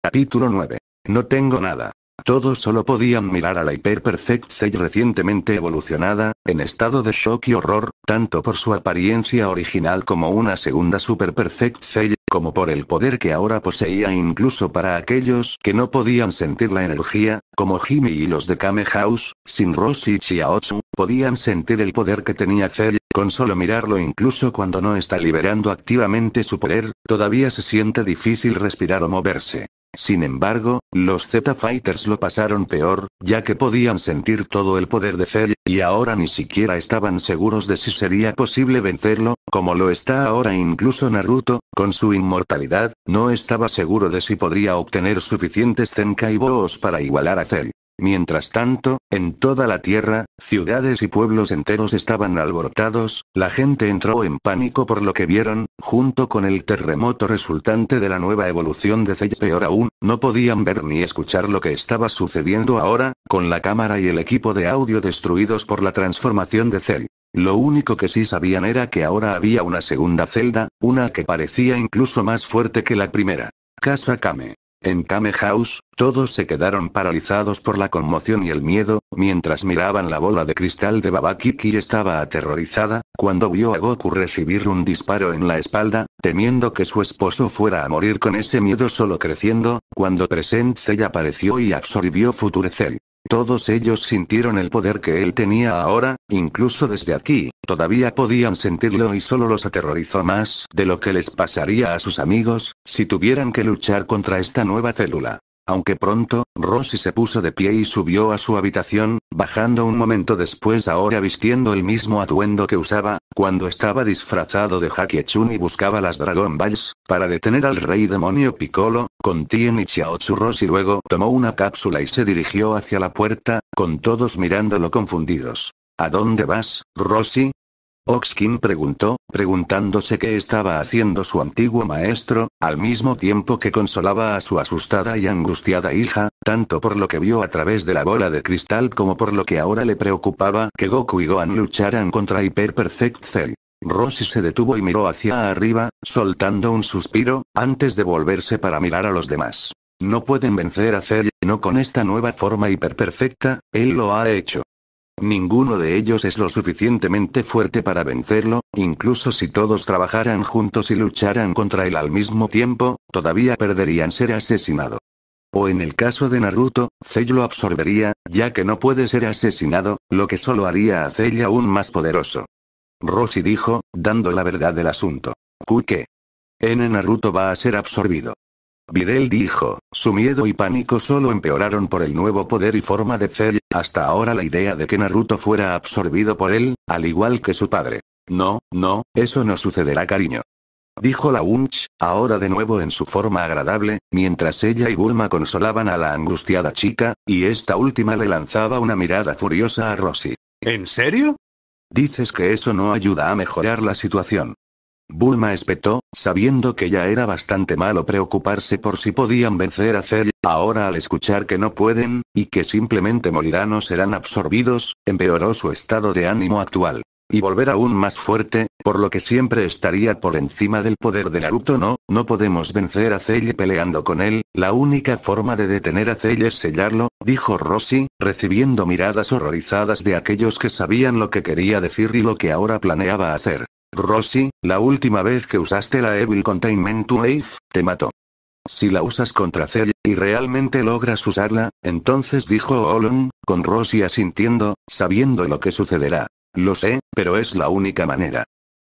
Capítulo 9. No tengo nada. Todos solo podían mirar a la Hyper Perfect Cell recientemente evolucionada, en estado de shock y horror, tanto por su apariencia original como una segunda Super Perfect Cell, como por el poder que ahora poseía incluso para aquellos que no podían sentir la energía, como Jimmy y los de Kame House, sin Roshi y Chiaotsu, podían sentir el poder que tenía Cell, con solo mirarlo incluso cuando no está liberando activamente su poder, todavía se siente difícil respirar o moverse. Sin embargo, los Z-Fighters lo pasaron peor, ya que podían sentir todo el poder de Cell, y ahora ni siquiera estaban seguros de si sería posible vencerlo, como lo está ahora incluso Naruto, con su inmortalidad, no estaba seguro de si podría obtener suficientes Zenkai Boos para igualar a Cell. Mientras tanto, en toda la tierra, ciudades y pueblos enteros estaban alborotados, la gente entró en pánico por lo que vieron, junto con el terremoto resultante de la nueva evolución de Zell. Peor aún, no podían ver ni escuchar lo que estaba sucediendo ahora, con la cámara y el equipo de audio destruidos por la transformación de Cell. Lo único que sí sabían era que ahora había una segunda celda, una que parecía incluso más fuerte que la primera. Casa Kame. En Kame House, todos se quedaron paralizados por la conmoción y el miedo, mientras miraban la bola de cristal de Babakiki estaba aterrorizada, cuando vio a Goku recibir un disparo en la espalda, temiendo que su esposo fuera a morir con ese miedo solo creciendo, cuando Present Cell apareció y absorbió Future Cell. Todos ellos sintieron el poder que él tenía ahora, incluso desde aquí, todavía podían sentirlo y solo los aterrorizó más de lo que les pasaría a sus amigos, si tuvieran que luchar contra esta nueva célula. Aunque pronto, Rossi se puso de pie y subió a su habitación, bajando un momento después ahora vistiendo el mismo atuendo que usaba, cuando estaba disfrazado de Hakiechun y buscaba las Dragon Balls, para detener al rey demonio Piccolo, con Tien y Chiaotsu Rossi luego tomó una cápsula y se dirigió hacia la puerta, con todos mirándolo confundidos. ¿A dónde vas, Rosy? Oxkin preguntó, preguntándose qué estaba haciendo su antiguo maestro, al mismo tiempo que consolaba a su asustada y angustiada hija, tanto por lo que vio a través de la bola de cristal como por lo que ahora le preocupaba que Goku y Gohan lucharan contra Hyper Perfect Cell. Roshi se detuvo y miró hacia arriba, soltando un suspiro, antes de volverse para mirar a los demás. No pueden vencer a Cell, no con esta nueva forma Perfecta, él lo ha hecho. Ninguno de ellos es lo suficientemente fuerte para vencerlo, incluso si todos trabajaran juntos y lucharan contra él al mismo tiempo, todavía perderían ser asesinado. O en el caso de Naruto, Zell lo absorbería, ya que no puede ser asesinado, lo que solo haría a Zell aún más poderoso. Roshi dijo, dando la verdad del asunto. Kuke. N Naruto va a ser absorbido. Videl dijo, su miedo y pánico solo empeoraron por el nuevo poder y forma de Cell, hasta ahora la idea de que Naruto fuera absorbido por él, al igual que su padre. No, no, eso no sucederá cariño. Dijo la Unch, ahora de nuevo en su forma agradable, mientras ella y Bulma consolaban a la angustiada chica, y esta última le lanzaba una mirada furiosa a Rosy. ¿En serio? Dices que eso no ayuda a mejorar la situación. Bulma espetó, sabiendo que ya era bastante malo preocuparse por si podían vencer a Cell, ahora al escuchar que no pueden, y que simplemente morirán o serán absorbidos, empeoró su estado de ánimo actual. Y volver aún más fuerte, por lo que siempre estaría por encima del poder de Naruto no, no podemos vencer a Cell peleando con él, la única forma de detener a Cell es sellarlo, dijo Rossi, recibiendo miradas horrorizadas de aquellos que sabían lo que quería decir y lo que ahora planeaba hacer. Rossi, la última vez que usaste la Evil Containment Wave, te mató. Si la usas contra Celia, y realmente logras usarla, entonces dijo Olon, con Rossi asintiendo, sabiendo lo que sucederá. Lo sé, pero es la única manera.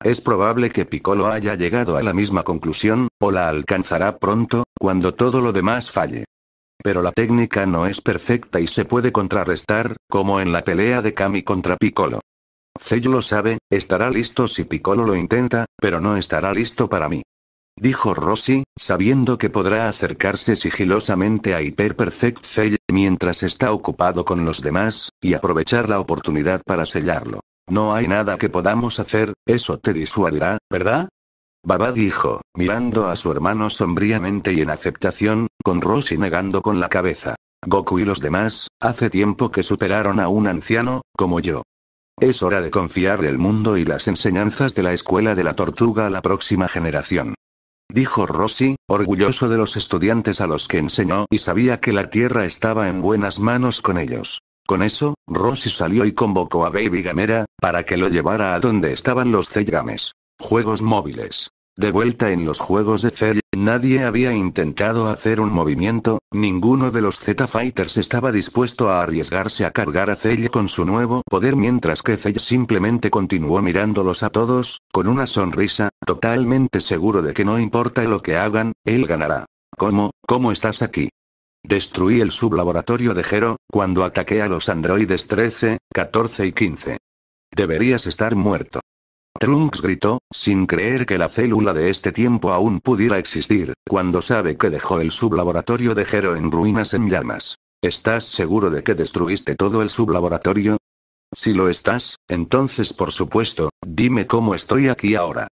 Es probable que Piccolo haya llegado a la misma conclusión, o la alcanzará pronto, cuando todo lo demás falle. Pero la técnica no es perfecta y se puede contrarrestar, como en la pelea de Kami contra Piccolo. Cello lo sabe, estará listo si Piccolo lo intenta, pero no estará listo para mí. Dijo Rossi, sabiendo que podrá acercarse sigilosamente a Hyper Perfect Cell mientras está ocupado con los demás, y aprovechar la oportunidad para sellarlo. No hay nada que podamos hacer, eso te disuadirá, ¿verdad? Baba dijo, mirando a su hermano sombríamente y en aceptación, con Rossi negando con la cabeza. Goku y los demás, hace tiempo que superaron a un anciano, como yo. Es hora de confiar el mundo y las enseñanzas de la escuela de la tortuga a la próxima generación. Dijo Rossi, orgulloso de los estudiantes a los que enseñó y sabía que la tierra estaba en buenas manos con ellos. Con eso, Rossi salió y convocó a Baby Gamera, para que lo llevara a donde estaban los Ceigames. Juegos móviles. De vuelta en los juegos de Cell, nadie había intentado hacer un movimiento, ninguno de los Z-Fighters estaba dispuesto a arriesgarse a cargar a Cell con su nuevo poder mientras que Cell simplemente continuó mirándolos a todos, con una sonrisa, totalmente seguro de que no importa lo que hagan, él ganará. ¿Cómo, cómo estás aquí? Destruí el sublaboratorio de Gero, cuando ataqué a los androides 13, 14 y 15. Deberías estar muerto. Trunks gritó, sin creer que la célula de este tiempo aún pudiera existir, cuando sabe que dejó el sublaboratorio de Jero en ruinas en llamas. ¿Estás seguro de que destruiste todo el sublaboratorio? Si lo estás, entonces por supuesto, dime cómo estoy aquí ahora.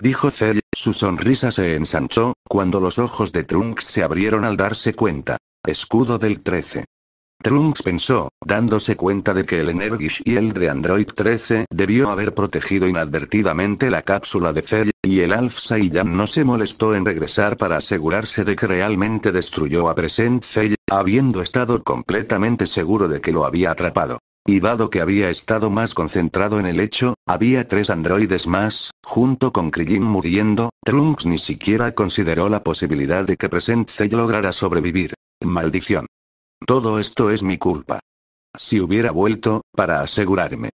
Dijo Cell, su sonrisa se ensanchó, cuando los ojos de Trunks se abrieron al darse cuenta. Escudo del 13. Trunks pensó, dándose cuenta de que el y el de Android 13 debió haber protegido inadvertidamente la cápsula de Cell, y el Alf Saiyan no se molestó en regresar para asegurarse de que realmente destruyó a Present Cell, habiendo estado completamente seguro de que lo había atrapado. Y dado que había estado más concentrado en el hecho, había tres androides más, junto con Krillin muriendo, Trunks ni siquiera consideró la posibilidad de que Present Cell lograra sobrevivir. Maldición. Todo esto es mi culpa. Si hubiera vuelto, para asegurarme.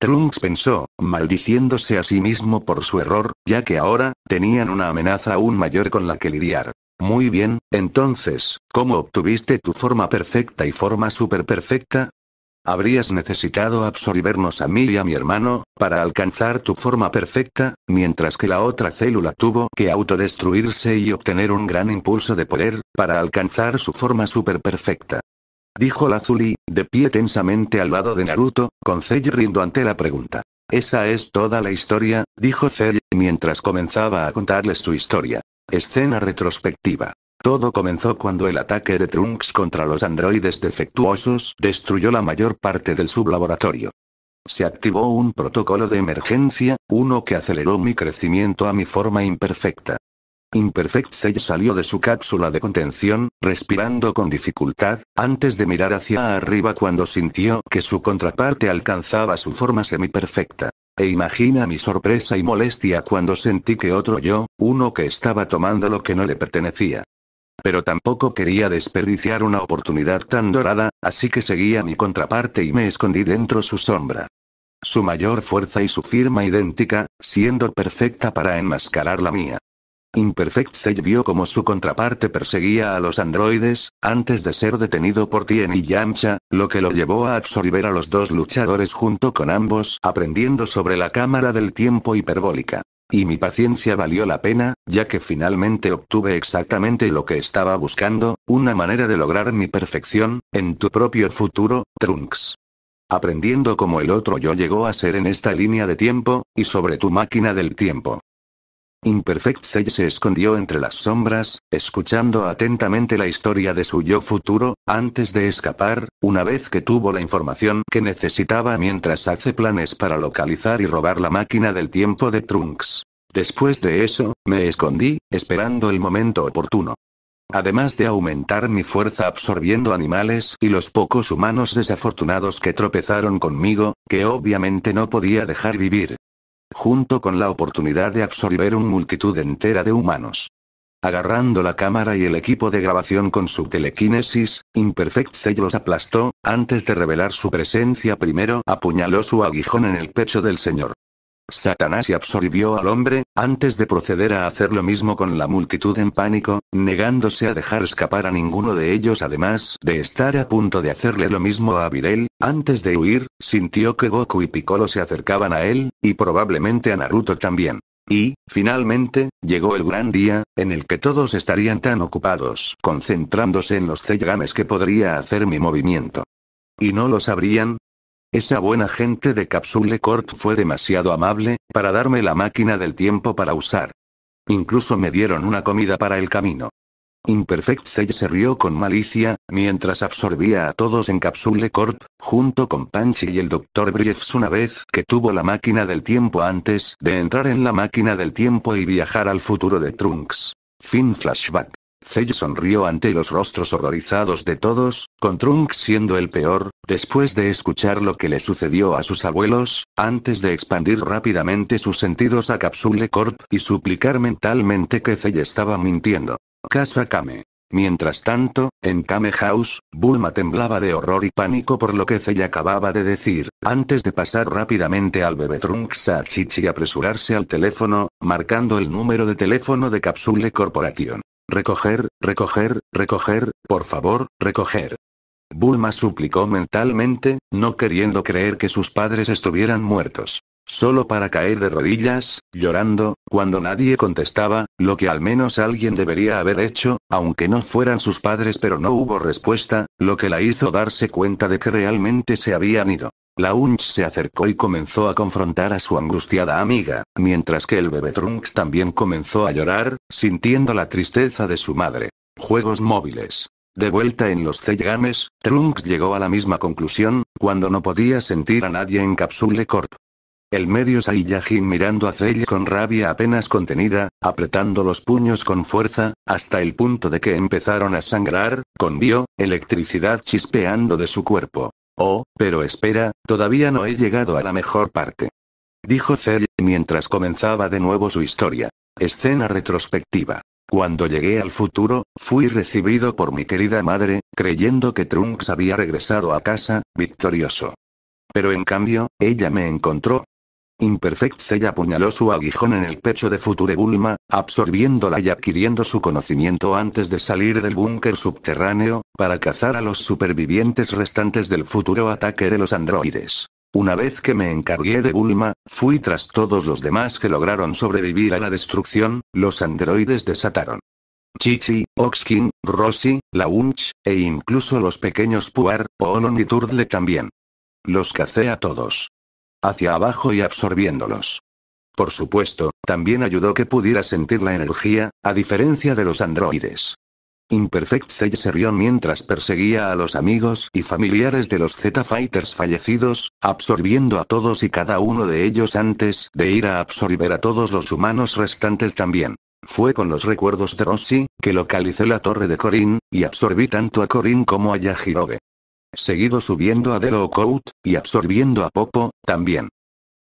Trunks pensó, maldiciéndose a sí mismo por su error, ya que ahora, tenían una amenaza aún mayor con la que lidiar. Muy bien, entonces, ¿cómo obtuviste tu forma perfecta y forma perfecta? Habrías necesitado absorbernos a mí y a mi hermano, para alcanzar tu forma perfecta, mientras que la otra célula tuvo que autodestruirse y obtener un gran impulso de poder, para alcanzar su forma perfecta. Dijo Lazuli, de pie tensamente al lado de Naruto, con Cell riendo ante la pregunta. Esa es toda la historia, dijo Cell, mientras comenzaba a contarles su historia. Escena retrospectiva. Todo comenzó cuando el ataque de Trunks contra los androides defectuosos destruyó la mayor parte del sublaboratorio. Se activó un protocolo de emergencia, uno que aceleró mi crecimiento a mi forma imperfecta. Imperfect Cell salió de su cápsula de contención, respirando con dificultad, antes de mirar hacia arriba cuando sintió que su contraparte alcanzaba su forma semiperfecta. E imagina mi sorpresa y molestia cuando sentí que otro yo, uno que estaba tomando lo que no le pertenecía, pero tampoco quería desperdiciar una oportunidad tan dorada, así que seguí a mi contraparte y me escondí dentro su sombra. Su mayor fuerza y su firma idéntica, siendo perfecta para enmascarar la mía. Imperfect se vio como su contraparte perseguía a los androides, antes de ser detenido por Tien y Yamcha, lo que lo llevó a absorber a los dos luchadores junto con ambos, aprendiendo sobre la cámara del tiempo hiperbólica. Y mi paciencia valió la pena, ya que finalmente obtuve exactamente lo que estaba buscando, una manera de lograr mi perfección, en tu propio futuro, Trunks. Aprendiendo como el otro yo llegó a ser en esta línea de tiempo, y sobre tu máquina del tiempo. Imperfect Cell se escondió entre las sombras, escuchando atentamente la historia de su yo futuro, antes de escapar, una vez que tuvo la información que necesitaba mientras hace planes para localizar y robar la máquina del tiempo de Trunks. Después de eso, me escondí, esperando el momento oportuno. Además de aumentar mi fuerza absorbiendo animales y los pocos humanos desafortunados que tropezaron conmigo, que obviamente no podía dejar vivir, junto con la oportunidad de absorber un multitud entera de humanos. Agarrando la cámara y el equipo de grabación con su telequinesis, Imperfect Cell los aplastó, antes de revelar su presencia primero apuñaló su aguijón en el pecho del señor. Satanás y absorbió al hombre, antes de proceder a hacer lo mismo con la multitud en pánico, negándose a dejar escapar a ninguno de ellos además de estar a punto de hacerle lo mismo a Virel, antes de huir, sintió que Goku y Piccolo se acercaban a él, y probablemente a Naruto también. Y, finalmente, llegó el gran día, en el que todos estarían tan ocupados concentrándose en los Zeigames que podría hacer mi movimiento. Y no lo sabrían, esa buena gente de Capsule Corp fue demasiado amable, para darme la máquina del tiempo para usar. Incluso me dieron una comida para el camino. Imperfect Cell se rió con malicia, mientras absorbía a todos en Capsule Corp, junto con Panchi y el Dr. Briefs una vez que tuvo la máquina del tiempo antes de entrar en la máquina del tiempo y viajar al futuro de Trunks. Fin flashback. Zell sonrió ante los rostros horrorizados de todos, con Trunks siendo el peor, después de escuchar lo que le sucedió a sus abuelos, antes de expandir rápidamente sus sentidos a Capsule Corp y suplicar mentalmente que Zell estaba mintiendo. Casa Kame. Mientras tanto, en Kame House, Bulma temblaba de horror y pánico por lo que Zell acababa de decir, antes de pasar rápidamente al bebé Trunks a Chichi y apresurarse al teléfono, marcando el número de teléfono de Capsule Corporation. Recoger, recoger, recoger, por favor, recoger. Bulma suplicó mentalmente, no queriendo creer que sus padres estuvieran muertos. Solo para caer de rodillas, llorando, cuando nadie contestaba, lo que al menos alguien debería haber hecho, aunque no fueran sus padres pero no hubo respuesta, lo que la hizo darse cuenta de que realmente se habían ido. Launch se acercó y comenzó a confrontar a su angustiada amiga, mientras que el bebé Trunks también comenzó a llorar, sintiendo la tristeza de su madre. Juegos móviles. De vuelta en los Zeigames, Trunks llegó a la misma conclusión, cuando no podía sentir a nadie en Capsule Corp. El medio Saiyajin mirando a Cell con rabia apenas contenida, apretando los puños con fuerza, hasta el punto de que empezaron a sangrar, con bio, electricidad chispeando de su cuerpo. Oh, pero espera, todavía no he llegado a la mejor parte. Dijo Celia mientras comenzaba de nuevo su historia. Escena retrospectiva. Cuando llegué al futuro, fui recibido por mi querida madre, creyendo que Trunks había regresado a casa, victorioso. Pero en cambio, ella me encontró, Imperfect zella apuñaló su aguijón en el pecho de Future Bulma, absorbiéndola y adquiriendo su conocimiento antes de salir del búnker subterráneo, para cazar a los supervivientes restantes del futuro ataque de los androides. Una vez que me encargué de Bulma, fui tras todos los demás que lograron sobrevivir a la destrucción, los androides desataron. Chichi, Oxkin, Rossi, Launch, e incluso los pequeños Puar, Olon y Turdle también. Los cacé a todos hacia abajo y absorbiéndolos. Por supuesto, también ayudó que pudiera sentir la energía, a diferencia de los androides. Imperfect Zed se rió mientras perseguía a los amigos y familiares de los Z-Fighters fallecidos, absorbiendo a todos y cada uno de ellos antes de ir a absorber a todos los humanos restantes también. Fue con los recuerdos de Rossi, que localicé la torre de Corin, y absorbí tanto a Corin como a Yajirobe seguido subiendo a Dero coat y absorbiendo a Popo, también.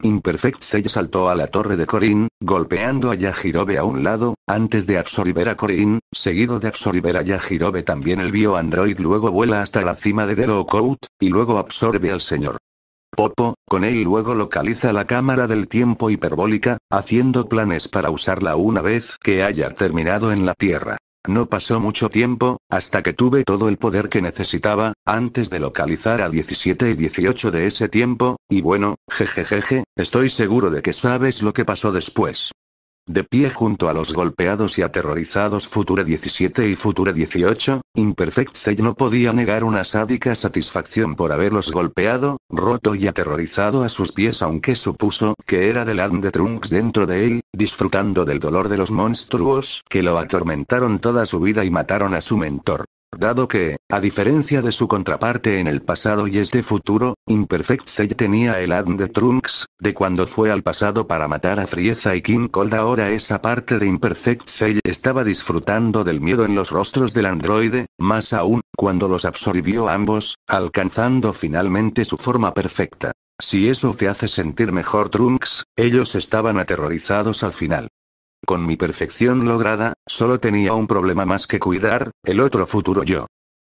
Imperfect Cell saltó a la torre de Corin, golpeando a Yajirobe a un lado, antes de absorber a Corin, seguido de absorber a Yajirobe también el bio-android luego vuela hasta la cima de Dero coat y luego absorbe al señor. Popo, con él luego localiza la cámara del tiempo hiperbólica, haciendo planes para usarla una vez que haya terminado en la Tierra. No pasó mucho tiempo, hasta que tuve todo el poder que necesitaba, antes de localizar a 17 y 18 de ese tiempo, y bueno, jejejeje, estoy seguro de que sabes lo que pasó después. De pie junto a los golpeados y aterrorizados Future 17 y Future 18, Imperfect Zed no podía negar una sádica satisfacción por haberlos golpeado, roto y aterrorizado a sus pies aunque supuso que era del Land de Trunks dentro de él, disfrutando del dolor de los monstruos que lo atormentaron toda su vida y mataron a su mentor. Dado que, a diferencia de su contraparte en el pasado y este futuro, Imperfect Cell tenía el ad de Trunks, de cuando fue al pasado para matar a Frieza y King Cold ahora esa parte de Imperfect Cell estaba disfrutando del miedo en los rostros del androide, más aún, cuando los absorbió ambos, alcanzando finalmente su forma perfecta. Si eso te hace sentir mejor Trunks, ellos estaban aterrorizados al final. Con mi perfección lograda, solo tenía un problema más que cuidar, el otro futuro yo.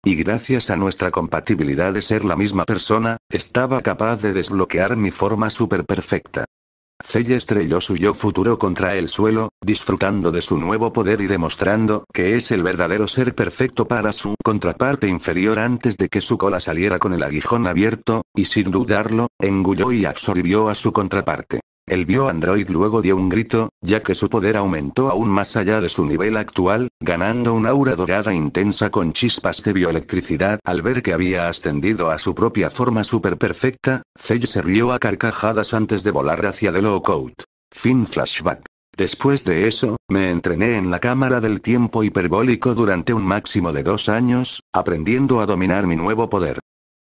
Y gracias a nuestra compatibilidad de ser la misma persona, estaba capaz de desbloquear mi forma perfecta. Celle estrelló su yo futuro contra el suelo, disfrutando de su nuevo poder y demostrando que es el verdadero ser perfecto para su contraparte inferior antes de que su cola saliera con el aguijón abierto, y sin dudarlo, engulló y absorbió a su contraparte. El Bio-Android luego dio un grito, ya que su poder aumentó aún más allá de su nivel actual, ganando una aura dorada intensa con chispas de bioelectricidad. Al ver que había ascendido a su propia forma super perfecta, Zell se rió a carcajadas antes de volar hacia The Lowcoat. Fin flashback. Después de eso, me entrené en la cámara del tiempo hiperbólico durante un máximo de dos años, aprendiendo a dominar mi nuevo poder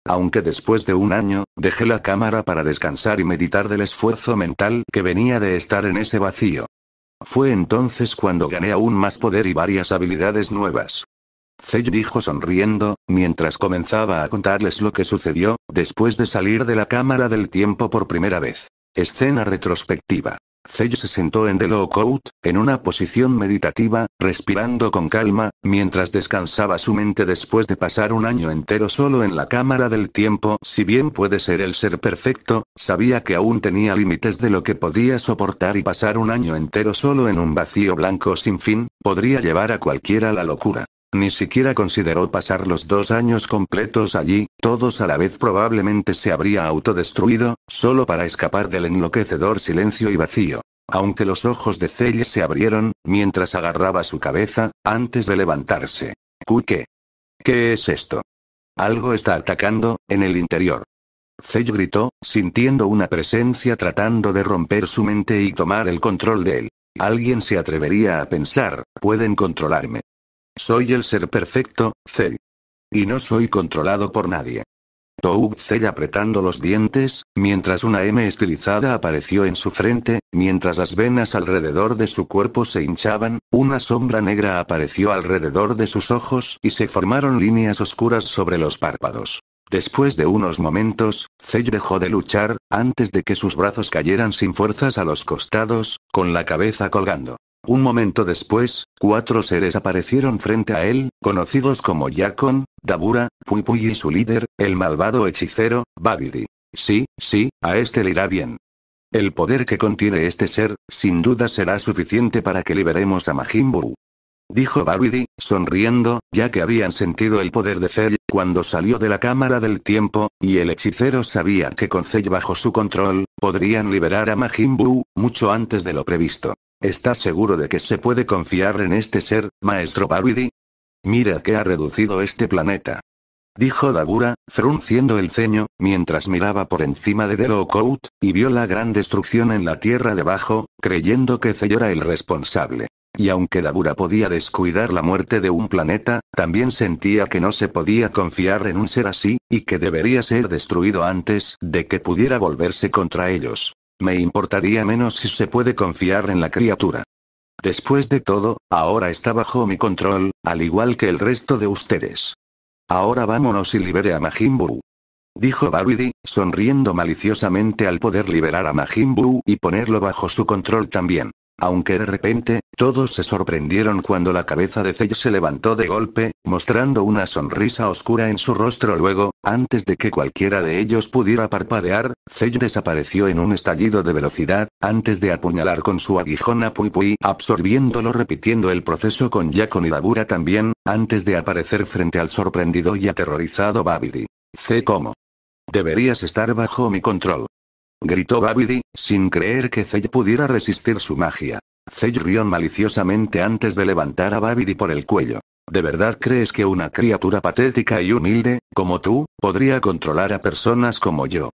aunque después de un año, dejé la cámara para descansar y meditar del esfuerzo mental que venía de estar en ese vacío. Fue entonces cuando gané aún más poder y varias habilidades nuevas. Zell dijo sonriendo, mientras comenzaba a contarles lo que sucedió, después de salir de la cámara del tiempo por primera vez. Escena retrospectiva. Zey se sentó en The Court, en una posición meditativa, respirando con calma, mientras descansaba su mente después de pasar un año entero solo en la cámara del tiempo. Si bien puede ser el ser perfecto, sabía que aún tenía límites de lo que podía soportar y pasar un año entero solo en un vacío blanco sin fin, podría llevar a cualquiera a la locura. Ni siquiera consideró pasar los dos años completos allí, todos a la vez probablemente se habría autodestruido, solo para escapar del enloquecedor silencio y vacío. Aunque los ojos de Celle se abrieron, mientras agarraba su cabeza, antes de levantarse. ¿Qué? ¿Qué es esto? Algo está atacando, en el interior. Celle gritó, sintiendo una presencia tratando de romper su mente y tomar el control de él. Alguien se atrevería a pensar, pueden controlarme. Soy el ser perfecto, Cell. Y no soy controlado por nadie. Toub Zell apretando los dientes, mientras una M estilizada apareció en su frente, mientras las venas alrededor de su cuerpo se hinchaban, una sombra negra apareció alrededor de sus ojos y se formaron líneas oscuras sobre los párpados. Después de unos momentos, Zell dejó de luchar, antes de que sus brazos cayeran sin fuerzas a los costados, con la cabeza colgando. Un momento después, cuatro seres aparecieron frente a él, conocidos como Yakon, Dabura, Puy y su líder, el malvado hechicero, Babidi. Sí, sí, a este le irá bien. El poder que contiene este ser, sin duda será suficiente para que liberemos a Majin Dijo Babidi, sonriendo, ya que habían sentido el poder de Zell cuando salió de la cámara del tiempo, y el hechicero sabía que con Zell bajo su control, podrían liberar a Majin mucho antes de lo previsto. ¿Estás seguro de que se puede confiar en este ser, maestro Barwidi? Mira que ha reducido este planeta. Dijo Dabura, frunciendo el ceño, mientras miraba por encima de Delocout, y vio la gran destrucción en la tierra debajo, creyendo que Fey era el responsable. Y aunque Dabura podía descuidar la muerte de un planeta, también sentía que no se podía confiar en un ser así, y que debería ser destruido antes de que pudiera volverse contra ellos. Me importaría menos si se puede confiar en la criatura. Después de todo, ahora está bajo mi control, al igual que el resto de ustedes. Ahora vámonos y libere a Majin Dijo Babidi, sonriendo maliciosamente al poder liberar a Majin y ponerlo bajo su control también. Aunque de repente, todos se sorprendieron cuando la cabeza de Zey se levantó de golpe, mostrando una sonrisa oscura en su rostro. Luego, antes de que cualquiera de ellos pudiera parpadear, Zey desapareció en un estallido de velocidad, antes de apuñalar con su aguijón a Pui Pui, absorbiéndolo repitiendo el proceso con Yakon y Dabura también, antes de aparecer frente al sorprendido y aterrorizado Babidi. C. ¿Cómo? Deberías estar bajo mi control gritó Babidi, sin creer que Zell pudiera resistir su magia. Zell rió maliciosamente antes de levantar a Babidi por el cuello. ¿De verdad crees que una criatura patética y humilde, como tú, podría controlar a personas como yo?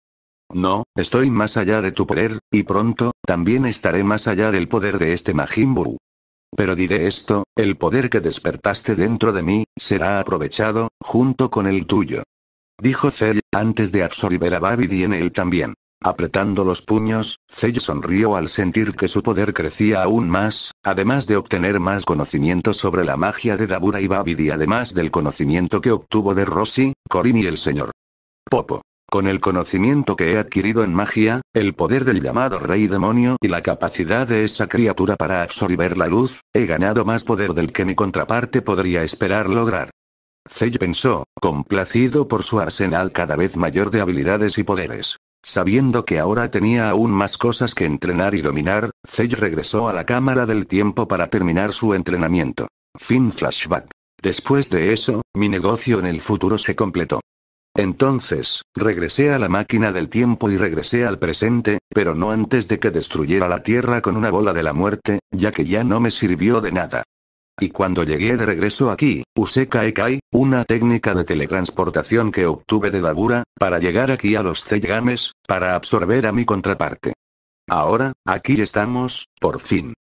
No, estoy más allá de tu poder, y pronto, también estaré más allá del poder de este Buu. Pero diré esto, el poder que despertaste dentro de mí, será aprovechado, junto con el tuyo. Dijo Zell, antes de absorber a Babidi en él también. Apretando los puños, Zell sonrió al sentir que su poder crecía aún más, además de obtener más conocimiento sobre la magia de Dabura y Babidi y además del conocimiento que obtuvo de Rossi, Corin y el señor Popo. Con el conocimiento que he adquirido en magia, el poder del llamado Rey Demonio y la capacidad de esa criatura para absorber la luz, he ganado más poder del que mi contraparte podría esperar lograr. Zell pensó, complacido por su arsenal cada vez mayor de habilidades y poderes. Sabiendo que ahora tenía aún más cosas que entrenar y dominar, Zell regresó a la cámara del tiempo para terminar su entrenamiento. Fin flashback. Después de eso, mi negocio en el futuro se completó. Entonces, regresé a la máquina del tiempo y regresé al presente, pero no antes de que destruyera la Tierra con una bola de la muerte, ya que ya no me sirvió de nada. Y cuando llegué de regreso aquí, usé Kaekai, una técnica de teletransportación que obtuve de Dabura, para llegar aquí a los Zeigames, para absorber a mi contraparte. Ahora, aquí estamos, por fin.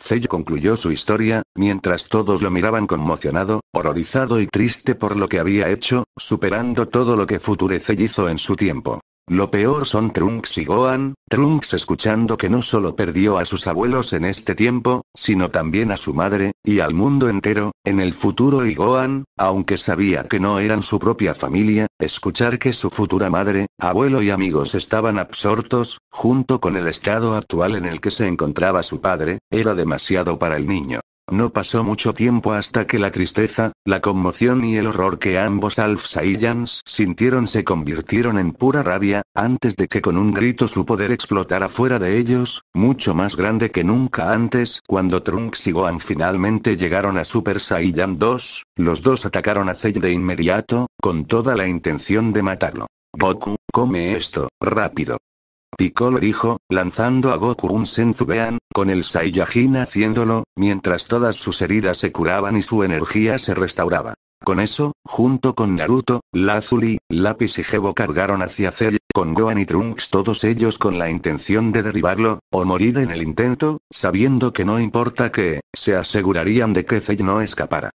Zeyo concluyó su historia, mientras todos lo miraban conmocionado, horrorizado y triste por lo que había hecho, superando todo lo que Future Zell hizo en su tiempo. Lo peor son Trunks y Gohan, Trunks escuchando que no solo perdió a sus abuelos en este tiempo, sino también a su madre, y al mundo entero, en el futuro y Gohan, aunque sabía que no eran su propia familia, escuchar que su futura madre, abuelo y amigos estaban absortos, junto con el estado actual en el que se encontraba su padre, era demasiado para el niño. No pasó mucho tiempo hasta que la tristeza, la conmoción y el horror que ambos Alf Saiyans sintieron se convirtieron en pura rabia, antes de que con un grito su poder explotara fuera de ellos, mucho más grande que nunca antes. Cuando Trunks y Gohan finalmente llegaron a Super Saiyan 2, los dos atacaron a Cell de inmediato, con toda la intención de matarlo. Goku, come esto, rápido. Piccolo dijo, lanzando a Goku un Senzubean, con el Saiyajin haciéndolo, mientras todas sus heridas se curaban y su energía se restauraba. Con eso, junto con Naruto, Lazuli, Lapis y Gebo cargaron hacia Cell, con Gohan y Trunks todos ellos con la intención de derribarlo, o morir en el intento, sabiendo que no importa qué, se asegurarían de que Cell no escapara.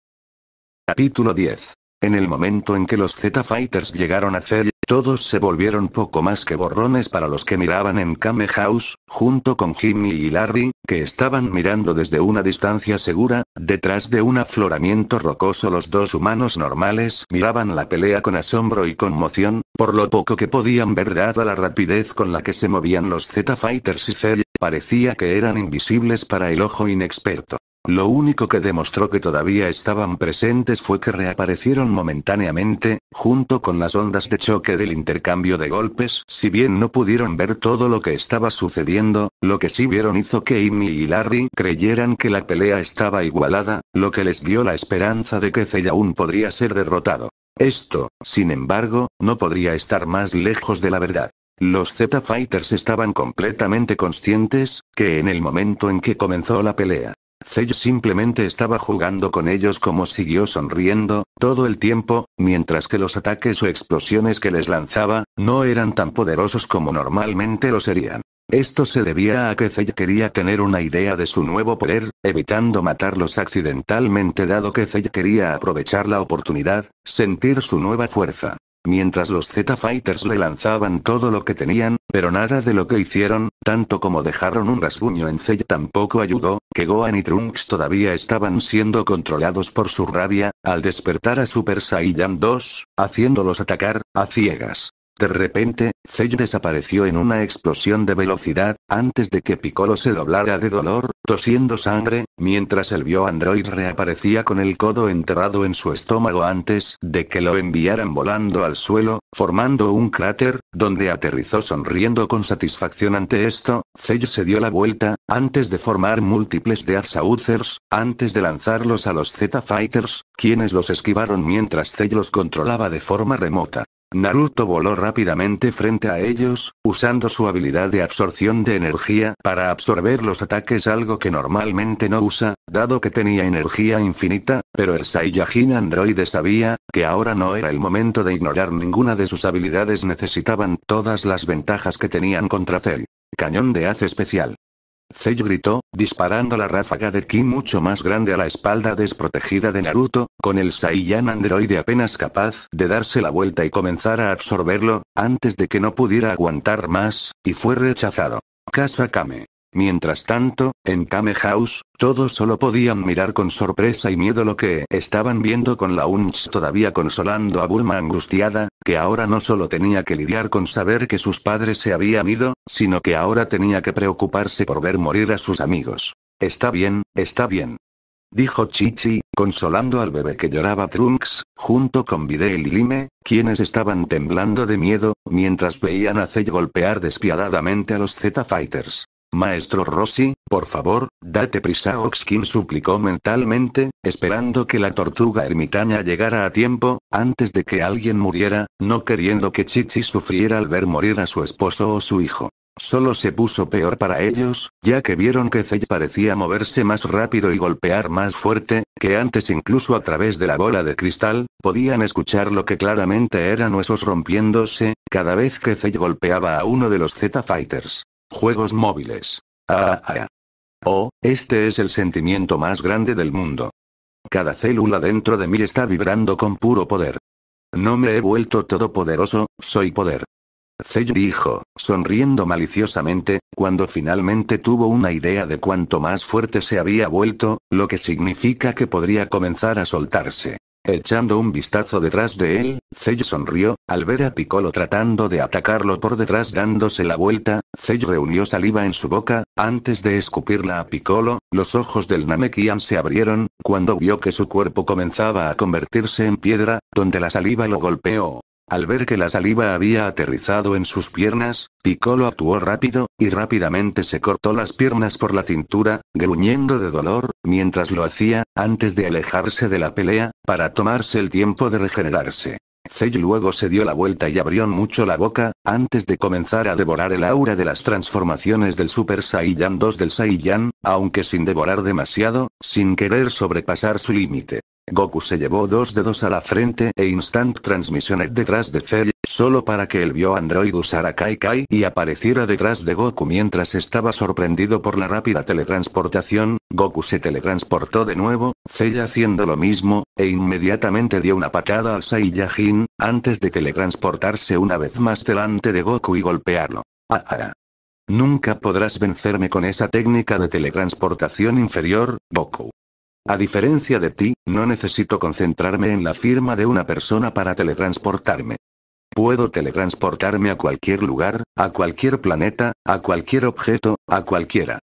Capítulo 10. En el momento en que los Z-Fighters llegaron a Cell, todos se volvieron poco más que borrones para los que miraban en Kame House, junto con Jimmy y Larry, que estaban mirando desde una distancia segura, detrás de un afloramiento rocoso los dos humanos normales miraban la pelea con asombro y conmoción, por lo poco que podían ver dada la rapidez con la que se movían los Z-Fighters y Z, parecía que eran invisibles para el ojo inexperto. Lo único que demostró que todavía estaban presentes fue que reaparecieron momentáneamente, junto con las ondas de choque del intercambio de golpes. Si bien no pudieron ver todo lo que estaba sucediendo, lo que sí vieron hizo que Amy y Larry creyeran que la pelea estaba igualada, lo que les dio la esperanza de que aún podría ser derrotado. Esto, sin embargo, no podría estar más lejos de la verdad. Los Z-Fighters estaban completamente conscientes, que en el momento en que comenzó la pelea, Zell simplemente estaba jugando con ellos como siguió sonriendo, todo el tiempo, mientras que los ataques o explosiones que les lanzaba, no eran tan poderosos como normalmente lo serían. Esto se debía a que Zell quería tener una idea de su nuevo poder, evitando matarlos accidentalmente dado que Zell quería aprovechar la oportunidad, sentir su nueva fuerza. Mientras los Z-Fighters le lanzaban todo lo que tenían, pero nada de lo que hicieron, tanto como dejaron un rasguño en Cell tampoco ayudó, que Gohan y Trunks todavía estaban siendo controlados por su rabia, al despertar a Super Saiyan 2, haciéndolos atacar, a ciegas. De repente, Zell desapareció en una explosión de velocidad, antes de que Piccolo se doblara de dolor, tosiendo sangre, mientras el Android reaparecía con el codo enterrado en su estómago antes de que lo enviaran volando al suelo, formando un cráter, donde aterrizó sonriendo con satisfacción ante esto, Zell se dio la vuelta, antes de formar múltiples de Arsauzers, antes de lanzarlos a los Z-Fighters, quienes los esquivaron mientras Zell los controlaba de forma remota. Naruto voló rápidamente frente a ellos, usando su habilidad de absorción de energía para absorber los ataques algo que normalmente no usa, dado que tenía energía infinita, pero el Saiyajin androide sabía, que ahora no era el momento de ignorar ninguna de sus habilidades necesitaban todas las ventajas que tenían contra Cell. Cañón de haz especial. Zell gritó, disparando la ráfaga de ki mucho más grande a la espalda desprotegida de Naruto, con el Saiyan androide apenas capaz de darse la vuelta y comenzar a absorberlo, antes de que no pudiera aguantar más, y fue rechazado. Kasakame. Mientras tanto, en Kame House, todos solo podían mirar con sorpresa y miedo lo que estaban viendo con la Unch todavía consolando a Bulma angustiada, que ahora no solo tenía que lidiar con saber que sus padres se habían ido, sino que ahora tenía que preocuparse por ver morir a sus amigos. Está bien, está bien. Dijo Chichi, consolando al bebé que lloraba Trunks, junto con Videl y Lime, quienes estaban temblando de miedo, mientras veían a Zell golpear despiadadamente a los Z-Fighters. Maestro Rossi, por favor, date prisa. Oxkin suplicó mentalmente, esperando que la tortuga ermitaña llegara a tiempo, antes de que alguien muriera, no queriendo que Chichi sufriera al ver morir a su esposo o su hijo. Solo se puso peor para ellos, ya que vieron que Zey parecía moverse más rápido y golpear más fuerte, que antes incluso a través de la bola de cristal, podían escuchar lo que claramente eran huesos rompiéndose, cada vez que Zey golpeaba a uno de los Z-Fighters. Juegos móviles. Ah, ah, ah. Oh, este es el sentimiento más grande del mundo. Cada célula dentro de mí está vibrando con puro poder. No me he vuelto todopoderoso, soy poder. Zeyu dijo, sonriendo maliciosamente, cuando finalmente tuvo una idea de cuánto más fuerte se había vuelto, lo que significa que podría comenzar a soltarse. Echando un vistazo detrás de él, Cello sonrió, al ver a Piccolo tratando de atacarlo por detrás dándose la vuelta, Cello reunió saliva en su boca, antes de escupirla a Piccolo, los ojos del Namekian se abrieron, cuando vio que su cuerpo comenzaba a convertirse en piedra, donde la saliva lo golpeó. Al ver que la saliva había aterrizado en sus piernas, Piccolo actuó rápido, y rápidamente se cortó las piernas por la cintura, gruñendo de dolor, mientras lo hacía, antes de alejarse de la pelea, para tomarse el tiempo de regenerarse. Zell luego se dio la vuelta y abrió mucho la boca, antes de comenzar a devorar el aura de las transformaciones del Super Saiyan 2 del Saiyan, aunque sin devorar demasiado, sin querer sobrepasar su límite. Goku se llevó dos dedos a la frente e Instant Transmission detrás de Cell, solo para que el vio Android usara Kai Kai y apareciera detrás de Goku mientras estaba sorprendido por la rápida teletransportación, Goku se teletransportó de nuevo, Cell haciendo lo mismo, e inmediatamente dio una patada al Saiyajin, antes de teletransportarse una vez más delante de Goku y golpearlo. Ah, ah. Nunca podrás vencerme con esa técnica de teletransportación inferior, Goku. A diferencia de ti, no necesito concentrarme en la firma de una persona para teletransportarme. Puedo teletransportarme a cualquier lugar, a cualquier planeta, a cualquier objeto, a cualquiera.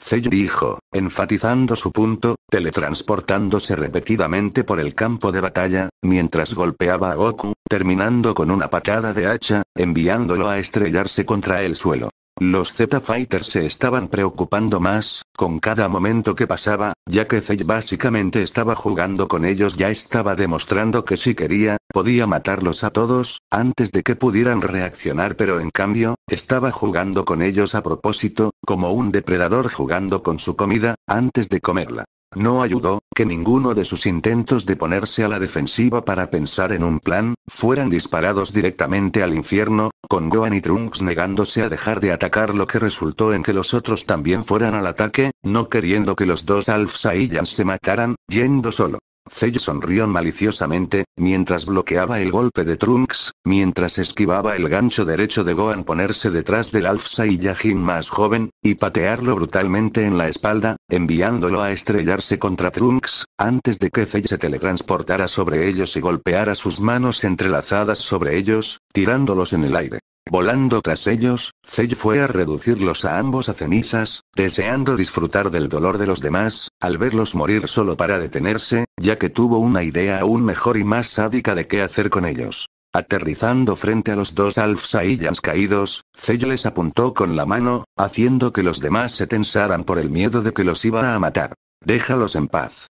Zell dijo, enfatizando su punto, teletransportándose repetidamente por el campo de batalla, mientras golpeaba a Goku, terminando con una patada de hacha, enviándolo a estrellarse contra el suelo. Los Z-Fighters se estaban preocupando más, con cada momento que pasaba, ya que Zay básicamente estaba jugando con ellos ya estaba demostrando que si quería, podía matarlos a todos, antes de que pudieran reaccionar pero en cambio, estaba jugando con ellos a propósito, como un depredador jugando con su comida, antes de comerla. No ayudó, que ninguno de sus intentos de ponerse a la defensiva para pensar en un plan, fueran disparados directamente al infierno, con Gohan y Trunks negándose a dejar de atacar lo que resultó en que los otros también fueran al ataque, no queriendo que los dos Alf se mataran, yendo solo. Zey sonrió maliciosamente, mientras bloqueaba el golpe de Trunks, mientras esquivaba el gancho derecho de Gohan ponerse detrás del Alfsa y Yajin más joven, y patearlo brutalmente en la espalda, enviándolo a estrellarse contra Trunks, antes de que Zell se teletransportara sobre ellos y golpeara sus manos entrelazadas sobre ellos, tirándolos en el aire. Volando tras ellos, Zell fue a reducirlos a ambos a cenizas, deseando disfrutar del dolor de los demás, al verlos morir solo para detenerse, ya que tuvo una idea aún mejor y más sádica de qué hacer con ellos. Aterrizando frente a los dos Alfsaillans caídos, Zell les apuntó con la mano, haciendo que los demás se tensaran por el miedo de que los iba a matar. Déjalos en paz.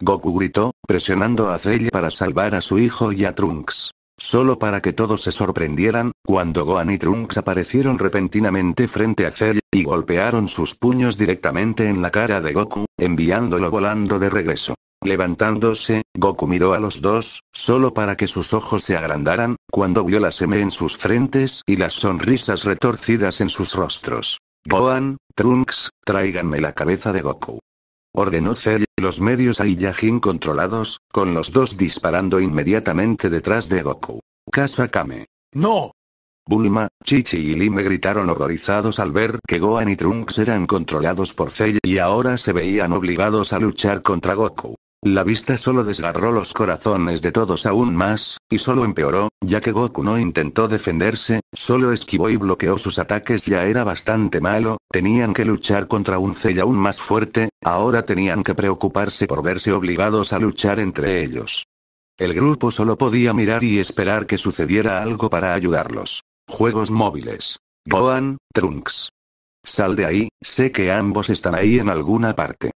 Goku gritó, presionando a Zell para salvar a su hijo y a Trunks. Solo para que todos se sorprendieran, cuando Gohan y Trunks aparecieron repentinamente frente a Cell, y golpearon sus puños directamente en la cara de Goku, enviándolo volando de regreso. Levantándose, Goku miró a los dos, solo para que sus ojos se agrandaran, cuando vio la seme en sus frentes y las sonrisas retorcidas en sus rostros. Gohan, Trunks, tráiganme la cabeza de Goku ordenó Cell, y los medios a Iyajin controlados, con los dos disparando inmediatamente detrás de Goku. Kasakame. ¡No! Bulma, Chichi y Lime gritaron horrorizados al ver que Gohan y Trunks eran controlados por Cell y ahora se veían obligados a luchar contra Goku. La vista solo desgarró los corazones de todos aún más, y solo empeoró, ya que Goku no intentó defenderse, solo esquivó y bloqueó sus ataques ya era bastante malo, tenían que luchar contra un Cell aún más fuerte, ahora tenían que preocuparse por verse obligados a luchar entre ellos. El grupo solo podía mirar y esperar que sucediera algo para ayudarlos. Juegos móviles. Gohan, Trunks. Sal de ahí, sé que ambos están ahí en alguna parte.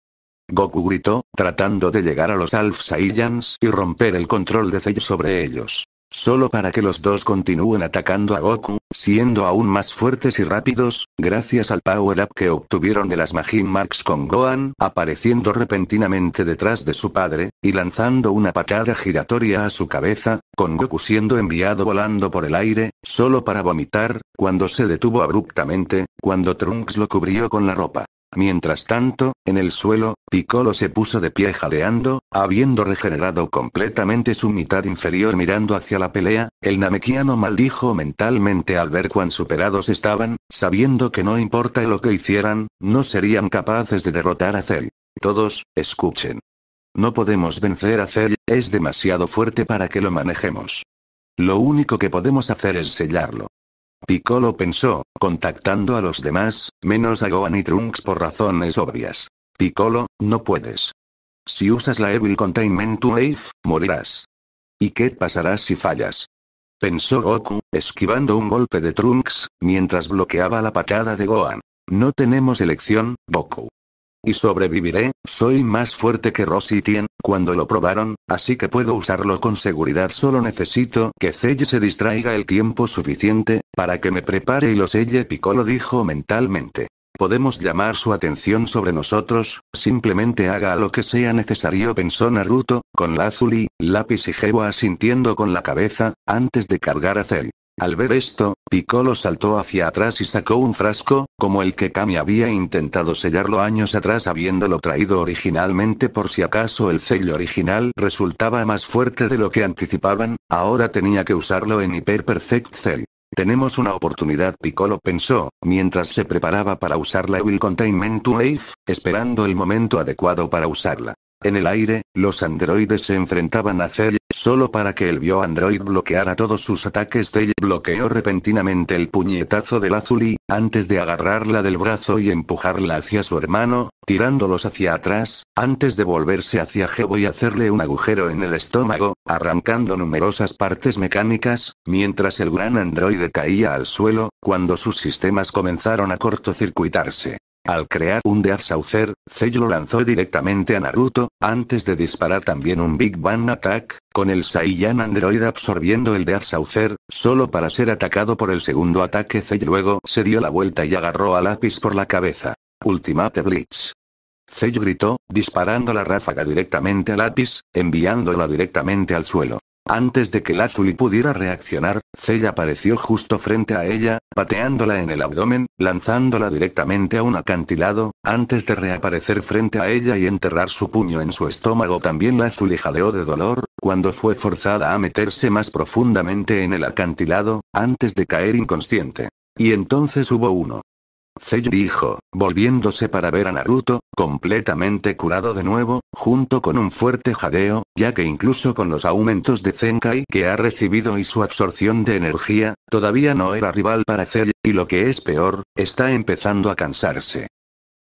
Goku gritó, tratando de llegar a los Alf Saiyans y romper el control de Cell sobre ellos. Solo para que los dos continúen atacando a Goku, siendo aún más fuertes y rápidos, gracias al power-up que obtuvieron de las Majin Marks con Gohan apareciendo repentinamente detrás de su padre, y lanzando una patada giratoria a su cabeza, con Goku siendo enviado volando por el aire, solo para vomitar, cuando se detuvo abruptamente, cuando Trunks lo cubrió con la ropa. Mientras tanto, en el suelo, Piccolo se puso de pie jadeando, habiendo regenerado completamente su mitad inferior mirando hacia la pelea, el namekiano maldijo mentalmente al ver cuán superados estaban, sabiendo que no importa lo que hicieran, no serían capaces de derrotar a Cell. Todos, escuchen. No podemos vencer a Cell, es demasiado fuerte para que lo manejemos. Lo único que podemos hacer es sellarlo. Piccolo pensó, contactando a los demás, menos a Gohan y Trunks por razones obvias. Piccolo, no puedes. Si usas la Evil Containment Wave, morirás. ¿Y qué pasará si fallas? Pensó Goku, esquivando un golpe de Trunks, mientras bloqueaba la patada de Gohan. No tenemos elección, Goku. Y sobreviviré, soy más fuerte que Tien, cuando lo probaron, así que puedo usarlo con seguridad. Solo necesito que Celle se distraiga el tiempo suficiente, para que me prepare y lo selle. Piccolo dijo mentalmente. Podemos llamar su atención sobre nosotros, simplemente haga lo que sea necesario, pensó Naruto, con Lazuli, lápiz y Jewa asintiendo con la cabeza, antes de cargar a Cell. Al ver esto, Piccolo saltó hacia atrás y sacó un frasco, como el que Kami había intentado sellarlo años atrás habiéndolo traído originalmente por si acaso el sello original resultaba más fuerte de lo que anticipaban, ahora tenía que usarlo en Hyper Perfect Cell. Tenemos una oportunidad, Piccolo pensó, mientras se preparaba para usar la Will Containment Wave, esperando el momento adecuado para usarla. En el aire, los androides se enfrentaban a Cell Solo para que el android bloqueara todos sus ataques, Tell bloqueó repentinamente el puñetazo del Azuli, antes de agarrarla del brazo y empujarla hacia su hermano, tirándolos hacia atrás, antes de volverse hacia Jebo y hacerle un agujero en el estómago, arrancando numerosas partes mecánicas, mientras el gran androide caía al suelo, cuando sus sistemas comenzaron a cortocircuitarse. Al crear un Death Saucer, Cell lo lanzó directamente a Naruto, antes de disparar también un Big Bang Attack, con el Saiyan Android absorbiendo el Death Saucer, solo para ser atacado por el segundo ataque Cell luego se dio la vuelta y agarró a Lápiz por la cabeza. Ultimate Blitz. Cell gritó, disparando la ráfaga directamente a Lápiz, enviándola directamente al suelo. Antes de que Lazuli pudiera reaccionar, Zella apareció justo frente a ella, pateándola en el abdomen, lanzándola directamente a un acantilado, antes de reaparecer frente a ella y enterrar su puño en su estómago. También Lazuli jadeó de dolor, cuando fue forzada a meterse más profundamente en el acantilado, antes de caer inconsciente. Y entonces hubo uno. Cell dijo, volviéndose para ver a Naruto, completamente curado de nuevo, junto con un fuerte jadeo, ya que incluso con los aumentos de Zenkai que ha recibido y su absorción de energía, todavía no era rival para Cell, y lo que es peor, está empezando a cansarse.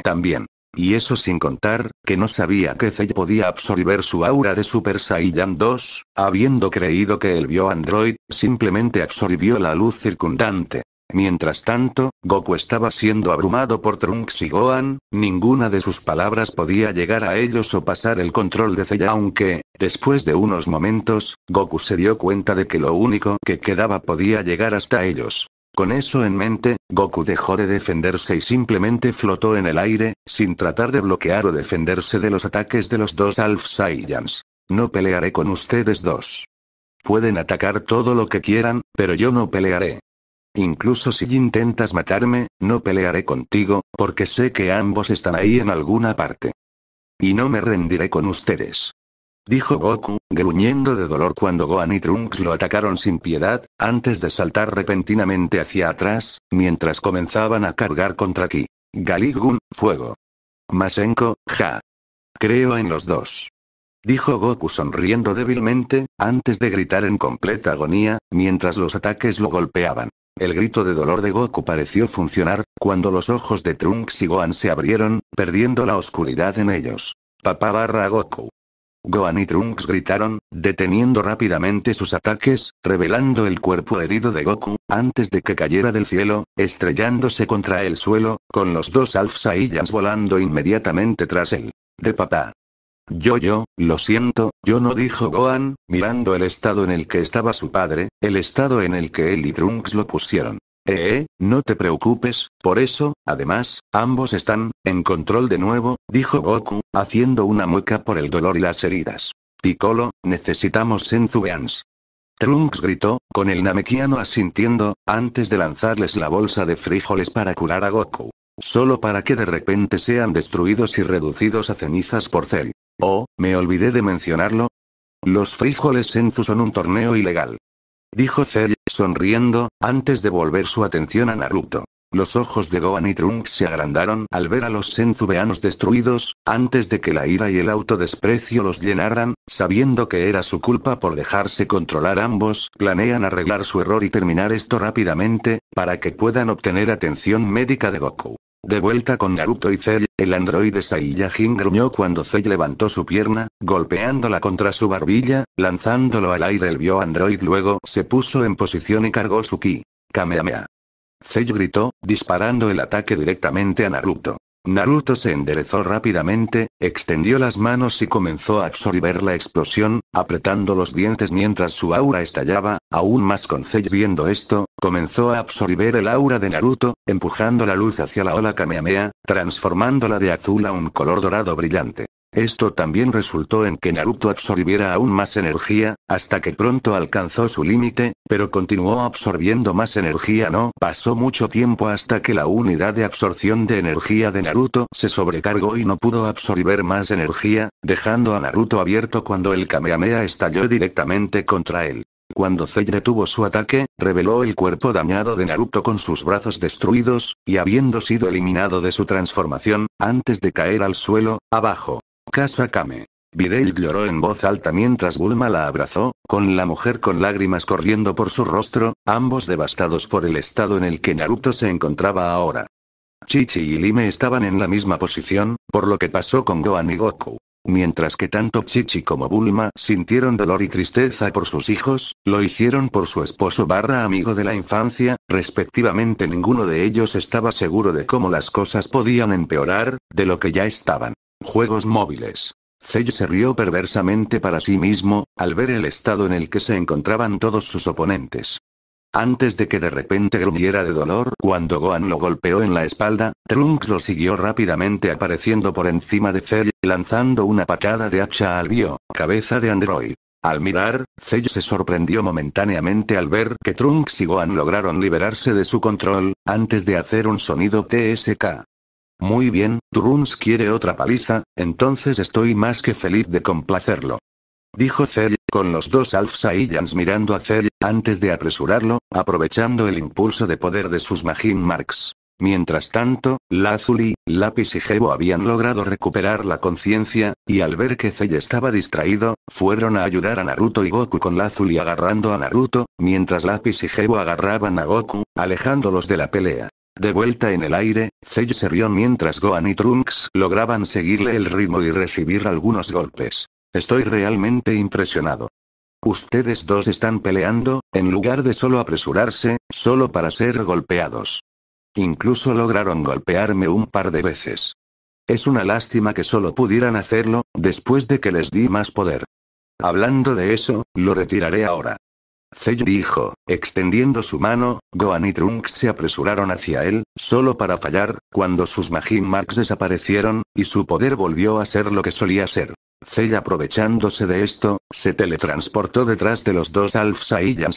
También. Y eso sin contar, que no sabía que Cell podía absorber su aura de Super Saiyan 2, habiendo creído que el vio Android, simplemente absorbió la luz circundante. Mientras tanto, Goku estaba siendo abrumado por Trunks y Gohan, ninguna de sus palabras podía llegar a ellos o pasar el control de Zeya aunque, después de unos momentos, Goku se dio cuenta de que lo único que quedaba podía llegar hasta ellos. Con eso en mente, Goku dejó de defenderse y simplemente flotó en el aire, sin tratar de bloquear o defenderse de los ataques de los dos Alf Saiyans. No pelearé con ustedes dos. Pueden atacar todo lo que quieran, pero yo no pelearé. Incluso si intentas matarme, no pelearé contigo, porque sé que ambos están ahí en alguna parte. Y no me rendiré con ustedes. Dijo Goku, gruñendo de dolor cuando Gohan y Trunks lo atacaron sin piedad, antes de saltar repentinamente hacia atrás, mientras comenzaban a cargar contra Ki. Galigun, fuego. Masenko, ja. Creo en los dos. Dijo Goku sonriendo débilmente, antes de gritar en completa agonía, mientras los ataques lo golpeaban. El grito de dolor de Goku pareció funcionar, cuando los ojos de Trunks y Gohan se abrieron, perdiendo la oscuridad en ellos. Papá barra Goku. Gohan y Trunks gritaron, deteniendo rápidamente sus ataques, revelando el cuerpo herido de Goku, antes de que cayera del cielo, estrellándose contra el suelo, con los dos Alf Saiyans volando inmediatamente tras él. De papá. Yo yo, lo siento, yo no dijo Gohan, mirando el estado en el que estaba su padre, el estado en el que él y Trunks lo pusieron. Eh, eh, no te preocupes, por eso, además, ambos están, en control de nuevo, dijo Goku, haciendo una mueca por el dolor y las heridas. Piccolo, necesitamos Senzubeans. Trunks gritó, con el Namekiano asintiendo, antes de lanzarles la bolsa de frijoles para curar a Goku. Solo para que de repente sean destruidos y reducidos a cenizas por Cell. Oh, me olvidé de mencionarlo. Los frijoles senzu son un torneo ilegal. Dijo Cell, sonriendo, antes de volver su atención a Naruto. Los ojos de Gohan y Trunks se agrandaron al ver a los Senzubeanos destruidos, antes de que la ira y el autodesprecio los llenaran, sabiendo que era su culpa por dejarse controlar ambos, planean arreglar su error y terminar esto rápidamente, para que puedan obtener atención médica de Goku. De vuelta con Naruto y Cell, el androide Saiyajin gruñó cuando Cell levantó su pierna, golpeándola contra su barbilla, lanzándolo al aire el android luego se puso en posición y cargó su ki. Kamehameha. Cell gritó, disparando el ataque directamente a Naruto. Naruto se enderezó rápidamente, extendió las manos y comenzó a absorber la explosión, apretando los dientes mientras su aura estallaba, aún más con viendo esto, comenzó a absorber el aura de Naruto, empujando la luz hacia la ola cameamea, transformándola de azul a un color dorado brillante. Esto también resultó en que Naruto absorbiera aún más energía, hasta que pronto alcanzó su límite, pero continuó absorbiendo más energía. No pasó mucho tiempo hasta que la unidad de absorción de energía de Naruto se sobrecargó y no pudo absorber más energía, dejando a Naruto abierto cuando el Kamehameha estalló directamente contra él. Cuando Zei detuvo su ataque, reveló el cuerpo dañado de Naruto con sus brazos destruidos, y habiendo sido eliminado de su transformación, antes de caer al suelo, abajo. Casa Kame. lloró en voz alta mientras Bulma la abrazó, con la mujer con lágrimas corriendo por su rostro, ambos devastados por el estado en el que Naruto se encontraba ahora. Chichi y Lime estaban en la misma posición, por lo que pasó con Gohan y Goku. Mientras que tanto Chichi como Bulma sintieron dolor y tristeza por sus hijos, lo hicieron por su esposo barra amigo de la infancia, respectivamente ninguno de ellos estaba seguro de cómo las cosas podían empeorar, de lo que ya estaban. Juegos móviles. Zell se rió perversamente para sí mismo, al ver el estado en el que se encontraban todos sus oponentes. Antes de que de repente gruñera de dolor cuando Gohan lo golpeó en la espalda, Trunks lo siguió rápidamente apareciendo por encima de Cell, lanzando una patada de hacha al bio, cabeza de Android. Al mirar, Cell se sorprendió momentáneamente al ver que Trunks y Gohan lograron liberarse de su control, antes de hacer un sonido TSK. Muy bien, Druns quiere otra paliza, entonces estoy más que feliz de complacerlo. Dijo Zell, con los dos Alpha Saiyans mirando a Zell, antes de apresurarlo, aprovechando el impulso de poder de sus magin Marks. Mientras tanto, Lazuli, Lapis y Gebo habían logrado recuperar la conciencia, y al ver que Zell estaba distraído, fueron a ayudar a Naruto y Goku con Lazuli agarrando a Naruto, mientras Lapis y Gebo agarraban a Goku, alejándolos de la pelea. De vuelta en el aire, Zell se rió mientras Gohan y Trunks lograban seguirle el ritmo y recibir algunos golpes. Estoy realmente impresionado. Ustedes dos están peleando, en lugar de solo apresurarse, solo para ser golpeados. Incluso lograron golpearme un par de veces. Es una lástima que solo pudieran hacerlo, después de que les di más poder. Hablando de eso, lo retiraré ahora. Zell dijo, extendiendo su mano, Gohan y Trunks se apresuraron hacia él, solo para fallar, cuando sus Majin Marks desaparecieron, y su poder volvió a ser lo que solía ser. Zell aprovechándose de esto, se teletransportó detrás de los dos Alf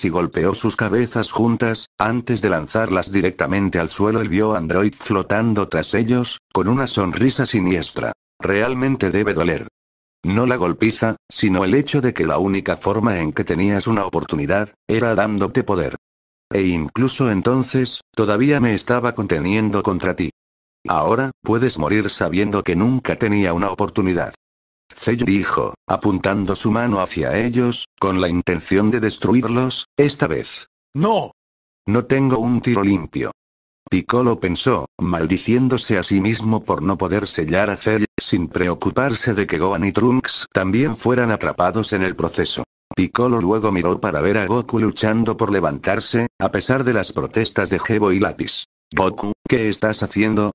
y golpeó sus cabezas juntas, antes de lanzarlas directamente al suelo y vio a Android flotando tras ellos, con una sonrisa siniestra. Realmente debe doler. No la golpiza, sino el hecho de que la única forma en que tenías una oportunidad, era dándote poder. E incluso entonces, todavía me estaba conteniendo contra ti. Ahora, puedes morir sabiendo que nunca tenía una oportunidad. Cello dijo, apuntando su mano hacia ellos, con la intención de destruirlos, esta vez. ¡No! No tengo un tiro limpio. Piccolo pensó, maldiciéndose a sí mismo por no poder sellar a Cell, sin preocuparse de que Gohan y Trunks también fueran atrapados en el proceso. Piccolo luego miró para ver a Goku luchando por levantarse, a pesar de las protestas de Jebo y Lapis. Goku, ¿qué estás haciendo?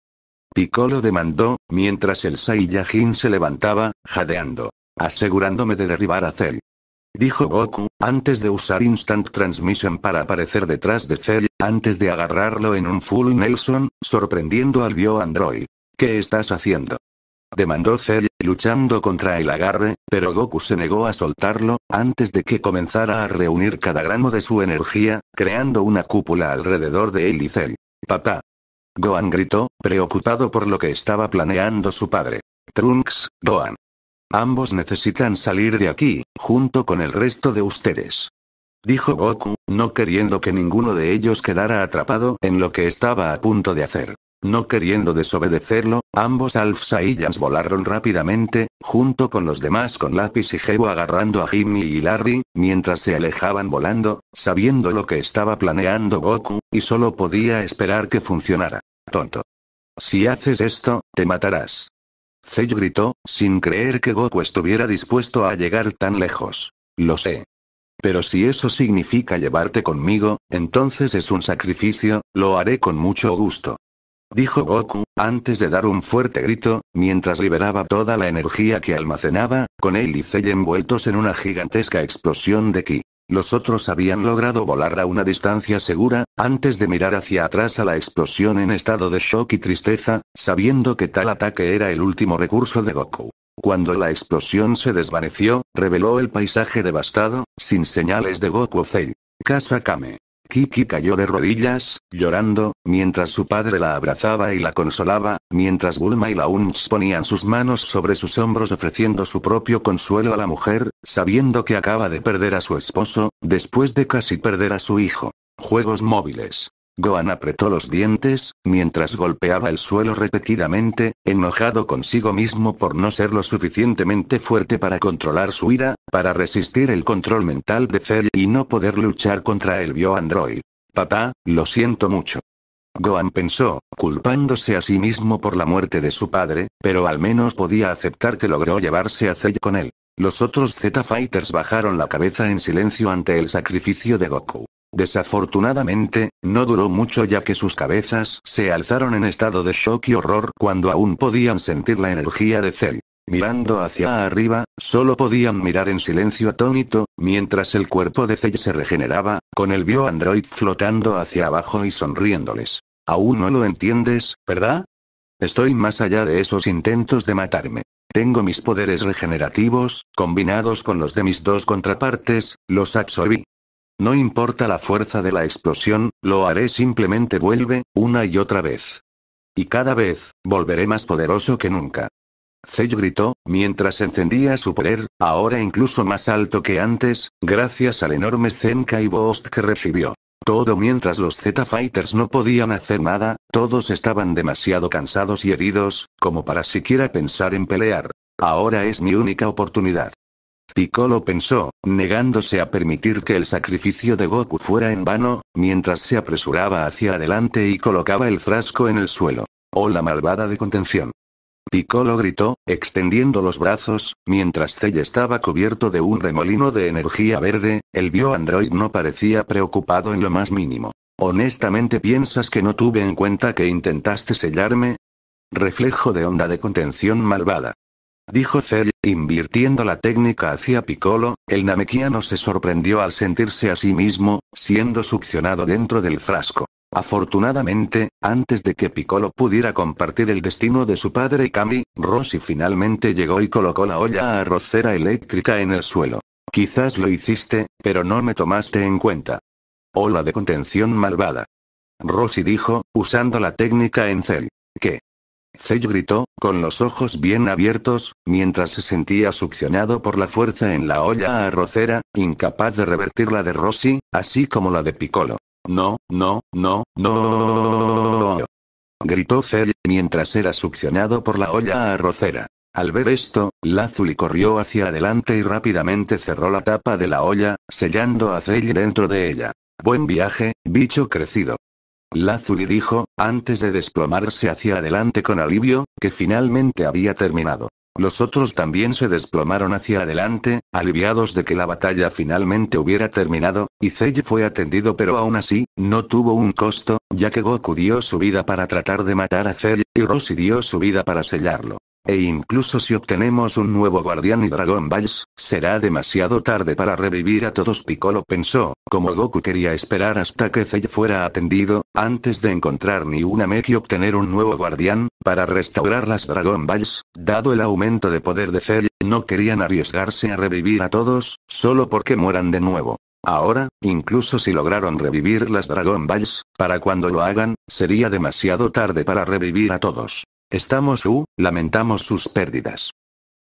Piccolo demandó, mientras el Saiyajin se levantaba, jadeando. Asegurándome de derribar a Cell dijo Goku, antes de usar Instant Transmission para aparecer detrás de Cell, antes de agarrarlo en un full Nelson, sorprendiendo al bio Android. ¿Qué estás haciendo? demandó Cell, luchando contra el agarre, pero Goku se negó a soltarlo, antes de que comenzara a reunir cada gramo de su energía, creando una cúpula alrededor de él y Cell. Papá. Gohan gritó, preocupado por lo que estaba planeando su padre. Trunks, Gohan. Ambos necesitan salir de aquí, junto con el resto de ustedes. Dijo Goku, no queriendo que ninguno de ellos quedara atrapado en lo que estaba a punto de hacer. No queriendo desobedecerlo, ambos y volaron rápidamente, junto con los demás con lápiz y Jebo agarrando a Jimmy y Larry, mientras se alejaban volando, sabiendo lo que estaba planeando Goku, y solo podía esperar que funcionara. Tonto. Si haces esto, te matarás. Cell gritó, sin creer que Goku estuviera dispuesto a llegar tan lejos. Lo sé. Pero si eso significa llevarte conmigo, entonces es un sacrificio, lo haré con mucho gusto. Dijo Goku, antes de dar un fuerte grito, mientras liberaba toda la energía que almacenaba, con él y Cell envueltos en una gigantesca explosión de ki. Los otros habían mm. logrado volar a una distancia segura, antes de mirar hacia atrás a la explosión en estado de shock y tristeza, sabiendo que tal ataque era el último recurso de Goku. Cuando la explosión se desvaneció, reveló el paisaje devastado, sin señales de Goku Cell. Casa Kame. Kiki cayó de rodillas, llorando, mientras su padre la abrazaba y la consolaba, mientras Bulma y la ponían sus manos sobre sus hombros ofreciendo su propio consuelo a la mujer, sabiendo que acaba de perder a su esposo, después de casi perder a su hijo. Juegos móviles. Gohan apretó los dientes, mientras golpeaba el suelo repetidamente, enojado consigo mismo por no ser lo suficientemente fuerte para controlar su ira, para resistir el control mental de Cell y no poder luchar contra el Bio-Android. Papá, lo siento mucho. Gohan pensó, culpándose a sí mismo por la muerte de su padre, pero al menos podía aceptar que logró llevarse a Cell con él. Los otros Z-Fighters bajaron la cabeza en silencio ante el sacrificio de Goku. Desafortunadamente, no duró mucho ya que sus cabezas se alzaron en estado de shock y horror cuando aún podían sentir la energía de Cell. Mirando hacia arriba, solo podían mirar en silencio atónito, mientras el cuerpo de Cell se regeneraba, con el Bio-Android flotando hacia abajo y sonriéndoles. Aún no lo entiendes, ¿verdad? Estoy más allá de esos intentos de matarme. Tengo mis poderes regenerativos, combinados con los de mis dos contrapartes, los absorbí. No importa la fuerza de la explosión, lo haré simplemente vuelve, una y otra vez. Y cada vez, volveré más poderoso que nunca. Zell gritó, mientras encendía su poder, ahora incluso más alto que antes, gracias al enorme Zenka y Boost que recibió. Todo mientras los Z-Fighters no podían hacer nada, todos estaban demasiado cansados y heridos, como para siquiera pensar en pelear. Ahora es mi única oportunidad. Piccolo pensó, negándose a permitir que el sacrificio de Goku fuera en vano, mientras se apresuraba hacia adelante y colocaba el frasco en el suelo. Oh la malvada de contención. Piccolo gritó, extendiendo los brazos, mientras Cell estaba cubierto de un remolino de energía verde, el bio-android no parecía preocupado en lo más mínimo. ¿Honestamente piensas que no tuve en cuenta que intentaste sellarme? Reflejo de onda de contención malvada dijo Cell, invirtiendo la técnica hacia Piccolo, el Namekiano se sorprendió al sentirse a sí mismo, siendo succionado dentro del frasco. Afortunadamente, antes de que Piccolo pudiera compartir el destino de su padre Kami, Rossi finalmente llegó y colocó la olla a arrocera eléctrica en el suelo. Quizás lo hiciste, pero no me tomaste en cuenta. Ola de contención malvada. Rossi dijo, usando la técnica en cel. ¿Qué? Zell gritó, con los ojos bien abiertos, mientras se sentía succionado por la fuerza en la olla arrocera, incapaz de revertir la de Rossi, así como la de Piccolo. No, no, no, no. Gritó Zell, mientras era succionado por la olla arrocera. Al ver esto, Lazuli corrió hacia adelante y rápidamente cerró la tapa de la olla, sellando a Zell dentro de ella. Buen viaje, bicho crecido. Lazuli dijo, antes de desplomarse hacia adelante con alivio, que finalmente había terminado. Los otros también se desplomaron hacia adelante, aliviados de que la batalla finalmente hubiera terminado, y Zell fue atendido pero aún así, no tuvo un costo, ya que Goku dio su vida para tratar de matar a Zell, y Rossi dio su vida para sellarlo. E incluso si obtenemos un nuevo guardián y Dragon Balls, será demasiado tarde para revivir a todos Piccolo pensó, como Goku quería esperar hasta que Cell fuera atendido, antes de encontrar ni una Mech y obtener un nuevo guardián, para restaurar las Dragon Balls, dado el aumento de poder de Cell, no querían arriesgarse a revivir a todos, solo porque mueran de nuevo. Ahora, incluso si lograron revivir las Dragon Balls, para cuando lo hagan, sería demasiado tarde para revivir a todos. Estamos u, uh, lamentamos sus pérdidas.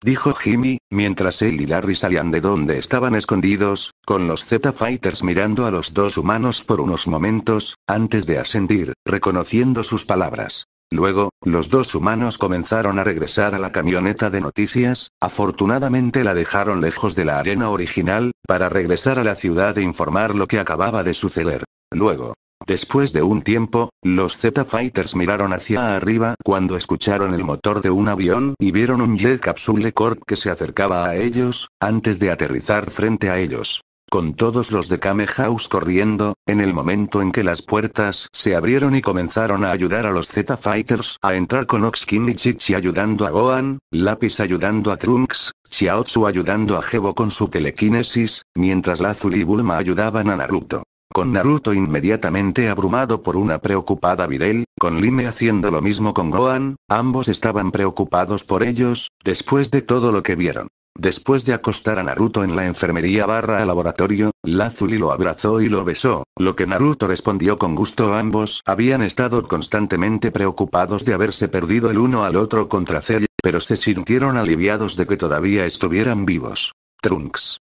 Dijo Jimmy, mientras él y Larry salían de donde estaban escondidos, con los Z-Fighters mirando a los dos humanos por unos momentos, antes de ascendir, reconociendo sus palabras. Luego, los dos humanos comenzaron a regresar a la camioneta de noticias, afortunadamente la dejaron lejos de la arena original, para regresar a la ciudad e informar lo que acababa de suceder. Luego, Después de un tiempo, los Z-Fighters miraron hacia arriba cuando escucharon el motor de un avión y vieron un Jet Capsule Corp que se acercaba a ellos, antes de aterrizar frente a ellos. Con todos los de Kame House corriendo, en el momento en que las puertas se abrieron y comenzaron a ayudar a los Z-Fighters a entrar con Oxkin y Chichi ayudando a Gohan, Lapis ayudando a Trunks, Xiaotsu ayudando a Jebo con su telequinesis, mientras Lazuli y Bulma ayudaban a Naruto con mm. Naruto inmediatamente abrumado por una preocupada Videl, con Lime haciendo lo mismo con Gohan, ambos estaban preocupados por ellos, después de todo lo que vieron. Después de acostar a Naruto en la enfermería barra laboratorio, Lazuli lo abrazó y lo besó, lo que Naruto respondió con gusto ambos habían estado constantemente preocupados de haberse perdido el uno al otro contra Cell, pero se sintieron aliviados de que todavía estuvieran vivos. Trunks.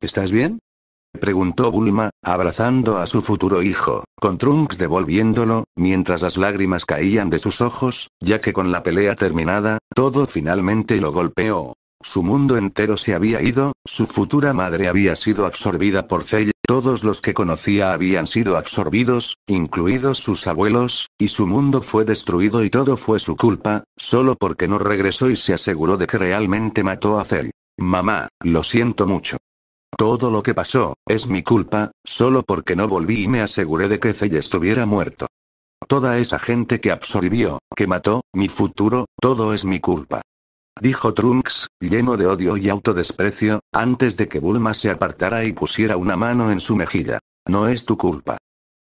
¿Estás bien? preguntó Bulma, abrazando a su futuro hijo, con Trunks devolviéndolo, mientras las lágrimas caían de sus ojos, ya que con la pelea terminada, todo finalmente lo golpeó. Su mundo entero se había ido, su futura madre había sido absorbida por Cell, todos los que conocía habían sido absorbidos, incluidos sus abuelos, y su mundo fue destruido y todo fue su culpa, solo porque no regresó y se aseguró de que realmente mató a Cell. Mamá, lo siento mucho. Todo lo que pasó, es mi culpa, solo porque no volví y me aseguré de que Fey estuviera muerto. Toda esa gente que absorbió, que mató, mi futuro, todo es mi culpa. Dijo Trunks, lleno de odio y autodesprecio, antes de que Bulma se apartara y pusiera una mano en su mejilla. No es tu culpa.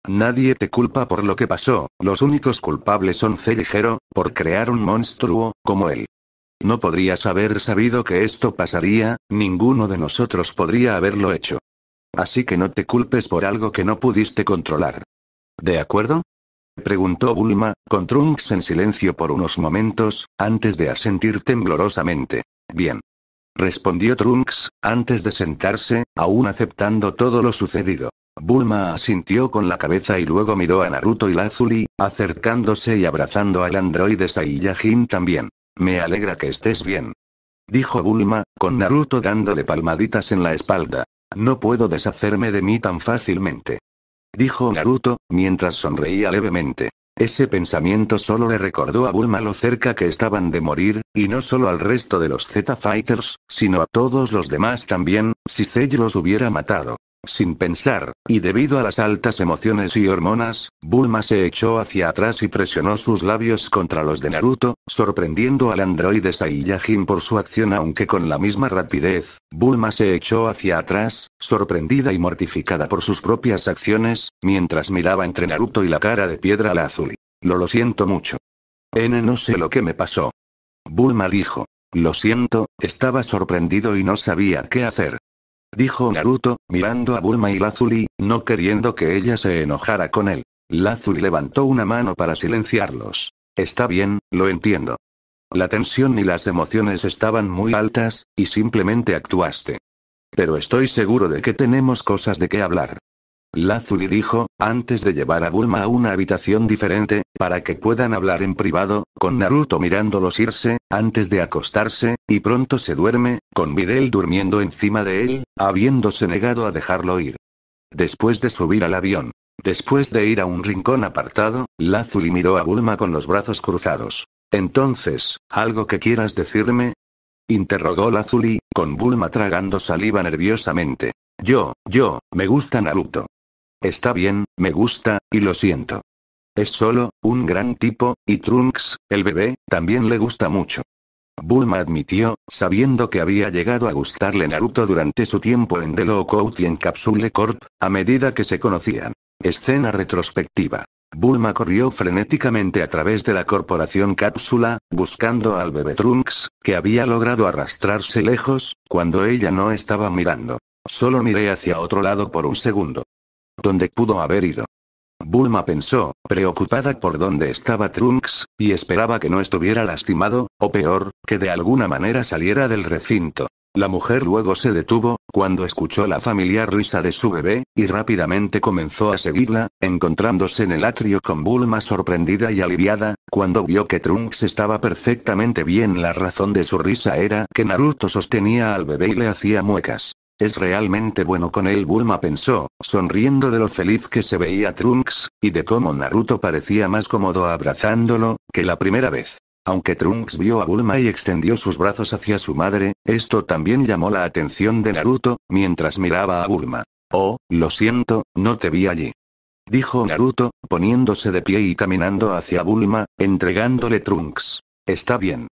Nadie te culpa por lo que pasó, los únicos culpables son Celigero, por crear un monstruo, como él. No podrías haber sabido que esto pasaría, ninguno de nosotros podría haberlo hecho. Así que no te culpes por algo que no pudiste controlar. ¿De acuerdo? Preguntó Bulma, con Trunks en silencio por unos momentos, antes de asentir temblorosamente. Bien. Respondió Trunks, antes de sentarse, aún aceptando todo lo sucedido. Bulma asintió con la cabeza y luego miró a Naruto y Lazuli, acercándose y abrazando al androide Saiyajin también. Me alegra que estés bien. Dijo Bulma, con Naruto dándole palmaditas en la espalda. No puedo deshacerme de mí tan fácilmente. Dijo Naruto, mientras sonreía levemente. Ese pensamiento solo le recordó a Bulma lo cerca que estaban de morir, y no solo al resto de los Z-Fighters, sino a todos los demás también, si Zell los hubiera matado. Sin pensar, y debido a las altas emociones y hormonas, Bulma se echó hacia atrás y presionó sus labios contra los de Naruto, sorprendiendo al androide Saiyajin por su acción aunque con la misma rapidez, Bulma se echó hacia atrás, sorprendida y mortificada por sus propias acciones, mientras miraba entre Naruto y la cara de piedra la azul. Lo lo siento mucho. N no sé lo que me pasó. Bulma dijo. Lo siento, estaba sorprendido y no sabía qué hacer dijo Naruto, mirando a Bulma y Lazuli, no queriendo que ella se enojara con él. Lazuli levantó una mano para silenciarlos. Está bien, lo entiendo. La tensión y las emociones estaban muy altas, y simplemente actuaste. Pero estoy seguro de que tenemos cosas de qué hablar. Lazuli dijo, antes de llevar a Bulma a una habitación diferente, para que puedan hablar en privado, con Naruto mirándolos irse, antes de acostarse, y pronto se duerme, con Videl durmiendo encima de él, habiéndose negado a dejarlo ir. Después de subir al avión. Después de ir a un rincón apartado, Lazuli miró a Bulma con los brazos cruzados. Entonces, ¿algo que quieras decirme? Interrogó Lazuli, con Bulma tragando saliva nerviosamente. Yo, yo, me gusta Naruto. Está bien, me gusta, y lo siento. Es solo, un gran tipo, y Trunks, el bebé, también le gusta mucho. Bulma admitió, sabiendo que había llegado a gustarle Naruto durante su tiempo en The Coat y en Capsule Corp, a medida que se conocían. Escena retrospectiva. Bulma corrió frenéticamente a través de la corporación Cápsula, buscando al bebé Trunks, que había logrado arrastrarse lejos, cuando ella no estaba mirando. Solo miré hacia otro lado por un segundo donde pudo haber ido. Bulma pensó, preocupada por dónde estaba Trunks, y esperaba que no estuviera lastimado, o peor, que de alguna manera saliera del recinto. La mujer luego se detuvo, cuando escuchó la familiar risa de su bebé, y rápidamente comenzó a seguirla, encontrándose en el atrio con Bulma sorprendida y aliviada, cuando vio que Trunks estaba perfectamente bien. La razón de su risa era que Naruto sostenía al bebé y le hacía muecas. Es realmente bueno con él Bulma pensó, sonriendo de lo feliz que se veía Trunks, y de cómo Naruto parecía más cómodo abrazándolo, que la primera vez. Aunque Trunks vio a Bulma y extendió sus brazos hacia su madre, esto también llamó la atención de Naruto, mientras miraba a Bulma. Oh, lo siento, no te vi allí. Dijo Naruto, poniéndose de pie y caminando hacia Bulma, entregándole Trunks. Está bien.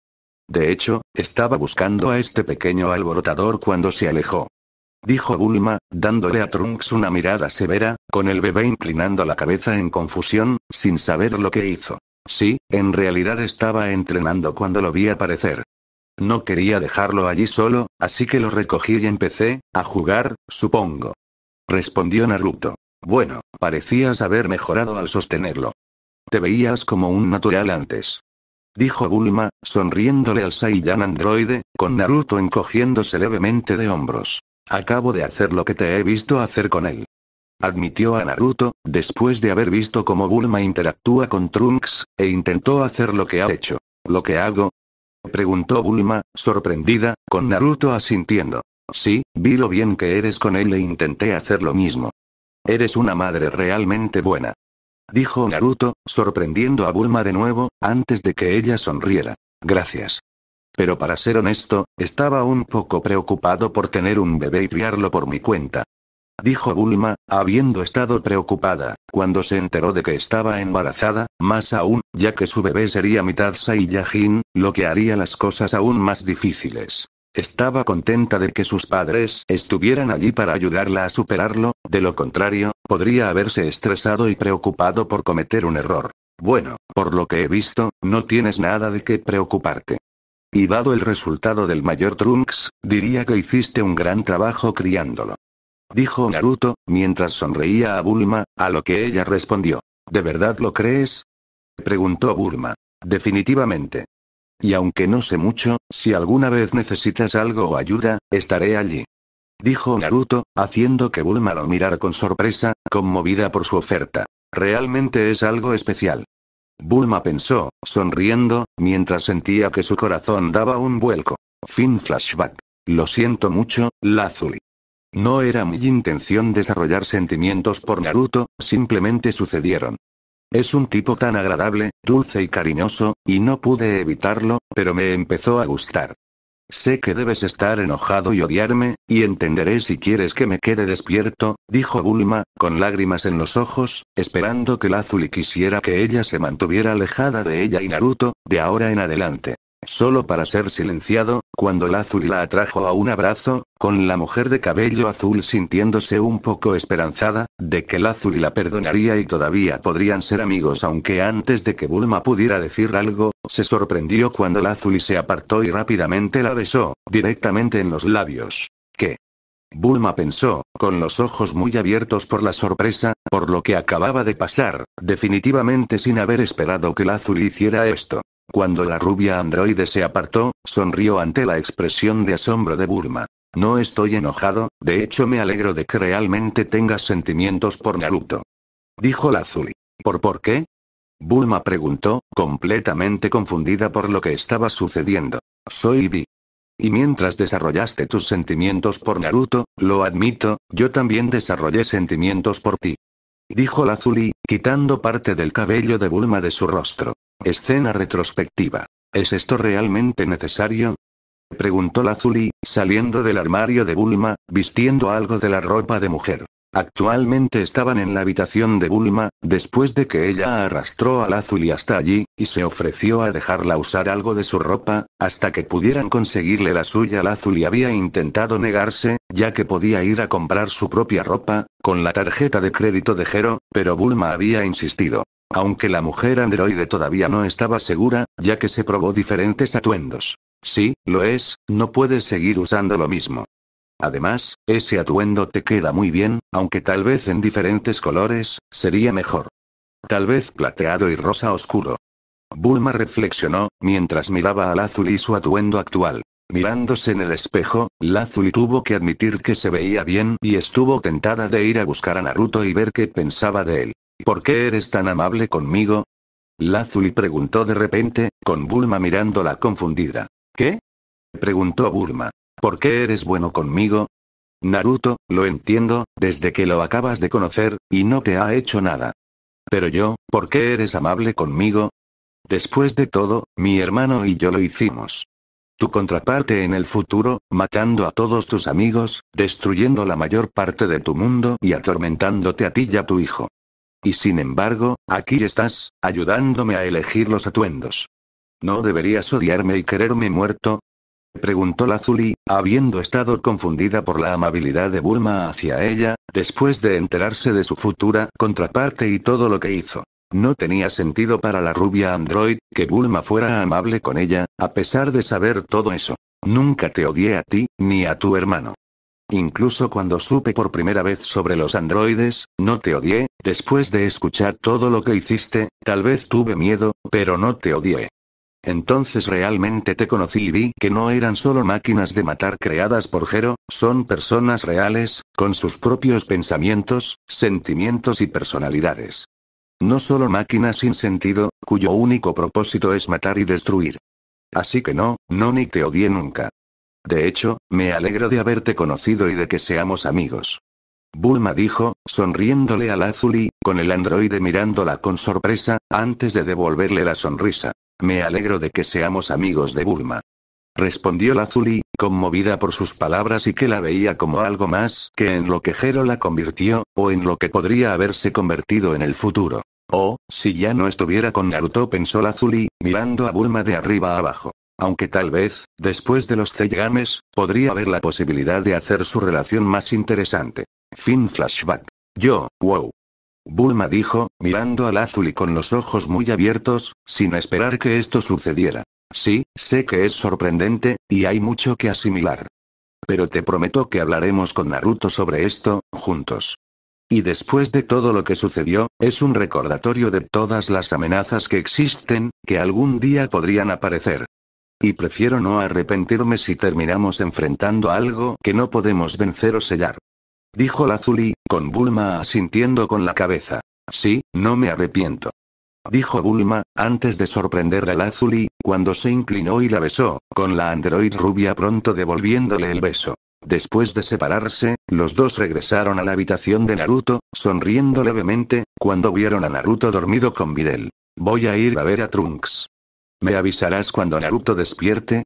De hecho, estaba buscando a este pequeño alborotador cuando se alejó dijo Bulma, dándole a Trunks una mirada severa, con el bebé inclinando la cabeza en confusión, sin saber lo que hizo. Sí, en realidad estaba entrenando cuando lo vi aparecer. No quería dejarlo allí solo, así que lo recogí y empecé, a jugar, supongo. Respondió Naruto. Bueno, parecías haber mejorado al sostenerlo. Te veías como un natural antes. Dijo Bulma, sonriéndole al Saiyan androide, con Naruto encogiéndose levemente de hombros. Acabo de hacer lo que te he visto hacer con él. Admitió a Naruto, después de haber visto cómo Bulma interactúa con Trunks, e intentó hacer lo que ha hecho. ¿Lo que hago? Preguntó Bulma, sorprendida, con Naruto asintiendo. Sí, vi lo bien que eres con él e intenté hacer lo mismo. Eres una madre realmente buena. Dijo Naruto, sorprendiendo a Bulma de nuevo, antes de que ella sonriera. Gracias. Pero para ser honesto, estaba un poco preocupado por tener un bebé y criarlo por mi cuenta. Dijo Bulma, habiendo estado preocupada, cuando se enteró de que estaba embarazada, más aún, ya que su bebé sería mitad Saiyajin, lo que haría las cosas aún más difíciles. Estaba contenta de que sus padres estuvieran allí para ayudarla a superarlo, de lo contrario, podría haberse estresado y preocupado por cometer un error. Bueno, por lo que he visto, no tienes nada de qué preocuparte. Y dado el resultado del mayor Trunks, diría que hiciste un gran trabajo criándolo. Dijo Naruto, mientras sonreía a Bulma, a lo que ella respondió. ¿De verdad lo crees? Preguntó Bulma. Definitivamente. Y aunque no sé mucho, si alguna vez necesitas algo o ayuda, estaré allí. Dijo Naruto, haciendo que Bulma lo mirara con sorpresa, conmovida por su oferta. Realmente es algo especial. Bulma pensó, sonriendo, mientras sentía que su corazón daba un vuelco. Fin flashback. Lo siento mucho, Lazuli. No era mi intención desarrollar sentimientos por Naruto, simplemente sucedieron. Es un tipo tan agradable, dulce y cariñoso, y no pude evitarlo, pero me empezó a gustar. Sé que debes estar enojado y odiarme, y entenderé si quieres que me quede despierto, dijo Bulma, con lágrimas en los ojos, esperando que Lazuli quisiera que ella se mantuviera alejada de ella y Naruto, de ahora en adelante. Solo para ser silenciado, cuando Lazuli la atrajo a un abrazo, con la mujer de cabello azul sintiéndose un poco esperanzada, de que Lazuli la perdonaría y todavía podrían ser amigos aunque antes de que Bulma pudiera decir algo, se sorprendió cuando Lazuli se apartó y rápidamente la besó, directamente en los labios. ¿Qué? Bulma pensó, con los ojos muy abiertos por la sorpresa, por lo que acababa de pasar, definitivamente sin haber esperado que Lazuli hiciera esto. Cuando la rubia androide se apartó, sonrió ante la expresión de asombro de Bulma. No estoy enojado, de hecho me alegro de que realmente tengas sentimientos por Naruto. Dijo Lazuli. ¿Por por qué? Bulma preguntó, completamente confundida por lo que estaba sucediendo. Soy Ibi. Y mientras desarrollaste tus sentimientos por Naruto, lo admito, yo también desarrollé sentimientos por ti. Dijo Lazuli, quitando parte del cabello de Bulma de su rostro. Escena retrospectiva. ¿Es esto realmente necesario? preguntó Lazuli, saliendo del armario de Bulma, vistiendo algo de la ropa de mujer. Actualmente estaban en la habitación de Bulma, después de que ella arrastró a Lazuli hasta allí, y se ofreció a dejarla usar algo de su ropa, hasta que pudieran conseguirle la suya. Lazuli había intentado negarse, ya que podía ir a comprar su propia ropa, con la tarjeta de crédito de Jero, pero Bulma había insistido. Aunque la mujer androide todavía no estaba segura, ya que se probó diferentes atuendos. Sí, lo es, no puedes seguir usando lo mismo. Además, ese atuendo te queda muy bien, aunque tal vez en diferentes colores, sería mejor. Tal vez plateado y rosa oscuro. Bulma reflexionó, mientras miraba al azul y su atuendo actual. Mirándose en el espejo, Lazuli tuvo que admitir que se veía bien y estuvo tentada de ir a buscar a Naruto y ver qué pensaba de él. ¿Por qué eres tan amable conmigo? Lazuli preguntó de repente, con Bulma mirándola confundida. ¿Qué? preguntó Burma. ¿Por qué eres bueno conmigo? Naruto, lo entiendo, desde que lo acabas de conocer, y no te ha hecho nada. Pero yo, ¿por qué eres amable conmigo? Después de todo, mi hermano y yo lo hicimos. Tu contraparte en el futuro, matando a todos tus amigos, destruyendo la mayor parte de tu mundo y atormentándote a ti y a tu hijo. Y sin embargo, aquí estás, ayudándome a elegir los atuendos. ¿No deberías odiarme y quererme muerto? preguntó la Zuli, habiendo estado confundida por la amabilidad de Bulma hacia ella, después de enterarse de su futura contraparte y todo lo que hizo. No tenía sentido para la rubia android, que Bulma fuera amable con ella, a pesar de saber todo eso. Nunca te odié a ti, ni a tu hermano. Incluso cuando supe por primera vez sobre los androides, no te odié, después de escuchar todo lo que hiciste, tal vez tuve miedo, pero no te odié. Entonces realmente te conocí y vi que no eran solo máquinas de matar creadas por Jero, son personas reales, con sus propios pensamientos, sentimientos y personalidades. No solo máquinas sin sentido, cuyo único propósito es matar y destruir. Así que no, no ni te odié nunca. De hecho, me alegro de haberte conocido y de que seamos amigos. Bulma dijo, sonriéndole al y con el androide mirándola con sorpresa, antes de devolverle la sonrisa. Me alegro de que seamos amigos de Bulma. Respondió Lazuli, conmovida por sus palabras y que la veía como algo más que en lo que Jero la convirtió, o en lo que podría haberse convertido en el futuro. Oh, si ya no estuviera con Naruto, pensó Lazuli, mirando a Bulma de arriba a abajo. Aunque tal vez, después de los Zeigames, podría haber la posibilidad de hacer su relación más interesante. Fin flashback. Yo, wow. Bulma dijo, mirando al azul y con los ojos muy abiertos, sin esperar que esto sucediera. Sí, sé que es sorprendente, y hay mucho que asimilar. Pero te prometo que hablaremos con Naruto sobre esto, juntos. Y después de todo lo que sucedió, es un recordatorio de todas las amenazas que existen, que algún día podrían aparecer. Y prefiero no arrepentirme si terminamos enfrentando algo que no podemos vencer o sellar dijo Lazuli, con Bulma asintiendo con la cabeza. Sí, no me arrepiento. Dijo Bulma, antes de sorprender a Lazuli, cuando se inclinó y la besó, con la android rubia pronto devolviéndole el beso. Después de separarse, los dos regresaron a la habitación de Naruto, sonriendo levemente, cuando vieron a Naruto dormido con Videl. Voy a ir a ver a Trunks. ¿Me avisarás cuando Naruto despierte?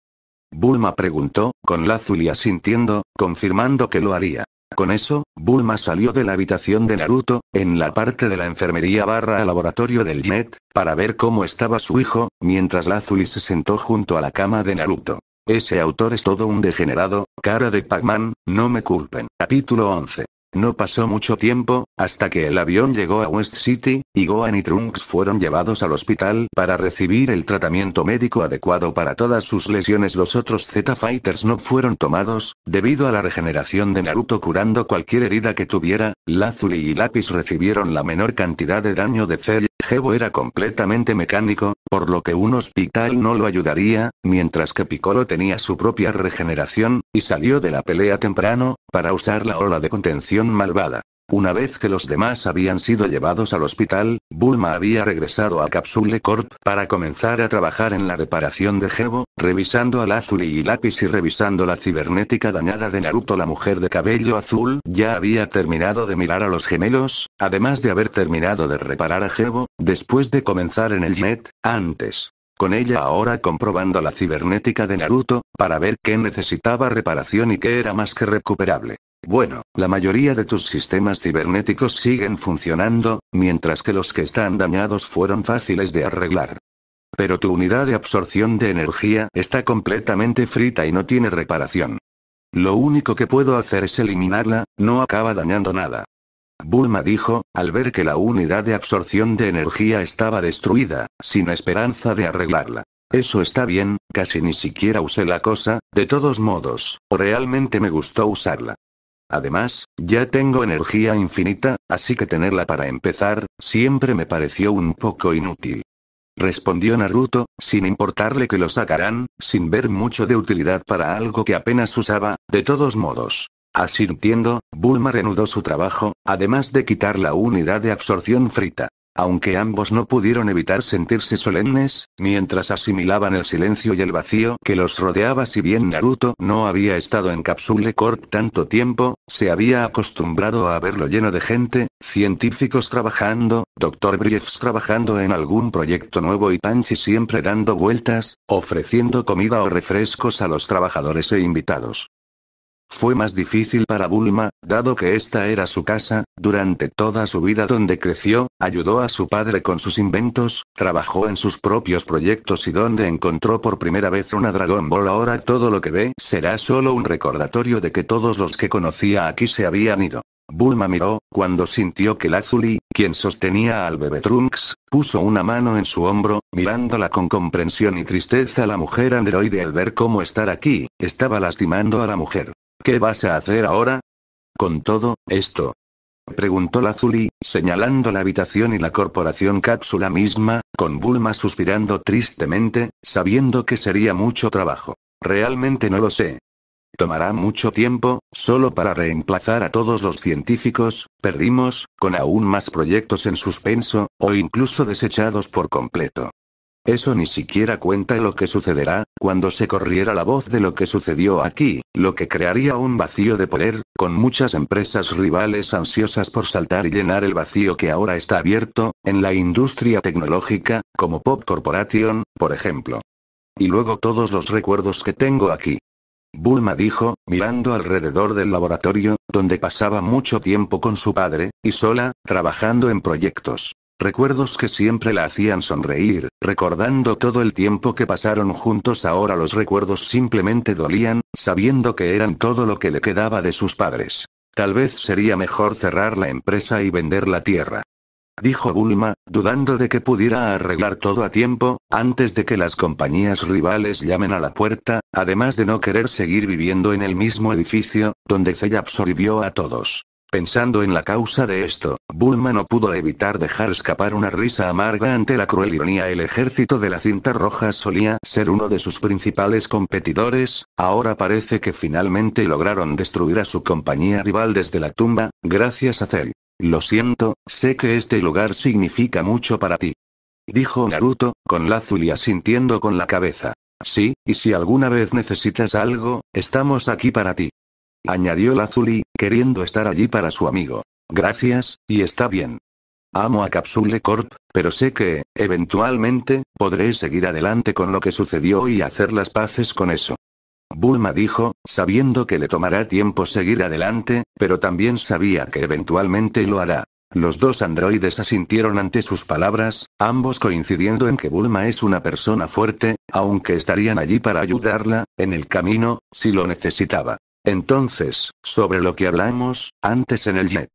Bulma preguntó, con Lazuli asintiendo, confirmando que lo haría. Con eso, Bulma salió de la habitación de Naruto, en la parte de la enfermería barra laboratorio del Jet, para ver cómo estaba su hijo, mientras Lazuli se sentó junto a la cama de Naruto. Ese autor es todo un degenerado, cara de Pac-Man, no me culpen. Capítulo 11. No pasó mucho tiempo, hasta que el avión llegó a West City, y Gohan y Trunks fueron llevados al hospital para recibir el tratamiento médico adecuado para todas sus lesiones. Los otros Z-Fighters no fueron tomados, debido a la regeneración de Naruto curando cualquier herida que tuviera, Lazuli y Lapis recibieron la menor cantidad de daño de Cell, Gebo era completamente mecánico, por lo que un hospital no lo ayudaría, mientras que Piccolo tenía su propia regeneración, y salió de la pelea temprano, para usar la ola de contención malvada. Una vez que los demás habían sido llevados al hospital, Bulma había regresado a Capsule Corp para comenzar a trabajar en la reparación de Jebo, revisando al Azul y Lápiz y revisando la cibernética dañada de Naruto. La mujer de cabello azul ya había terminado de mirar a los gemelos, además de haber terminado de reparar a Jebo, después de comenzar en el Jet, antes. Con ella ahora comprobando la cibernética de Naruto, para ver qué necesitaba reparación y qué era más que recuperable. Bueno, la mayoría de tus sistemas cibernéticos siguen funcionando, mientras que los que están dañados fueron fáciles de arreglar. Pero tu unidad de absorción de energía está completamente frita y no tiene reparación. Lo único que puedo hacer es eliminarla, no acaba dañando nada. Bulma dijo, al ver que la unidad de absorción de energía estaba destruida, sin esperanza de arreglarla. Eso está bien, casi ni siquiera usé la cosa, de todos modos, realmente me gustó usarla. Además, ya tengo energía infinita, así que tenerla para empezar, siempre me pareció un poco inútil. Respondió Naruto, sin importarle que lo sacaran, sin ver mucho de utilidad para algo que apenas usaba, de todos modos. Asintiendo, Bulma reanudó su trabajo, además de quitar la unidad de absorción frita. Aunque ambos no pudieron evitar sentirse solemnes, mientras asimilaban el silencio y el vacío que los rodeaba si bien Naruto no había estado en Capsule Corp tanto tiempo, se había acostumbrado a verlo lleno de gente, científicos trabajando, Dr. Briefs trabajando en algún proyecto nuevo y Panchi siempre dando vueltas, ofreciendo comida o refrescos a los trabajadores e invitados. Fue más difícil para Bulma, dado que esta era su casa, durante toda su vida donde creció, ayudó a su padre con sus inventos, trabajó en sus propios proyectos y donde encontró por primera vez una Dragon Ball. Ahora todo lo que ve será solo un recordatorio de que todos los que conocía aquí se habían ido. Bulma miró, cuando sintió que Lazuli, quien sostenía al bebé Trunks, puso una mano en su hombro, mirándola con comprensión y tristeza. La mujer androide al ver cómo estar aquí, estaba lastimando a la mujer. ¿Qué vas a hacer ahora? Con todo, esto. Preguntó Lazuli, señalando la habitación y la corporación cápsula misma, con Bulma suspirando tristemente, sabiendo que sería mucho trabajo. Realmente no lo sé. Tomará mucho tiempo, solo para reemplazar a todos los científicos, perdimos, con aún más proyectos en suspenso, o incluso desechados por completo. Eso ni siquiera cuenta lo que sucederá, cuando se corriera la voz de lo que sucedió aquí, lo que crearía un vacío de poder, con muchas empresas rivales ansiosas por saltar y llenar el vacío que ahora está abierto, en la industria tecnológica, como Pop Corporation, por ejemplo. Y luego todos los recuerdos que tengo aquí. Bulma dijo, mirando alrededor del laboratorio, donde pasaba mucho tiempo con su padre, y sola, trabajando en proyectos. Recuerdos que siempre la hacían sonreír, recordando todo el tiempo que pasaron juntos ahora los recuerdos simplemente dolían, sabiendo que eran todo lo que le quedaba de sus padres. Tal vez sería mejor cerrar la empresa y vender la tierra. Dijo Bulma, dudando de que pudiera arreglar todo a tiempo, antes de que las compañías rivales llamen a la puerta, además de no querer seguir viviendo en el mismo edificio, donde ella absorbió a todos. Pensando en la causa de esto, Bulma no pudo evitar dejar escapar una risa amarga ante la cruel ironía. El ejército de la cinta roja solía ser uno de sus principales competidores, ahora parece que finalmente lograron destruir a su compañía rival desde la tumba, gracias a Cell. Lo siento, sé que este lugar significa mucho para ti. Dijo Naruto, con zulia sintiendo con la cabeza. Sí, y si alguna vez necesitas algo, estamos aquí para ti añadió Lazuli, queriendo estar allí para su amigo. Gracias, y está bien. Amo a Capsule Corp, pero sé que, eventualmente, podré seguir adelante con lo que sucedió y hacer las paces con eso. Bulma dijo, sabiendo que le tomará tiempo seguir adelante, pero también sabía que eventualmente lo hará. Los dos androides asintieron ante sus palabras, ambos coincidiendo en que Bulma es una persona fuerte, aunque estarían allí para ayudarla, en el camino, si lo necesitaba. Entonces, sobre lo que hablamos, antes en el jet.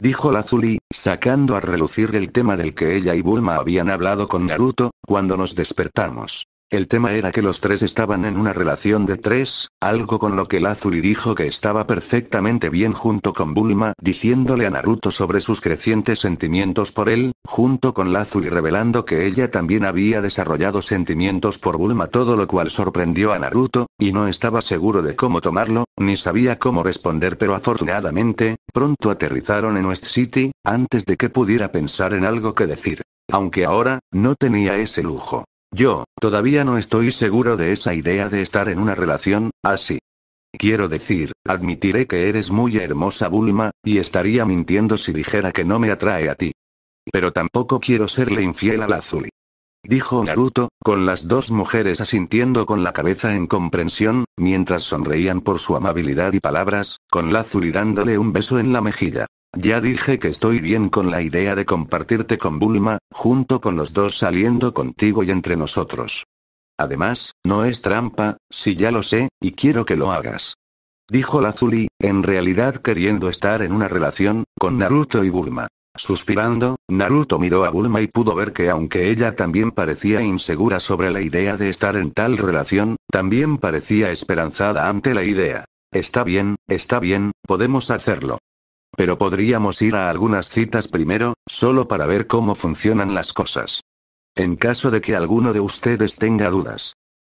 Dijo Lazuli, sacando a relucir el tema del que ella y Bulma habían hablado con Naruto, cuando nos despertamos. El tema era que los tres estaban en una relación de tres, algo con lo que Lazuli dijo que estaba perfectamente bien junto con Bulma, diciéndole a Naruto sobre sus crecientes sentimientos por él, junto con Lazuli revelando que ella también había desarrollado sentimientos por Bulma, todo lo cual sorprendió a Naruto, y no estaba seguro de cómo tomarlo, ni sabía cómo responder, pero afortunadamente, pronto aterrizaron en West City, antes de que pudiera pensar en algo que decir. Aunque ahora, no tenía ese lujo. Yo, todavía no estoy seguro de esa idea de estar en una relación, así. Quiero decir, admitiré que eres muy hermosa Bulma, y estaría mintiendo si dijera que no me atrae a ti. Pero tampoco quiero serle infiel la Zuli. Dijo Naruto, con las dos mujeres asintiendo con la cabeza en comprensión, mientras sonreían por su amabilidad y palabras, con Lazuli dándole un beso en la mejilla. Ya dije que estoy bien con la idea de compartirte con Bulma, junto con los dos saliendo contigo y entre nosotros. Además, no es trampa, si ya lo sé, y quiero que lo hagas. Dijo Lazuli, en realidad queriendo estar en una relación, con Naruto y Bulma. Suspirando, Naruto miró a Bulma y pudo ver que aunque ella también parecía insegura sobre la idea de estar en tal relación, también parecía esperanzada ante la idea. Está bien, está bien, podemos hacerlo. Pero podríamos ir a algunas citas primero, solo para ver cómo funcionan las cosas. En caso de que alguno de ustedes tenga dudas.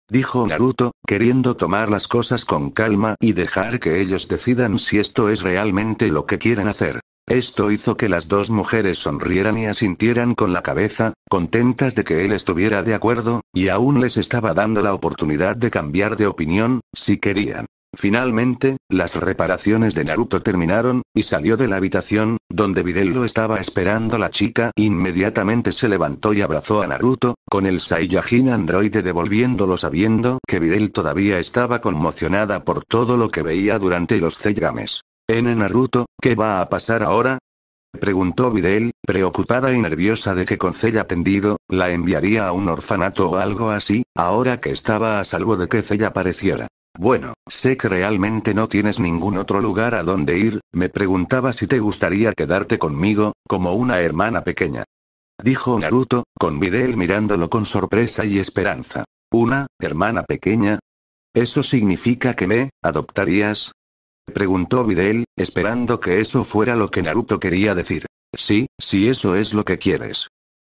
Dijo Naruto, queriendo tomar las cosas con calma y dejar que ellos decidan si esto es realmente lo que quieren hacer. Esto hizo que las dos mujeres sonrieran y asintieran con la cabeza, contentas de que él estuviera de acuerdo, y aún les estaba dando la oportunidad de cambiar de opinión, si querían. Finalmente, las reparaciones de Naruto terminaron, y salió de la habitación, donde Videl lo estaba esperando la chica. Inmediatamente se levantó y abrazó a Naruto, con el Saiyajin androide devolviéndolo sabiendo que Videl todavía estaba conmocionada por todo lo que veía durante los Zeigames. N. Naruto, ¿qué va a pasar ahora? Preguntó Videl, preocupada y nerviosa de que con Cella tendido, la enviaría a un orfanato o algo así, ahora que estaba a salvo de que Cella pareciera. Bueno, sé que realmente no tienes ningún otro lugar a donde ir, me preguntaba si te gustaría quedarte conmigo, como una hermana pequeña. Dijo Naruto, con Videl mirándolo con sorpresa y esperanza. ¿Una, hermana pequeña? ¿Eso significa que me, adoptarías? Preguntó Videl, esperando que eso fuera lo que Naruto quería decir. Sí, si eso es lo que quieres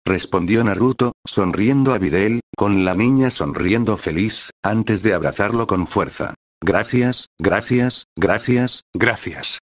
respondió Naruto, sonriendo a Videl, con la niña sonriendo feliz, antes de abrazarlo con fuerza. Gracias, gracias, gracias, gracias.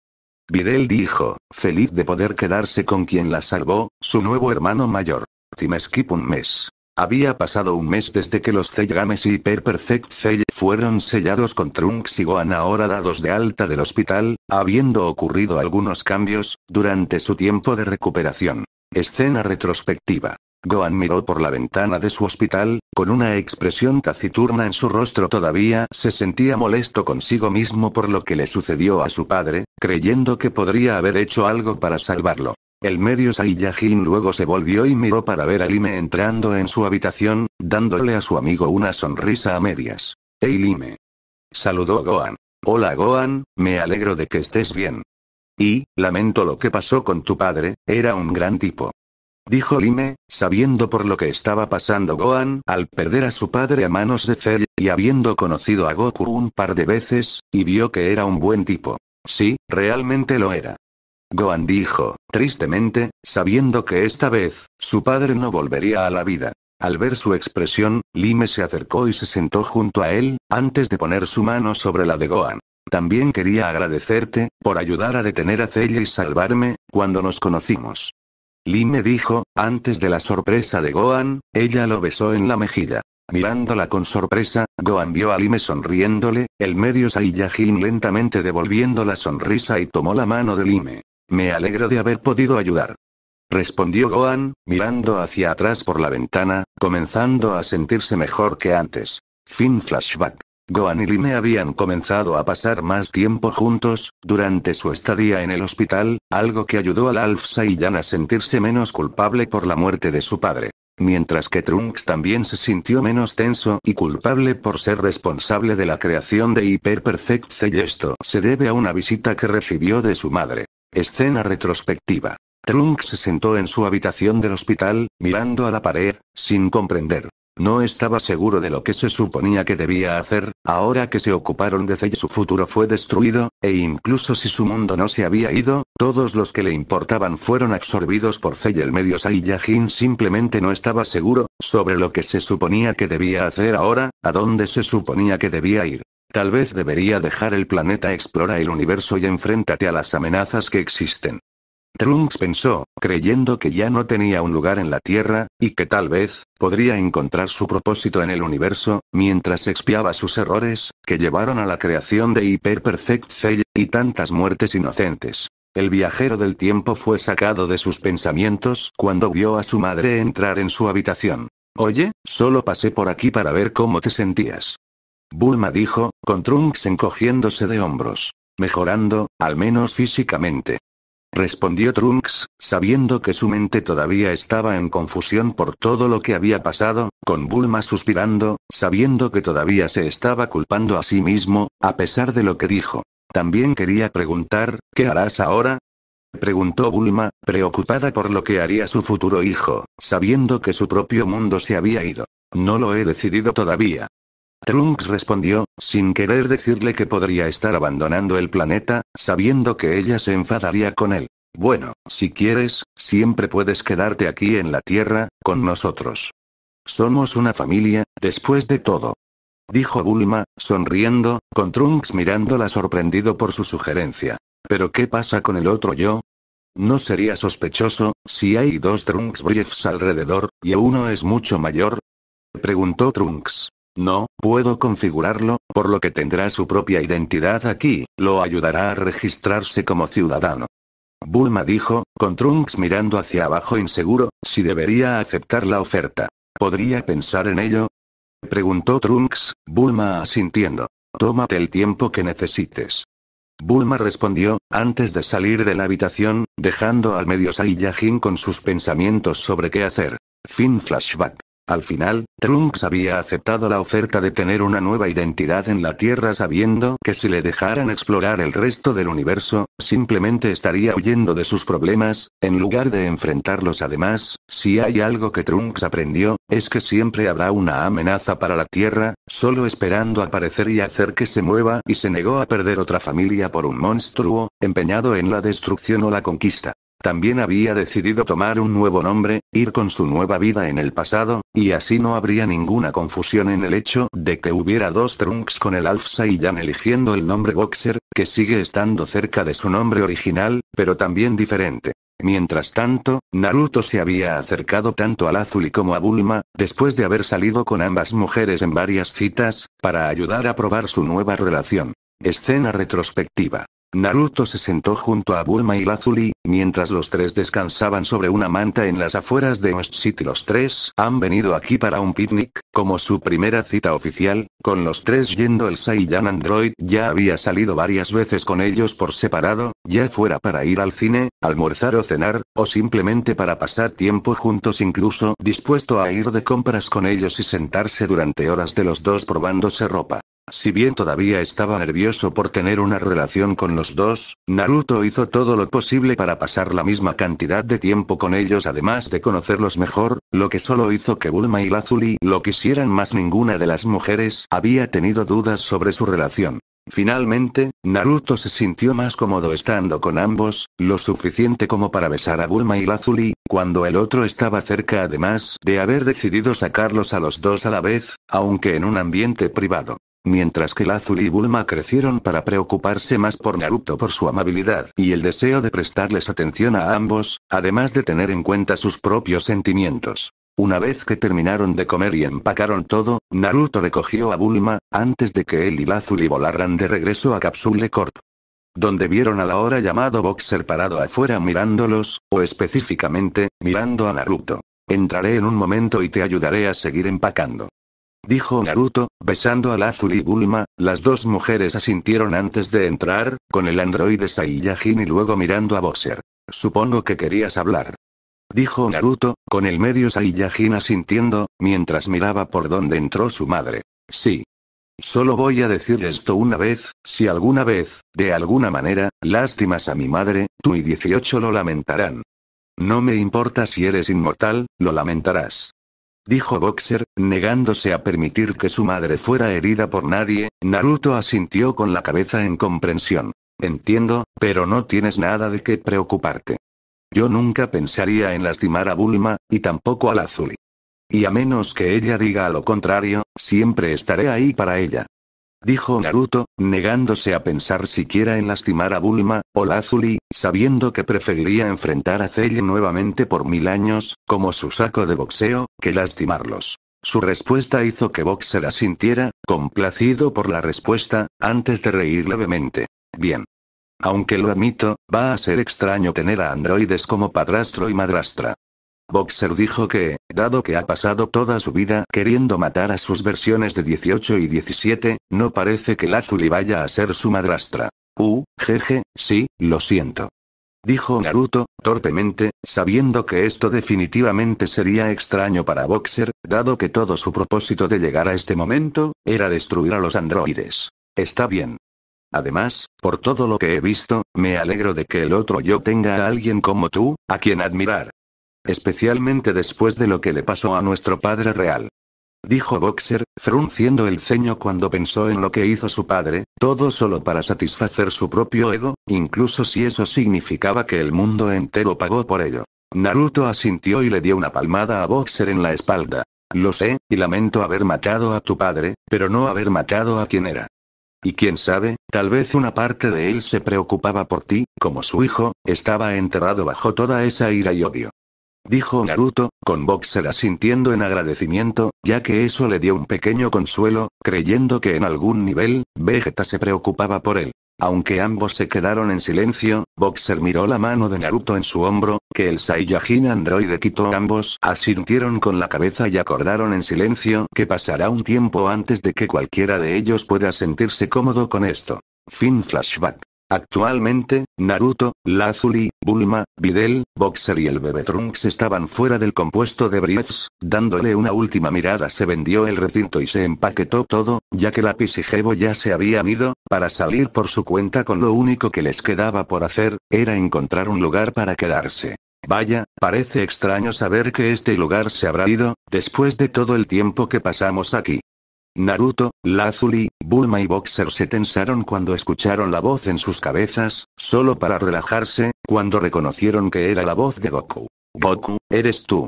Videl dijo, feliz de poder quedarse con quien la salvó, su nuevo hermano mayor. Timeskip un mes. Había pasado un mes desde que los Zeigames y per Perfect fueron sellados con Trunks y Gohan ahora dados de alta del hospital, habiendo ocurrido algunos cambios, durante su tiempo de recuperación. Escena retrospectiva. Gohan miró por la ventana de su hospital, con una expresión taciturna en su rostro todavía se sentía molesto consigo mismo por lo que le sucedió a su padre, creyendo que podría haber hecho algo para salvarlo. El medio Saiyajin luego se volvió y miró para ver a Lime entrando en su habitación, dándole a su amigo una sonrisa a medias. ¡Hey Lime! Saludó Gohan. Hola Gohan, me alegro de que estés bien. Y, lamento lo que pasó con tu padre, era un gran tipo. Dijo Lime, sabiendo por lo que estaba pasando Gohan al perder a su padre a manos de Cell, y habiendo conocido a Goku un par de veces, y vio que era un buen tipo. Sí, realmente lo era. Gohan dijo, tristemente, sabiendo que esta vez, su padre no volvería a la vida. Al ver su expresión, Lime se acercó y se sentó junto a él, antes de poner su mano sobre la de Gohan. También quería agradecerte, por ayudar a detener a Celia y salvarme, cuando nos conocimos. Lime dijo, antes de la sorpresa de Gohan, ella lo besó en la mejilla. Mirándola con sorpresa, Gohan vio a Lime sonriéndole, el medio Saiyajin lentamente devolviendo la sonrisa y tomó la mano de Lime. Me alegro de haber podido ayudar. Respondió Gohan, mirando hacia atrás por la ventana, comenzando a sentirse mejor que antes. Fin flashback. Gohan y Lime habían comenzado a pasar más tiempo juntos, durante su estadía en el hospital, algo que ayudó al y Saiyan a sentirse menos culpable por la muerte de su padre. Mientras que Trunks también se sintió menos tenso y culpable por ser responsable de la creación de Hyper Perfect y esto se debe a una visita que recibió de su madre. Escena retrospectiva. Trunks se sentó en su habitación del hospital, mirando a la pared, sin comprender. No estaba seguro de lo que se suponía que debía hacer, ahora que se ocuparon de Zell su futuro fue destruido, e incluso si su mundo no se había ido, todos los que le importaban fueron absorbidos por Zell el medio Saiyajin simplemente no estaba seguro, sobre lo que se suponía que debía hacer ahora, a dónde se suponía que debía ir. Tal vez debería dejar el planeta explora el universo y enfréntate a las amenazas que existen. Trunks pensó, creyendo que ya no tenía un lugar en la Tierra, y que tal vez, podría encontrar su propósito en el universo, mientras expiaba sus errores, que llevaron a la creación de Hyper Perfect Cell, y tantas muertes inocentes. El viajero del tiempo fue sacado de sus pensamientos cuando vio a su madre entrar en su habitación. Oye, solo pasé por aquí para ver cómo te sentías. Bulma dijo, con Trunks encogiéndose de hombros. Mejorando, al menos físicamente respondió Trunks, sabiendo que su mente todavía estaba en confusión por todo lo que había pasado, con Bulma suspirando, sabiendo que todavía se estaba culpando a sí mismo, a pesar de lo que dijo. También quería preguntar, ¿qué harás ahora? Preguntó Bulma, preocupada por lo que haría su futuro hijo, sabiendo que su propio mundo se había ido. No lo he decidido todavía, Trunks respondió, sin querer decirle que podría estar abandonando el planeta, sabiendo que ella se enfadaría con él. Bueno, si quieres, siempre puedes quedarte aquí en la Tierra, con nosotros. Somos una familia, después de todo. Dijo Bulma, sonriendo, con Trunks mirándola sorprendido por su sugerencia. ¿Pero qué pasa con el otro yo? ¿No sería sospechoso, si hay dos Trunks Briefs alrededor, y uno es mucho mayor? Preguntó Trunks. No, puedo configurarlo, por lo que tendrá su propia identidad aquí, lo ayudará a registrarse como ciudadano. Bulma dijo, con Trunks mirando hacia abajo inseguro, si debería aceptar la oferta. ¿Podría pensar en ello? Preguntó Trunks, Bulma asintiendo. Tómate el tiempo que necesites. Bulma respondió, antes de salir de la habitación, dejando al medio Saiyajin con sus pensamientos sobre qué hacer. Fin flashback. Al final, Trunks había aceptado la oferta de tener una nueva identidad en la Tierra sabiendo que si le dejaran explorar el resto del universo, simplemente estaría huyendo de sus problemas, en lugar de enfrentarlos además, si hay algo que Trunks aprendió, es que siempre habrá una amenaza para la Tierra, solo esperando aparecer y hacer que se mueva y se negó a perder otra familia por un monstruo, empeñado en la destrucción o la conquista. También había decidido tomar un nuevo nombre, ir con su nueva vida en el pasado, y así no habría ninguna confusión en el hecho de que hubiera dos Trunks con el Alpha y eligiendo el nombre Boxer, que sigue estando cerca de su nombre original, pero también diferente. Mientras tanto, Naruto se había acercado tanto al y como a Bulma, después de haber salido con ambas mujeres en varias citas, para ayudar a probar su nueva relación. Escena retrospectiva. Naruto se sentó junto a Bulma y Lazuli, mientras los tres descansaban sobre una manta en las afueras de West City. Los tres han venido aquí para un picnic, como su primera cita oficial, con los tres yendo el Saiyan Android ya había salido varias veces con ellos por separado, ya fuera para ir al cine, almorzar o cenar, o simplemente para pasar tiempo juntos incluso dispuesto a ir de compras con ellos y sentarse durante horas de los dos probándose ropa. Si bien todavía estaba nervioso por tener una relación con los dos, Naruto hizo todo lo posible para pasar la misma cantidad de tiempo con ellos además de conocerlos mejor, lo que solo hizo que Bulma y Lazuli lo quisieran más ninguna de las mujeres había tenido dudas sobre su relación. Finalmente, Naruto se sintió más cómodo estando con ambos, lo suficiente como para besar a Bulma y Lazuli, cuando el otro estaba cerca además de haber decidido sacarlos a los dos a la vez, aunque en un ambiente privado. Mientras que Lazuli y Bulma crecieron para preocuparse más por Naruto por su amabilidad y el deseo de prestarles atención a ambos, además de tener en cuenta sus propios sentimientos. Una vez que terminaron de comer y empacaron todo, Naruto recogió a Bulma, antes de que él y Lazuli volaran de regreso a Capsule Corp. Donde vieron a la hora llamado Boxer parado afuera mirándolos, o específicamente, mirando a Naruto. Entraré en un momento y te ayudaré a seguir empacando dijo Naruto, besando a azul y Bulma, las dos mujeres asintieron antes de entrar, con el androide Saiyajin y luego mirando a Boxer. Supongo que querías hablar. Dijo Naruto, con el medio Saiyajin asintiendo, mientras miraba por donde entró su madre. Sí. Solo voy a decir esto una vez, si alguna vez, de alguna manera, lástimas a mi madre, tú y 18 lo lamentarán. No me importa si eres inmortal, lo lamentarás dijo Boxer, negándose a permitir que su madre fuera herida por nadie, Naruto asintió con la cabeza en comprensión. Entiendo, pero no tienes nada de qué preocuparte. Yo nunca pensaría en lastimar a Bulma, y tampoco a la Azuli. Y a menos que ella diga lo contrario, siempre estaré ahí para ella dijo Naruto, negándose a pensar siquiera en lastimar a Bulma, o Lazuli, sabiendo que preferiría enfrentar a Cell nuevamente por mil años, como su saco de boxeo, que lastimarlos. Su respuesta hizo que se la sintiera, complacido por la respuesta, antes de reír levemente. Bien. Aunque lo admito, va a ser extraño tener a androides como padrastro y madrastra. Boxer dijo que, dado que ha pasado toda su vida queriendo matar a sus versiones de 18 y 17, no parece que Lazuli vaya a ser su madrastra. Uh, jeje, sí, lo siento. Dijo Naruto, torpemente, sabiendo que esto definitivamente sería extraño para Boxer, dado que todo su propósito de llegar a este momento, era destruir a los androides. Está bien. Además, por todo lo que he visto, me alegro de que el otro yo tenga a alguien como tú, a quien admirar. Especialmente después de lo que le pasó a nuestro padre real. Dijo Boxer, frunciendo el ceño cuando pensó en lo que hizo su padre, todo solo para satisfacer su propio ego, incluso si eso significaba que el mundo entero pagó por ello. Naruto asintió y le dio una palmada a Boxer en la espalda. Lo sé, y lamento haber matado a tu padre, pero no haber matado a quien era. Y quién sabe, tal vez una parte de él se preocupaba por ti, como su hijo, estaba enterrado bajo toda esa ira y odio dijo Naruto, con Boxer asintiendo en agradecimiento, ya que eso le dio un pequeño consuelo, creyendo que en algún nivel, Vegeta se preocupaba por él. Aunque ambos se quedaron en silencio, Boxer miró la mano de Naruto en su hombro, que el Saiyajin androide quitó ambos, asintieron con la cabeza y acordaron en silencio que pasará un tiempo antes de que cualquiera de ellos pueda sentirse cómodo con esto. Fin flashback. Actualmente, Naruto, Lazuli, Bulma, Videl, Boxer y el bebé Trunks estaban fuera del compuesto de Briefs, dándole una última mirada se vendió el recinto y se empaquetó todo, ya que la y ya se habían ido, para salir por su cuenta con lo único que les quedaba por hacer, era encontrar un lugar para quedarse. Vaya, parece extraño saber que este lugar se habrá ido, después de todo el tiempo que pasamos aquí. Naruto, Lazuli, Bulma y Boxer se tensaron cuando escucharon la voz en sus cabezas, solo para relajarse, cuando reconocieron que era la voz de Goku. Goku, eres tú.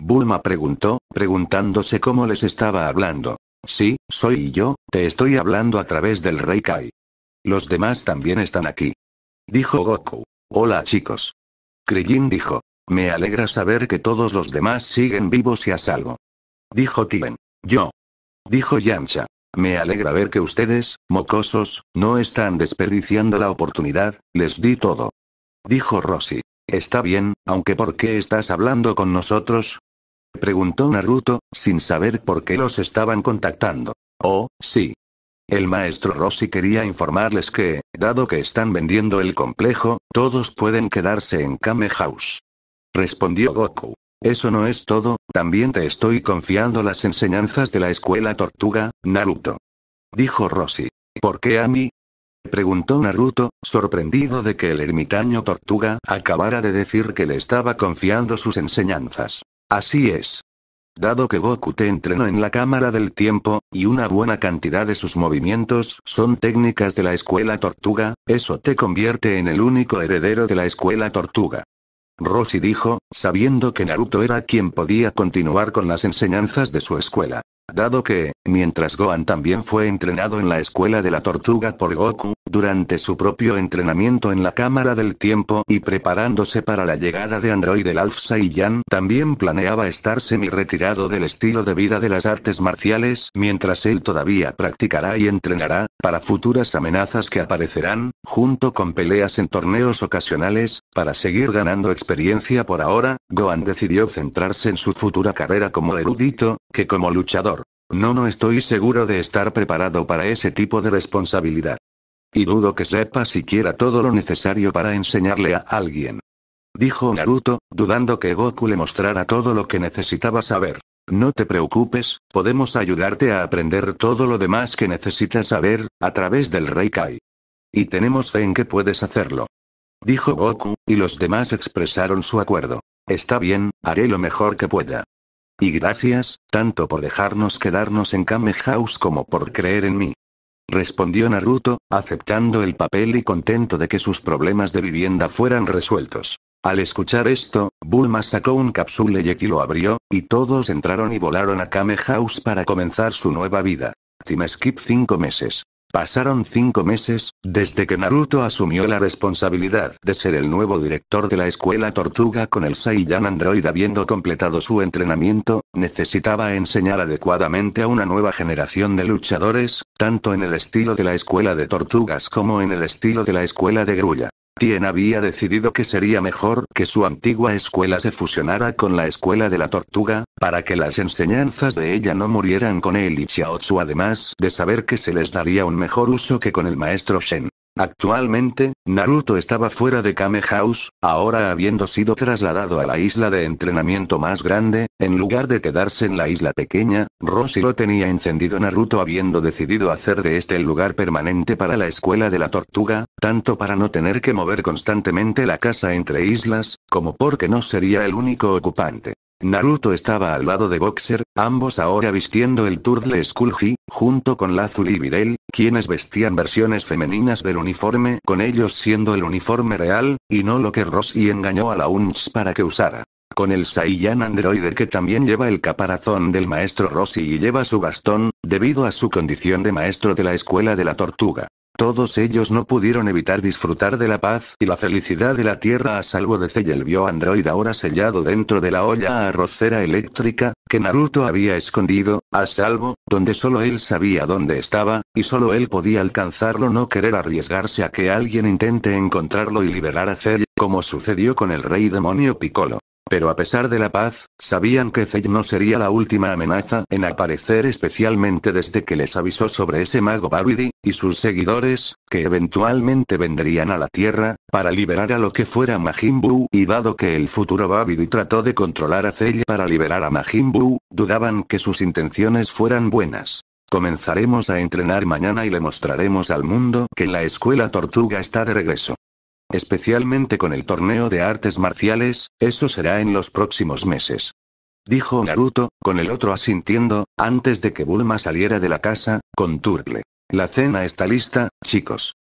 Bulma preguntó, preguntándose cómo les estaba hablando. Sí, soy yo, te estoy hablando a través del Rey Kai. Los demás también están aquí. Dijo Goku. Hola chicos. Krillin dijo. Me alegra saber que todos los demás siguen vivos y a salvo. Dijo Tien. Yo, dijo Yancha Me alegra ver que ustedes, mocosos, no están desperdiciando la oportunidad, les di todo. Dijo Rossi: Está bien, aunque ¿por qué estás hablando con nosotros? Preguntó Naruto, sin saber por qué los estaban contactando. Oh, sí. El maestro Rossi quería informarles que, dado que están vendiendo el complejo, todos pueden quedarse en Kame House. Respondió Goku. Eso no es todo, también te estoy confiando las enseñanzas de la escuela tortuga, Naruto. Dijo Rossi. ¿Por qué a mí? Preguntó Naruto, sorprendido de que el ermitaño tortuga acabara de decir que le estaba confiando sus enseñanzas. Así es. Dado que Goku te entrenó en la cámara del tiempo, y una buena cantidad de sus movimientos son técnicas de la escuela tortuga, eso te convierte en el único heredero de la escuela tortuga. Rosy dijo, sabiendo que Naruto era quien podía continuar con las enseñanzas de su escuela. Dado que, mientras Gohan también fue entrenado en la escuela de la tortuga por Goku, durante su propio entrenamiento en la Cámara del Tiempo y preparándose para la llegada de Android el Alpha y también planeaba estar semi-retirado del estilo de vida de las artes marciales mientras él todavía practicará y entrenará, para futuras amenazas que aparecerán, junto con peleas en torneos ocasionales, para seguir ganando experiencia por ahora, Gohan decidió centrarse en su futura carrera como erudito, que como luchador. No, no estoy seguro de estar preparado para ese tipo de responsabilidad. Y dudo que sepa siquiera todo lo necesario para enseñarle a alguien. Dijo Naruto, dudando que Goku le mostrara todo lo que necesitaba saber. No te preocupes, podemos ayudarte a aprender todo lo demás que necesitas saber, a través del Reikai. Y tenemos fe en que puedes hacerlo. Dijo Goku, y los demás expresaron su acuerdo. Está bien, haré lo mejor que pueda. Y gracias, tanto por dejarnos quedarnos en Kame House como por creer en mí. Respondió Naruto, aceptando el papel y contento de que sus problemas de vivienda fueran resueltos. Al escuchar esto, Bulma sacó un capsule y lo abrió, y todos entraron y volaron a Kame House para comenzar su nueva vida. Time Skip 5 meses. Pasaron cinco meses, desde que Naruto asumió la responsabilidad de ser el nuevo director de la escuela Tortuga con el Saiyan Android habiendo completado su entrenamiento, necesitaba enseñar adecuadamente a una nueva generación de luchadores, tanto en el estilo de la escuela de tortugas como en el estilo de la escuela de grulla. Tien había decidido que sería mejor que su antigua escuela se fusionara con la escuela de la tortuga, para que las enseñanzas de ella no murieran con él y además de saber que se les daría un mejor uso que con el maestro Shen. Actualmente, Naruto estaba fuera de Kame House, ahora habiendo sido trasladado a la isla de entrenamiento más grande, en lugar de quedarse en la isla pequeña, Roshi lo tenía encendido Naruto habiendo decidido hacer de este el lugar permanente para la escuela de la tortuga, tanto para no tener que mover constantemente la casa entre islas, como porque no sería el único ocupante. Naruto estaba al lado de Boxer, ambos ahora vistiendo el Turtle He, junto con Lazuli y Videl, quienes vestían versiones femeninas del uniforme, con ellos siendo el uniforme real, y no lo que Rossi engañó a la Unch para que usara. Con el Saiyan Android que también lleva el caparazón del maestro Rossi y lleva su bastón, debido a su condición de maestro de la escuela de la tortuga. Todos ellos no pudieron evitar disfrutar de la paz y la felicidad de la Tierra a salvo de Cell el Android ahora sellado dentro de la olla arrocera eléctrica, que Naruto había escondido, a salvo, donde solo él sabía dónde estaba, y solo él podía alcanzarlo no querer arriesgarse a que alguien intente encontrarlo y liberar a Cell, como sucedió con el rey demonio Piccolo. Pero a pesar de la paz, sabían que Zell no sería la última amenaza en aparecer especialmente desde que les avisó sobre ese mago Babidi, y sus seguidores, que eventualmente vendrían a la Tierra, para liberar a lo que fuera Majin Buu y dado que el futuro Babidi trató de controlar a Zell para liberar a Majin Buu, dudaban que sus intenciones fueran buenas. Comenzaremos a entrenar mañana y le mostraremos al mundo que la escuela tortuga está de regreso. Especialmente con el torneo de artes marciales, eso será en los próximos meses. Dijo Naruto, con el otro asintiendo, antes de que Bulma saliera de la casa, con Turtle. La cena está lista, chicos.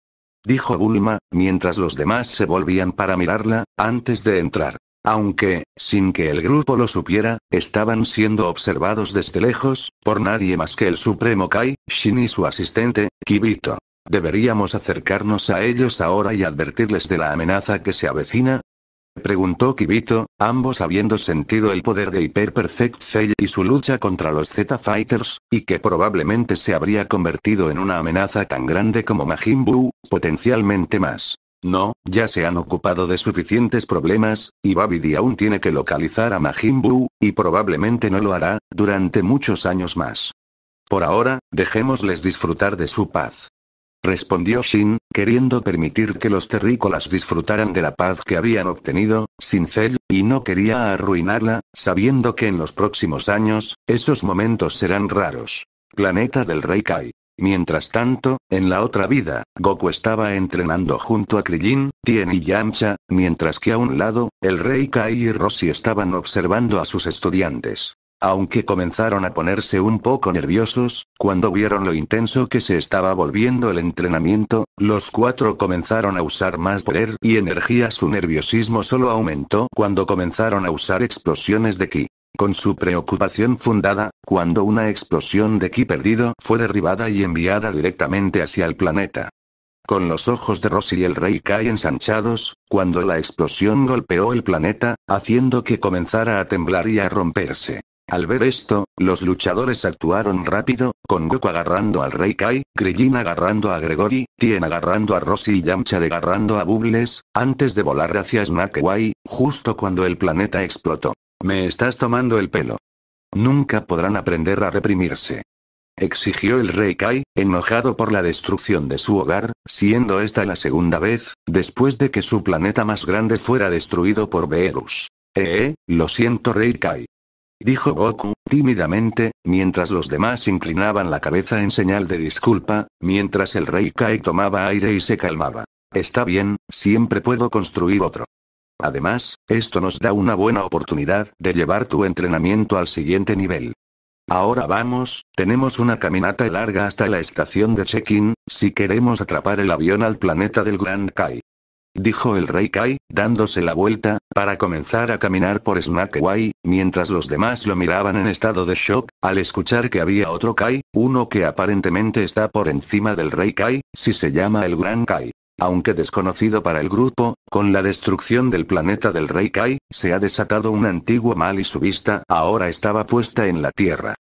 Dijo Bulma, mientras los demás se volvían para mirarla, antes de entrar. Aunque, sin que el grupo lo supiera, estaban siendo observados desde lejos, por nadie más que el Supremo Kai, Shin y su asistente, Kibito. ¿Deberíamos acercarnos a ellos ahora y advertirles de la amenaza que se avecina? Preguntó Kibito, ambos habiendo sentido el poder de Hyper Perfect Cell y su lucha contra los Z-Fighters, y que probablemente se habría convertido en una amenaza tan grande como Majin Buu, potencialmente más. No, ya se han ocupado de suficientes problemas, y Babidi aún tiene que localizar a Majin Buu, y probablemente no lo hará, durante muchos años más. Por ahora, dejémosles disfrutar de su paz respondió Shin, queriendo permitir que los terrícolas disfrutaran de la paz que habían obtenido, sin cel, y no quería arruinarla, sabiendo que en los próximos años, esos momentos serán raros. Planeta del Rey Kai. Mientras tanto, en la otra vida, Goku estaba entrenando junto a Krillin, Tien y Yamcha, mientras que a un lado, el Rey Kai y Rossi estaban observando a sus estudiantes. Aunque comenzaron a ponerse un poco nerviosos, cuando vieron lo intenso que se estaba volviendo el entrenamiento, los cuatro comenzaron a usar más poder y energía. Su nerviosismo solo aumentó cuando comenzaron a usar explosiones de ki. Con su preocupación fundada, cuando una explosión de ki perdido fue derribada y enviada directamente hacia el planeta. Con los ojos de Rosy y el rey Kai ensanchados, cuando la explosión golpeó el planeta, haciendo que comenzara a temblar y a romperse. Al ver esto, los luchadores actuaron rápido, con Goku agarrando al Rey Kai, Krillin agarrando a Gregory, Tien agarrando a Rossi y Yamcha agarrando a Bubbles, antes de volar hacia Snakeway, justo cuando el planeta explotó. Me estás tomando el pelo. Nunca podrán aprender a reprimirse. Exigió el Rey Kai, enojado por la destrucción de su hogar, siendo esta la segunda vez, después de que su planeta más grande fuera destruido por Beerus. eh, eh lo siento Rey Kai dijo Goku, tímidamente, mientras los demás inclinaban la cabeza en señal de disculpa, mientras el rey Kai tomaba aire y se calmaba. Está bien, siempre puedo construir otro. Además, esto nos da una buena oportunidad de llevar tu entrenamiento al siguiente nivel. Ahora vamos, tenemos una caminata larga hasta la estación de check-in, si queremos atrapar el avión al planeta del Grand Kai dijo el rey Kai, dándose la vuelta, para comenzar a caminar por Snakeway, mientras los demás lo miraban en estado de shock, al escuchar que había otro Kai, uno que aparentemente está por encima del rey Kai, si se llama el Gran Kai. Aunque desconocido para el grupo, con la destrucción del planeta del rey Kai, se ha desatado un antiguo mal y su vista ahora estaba puesta en la Tierra.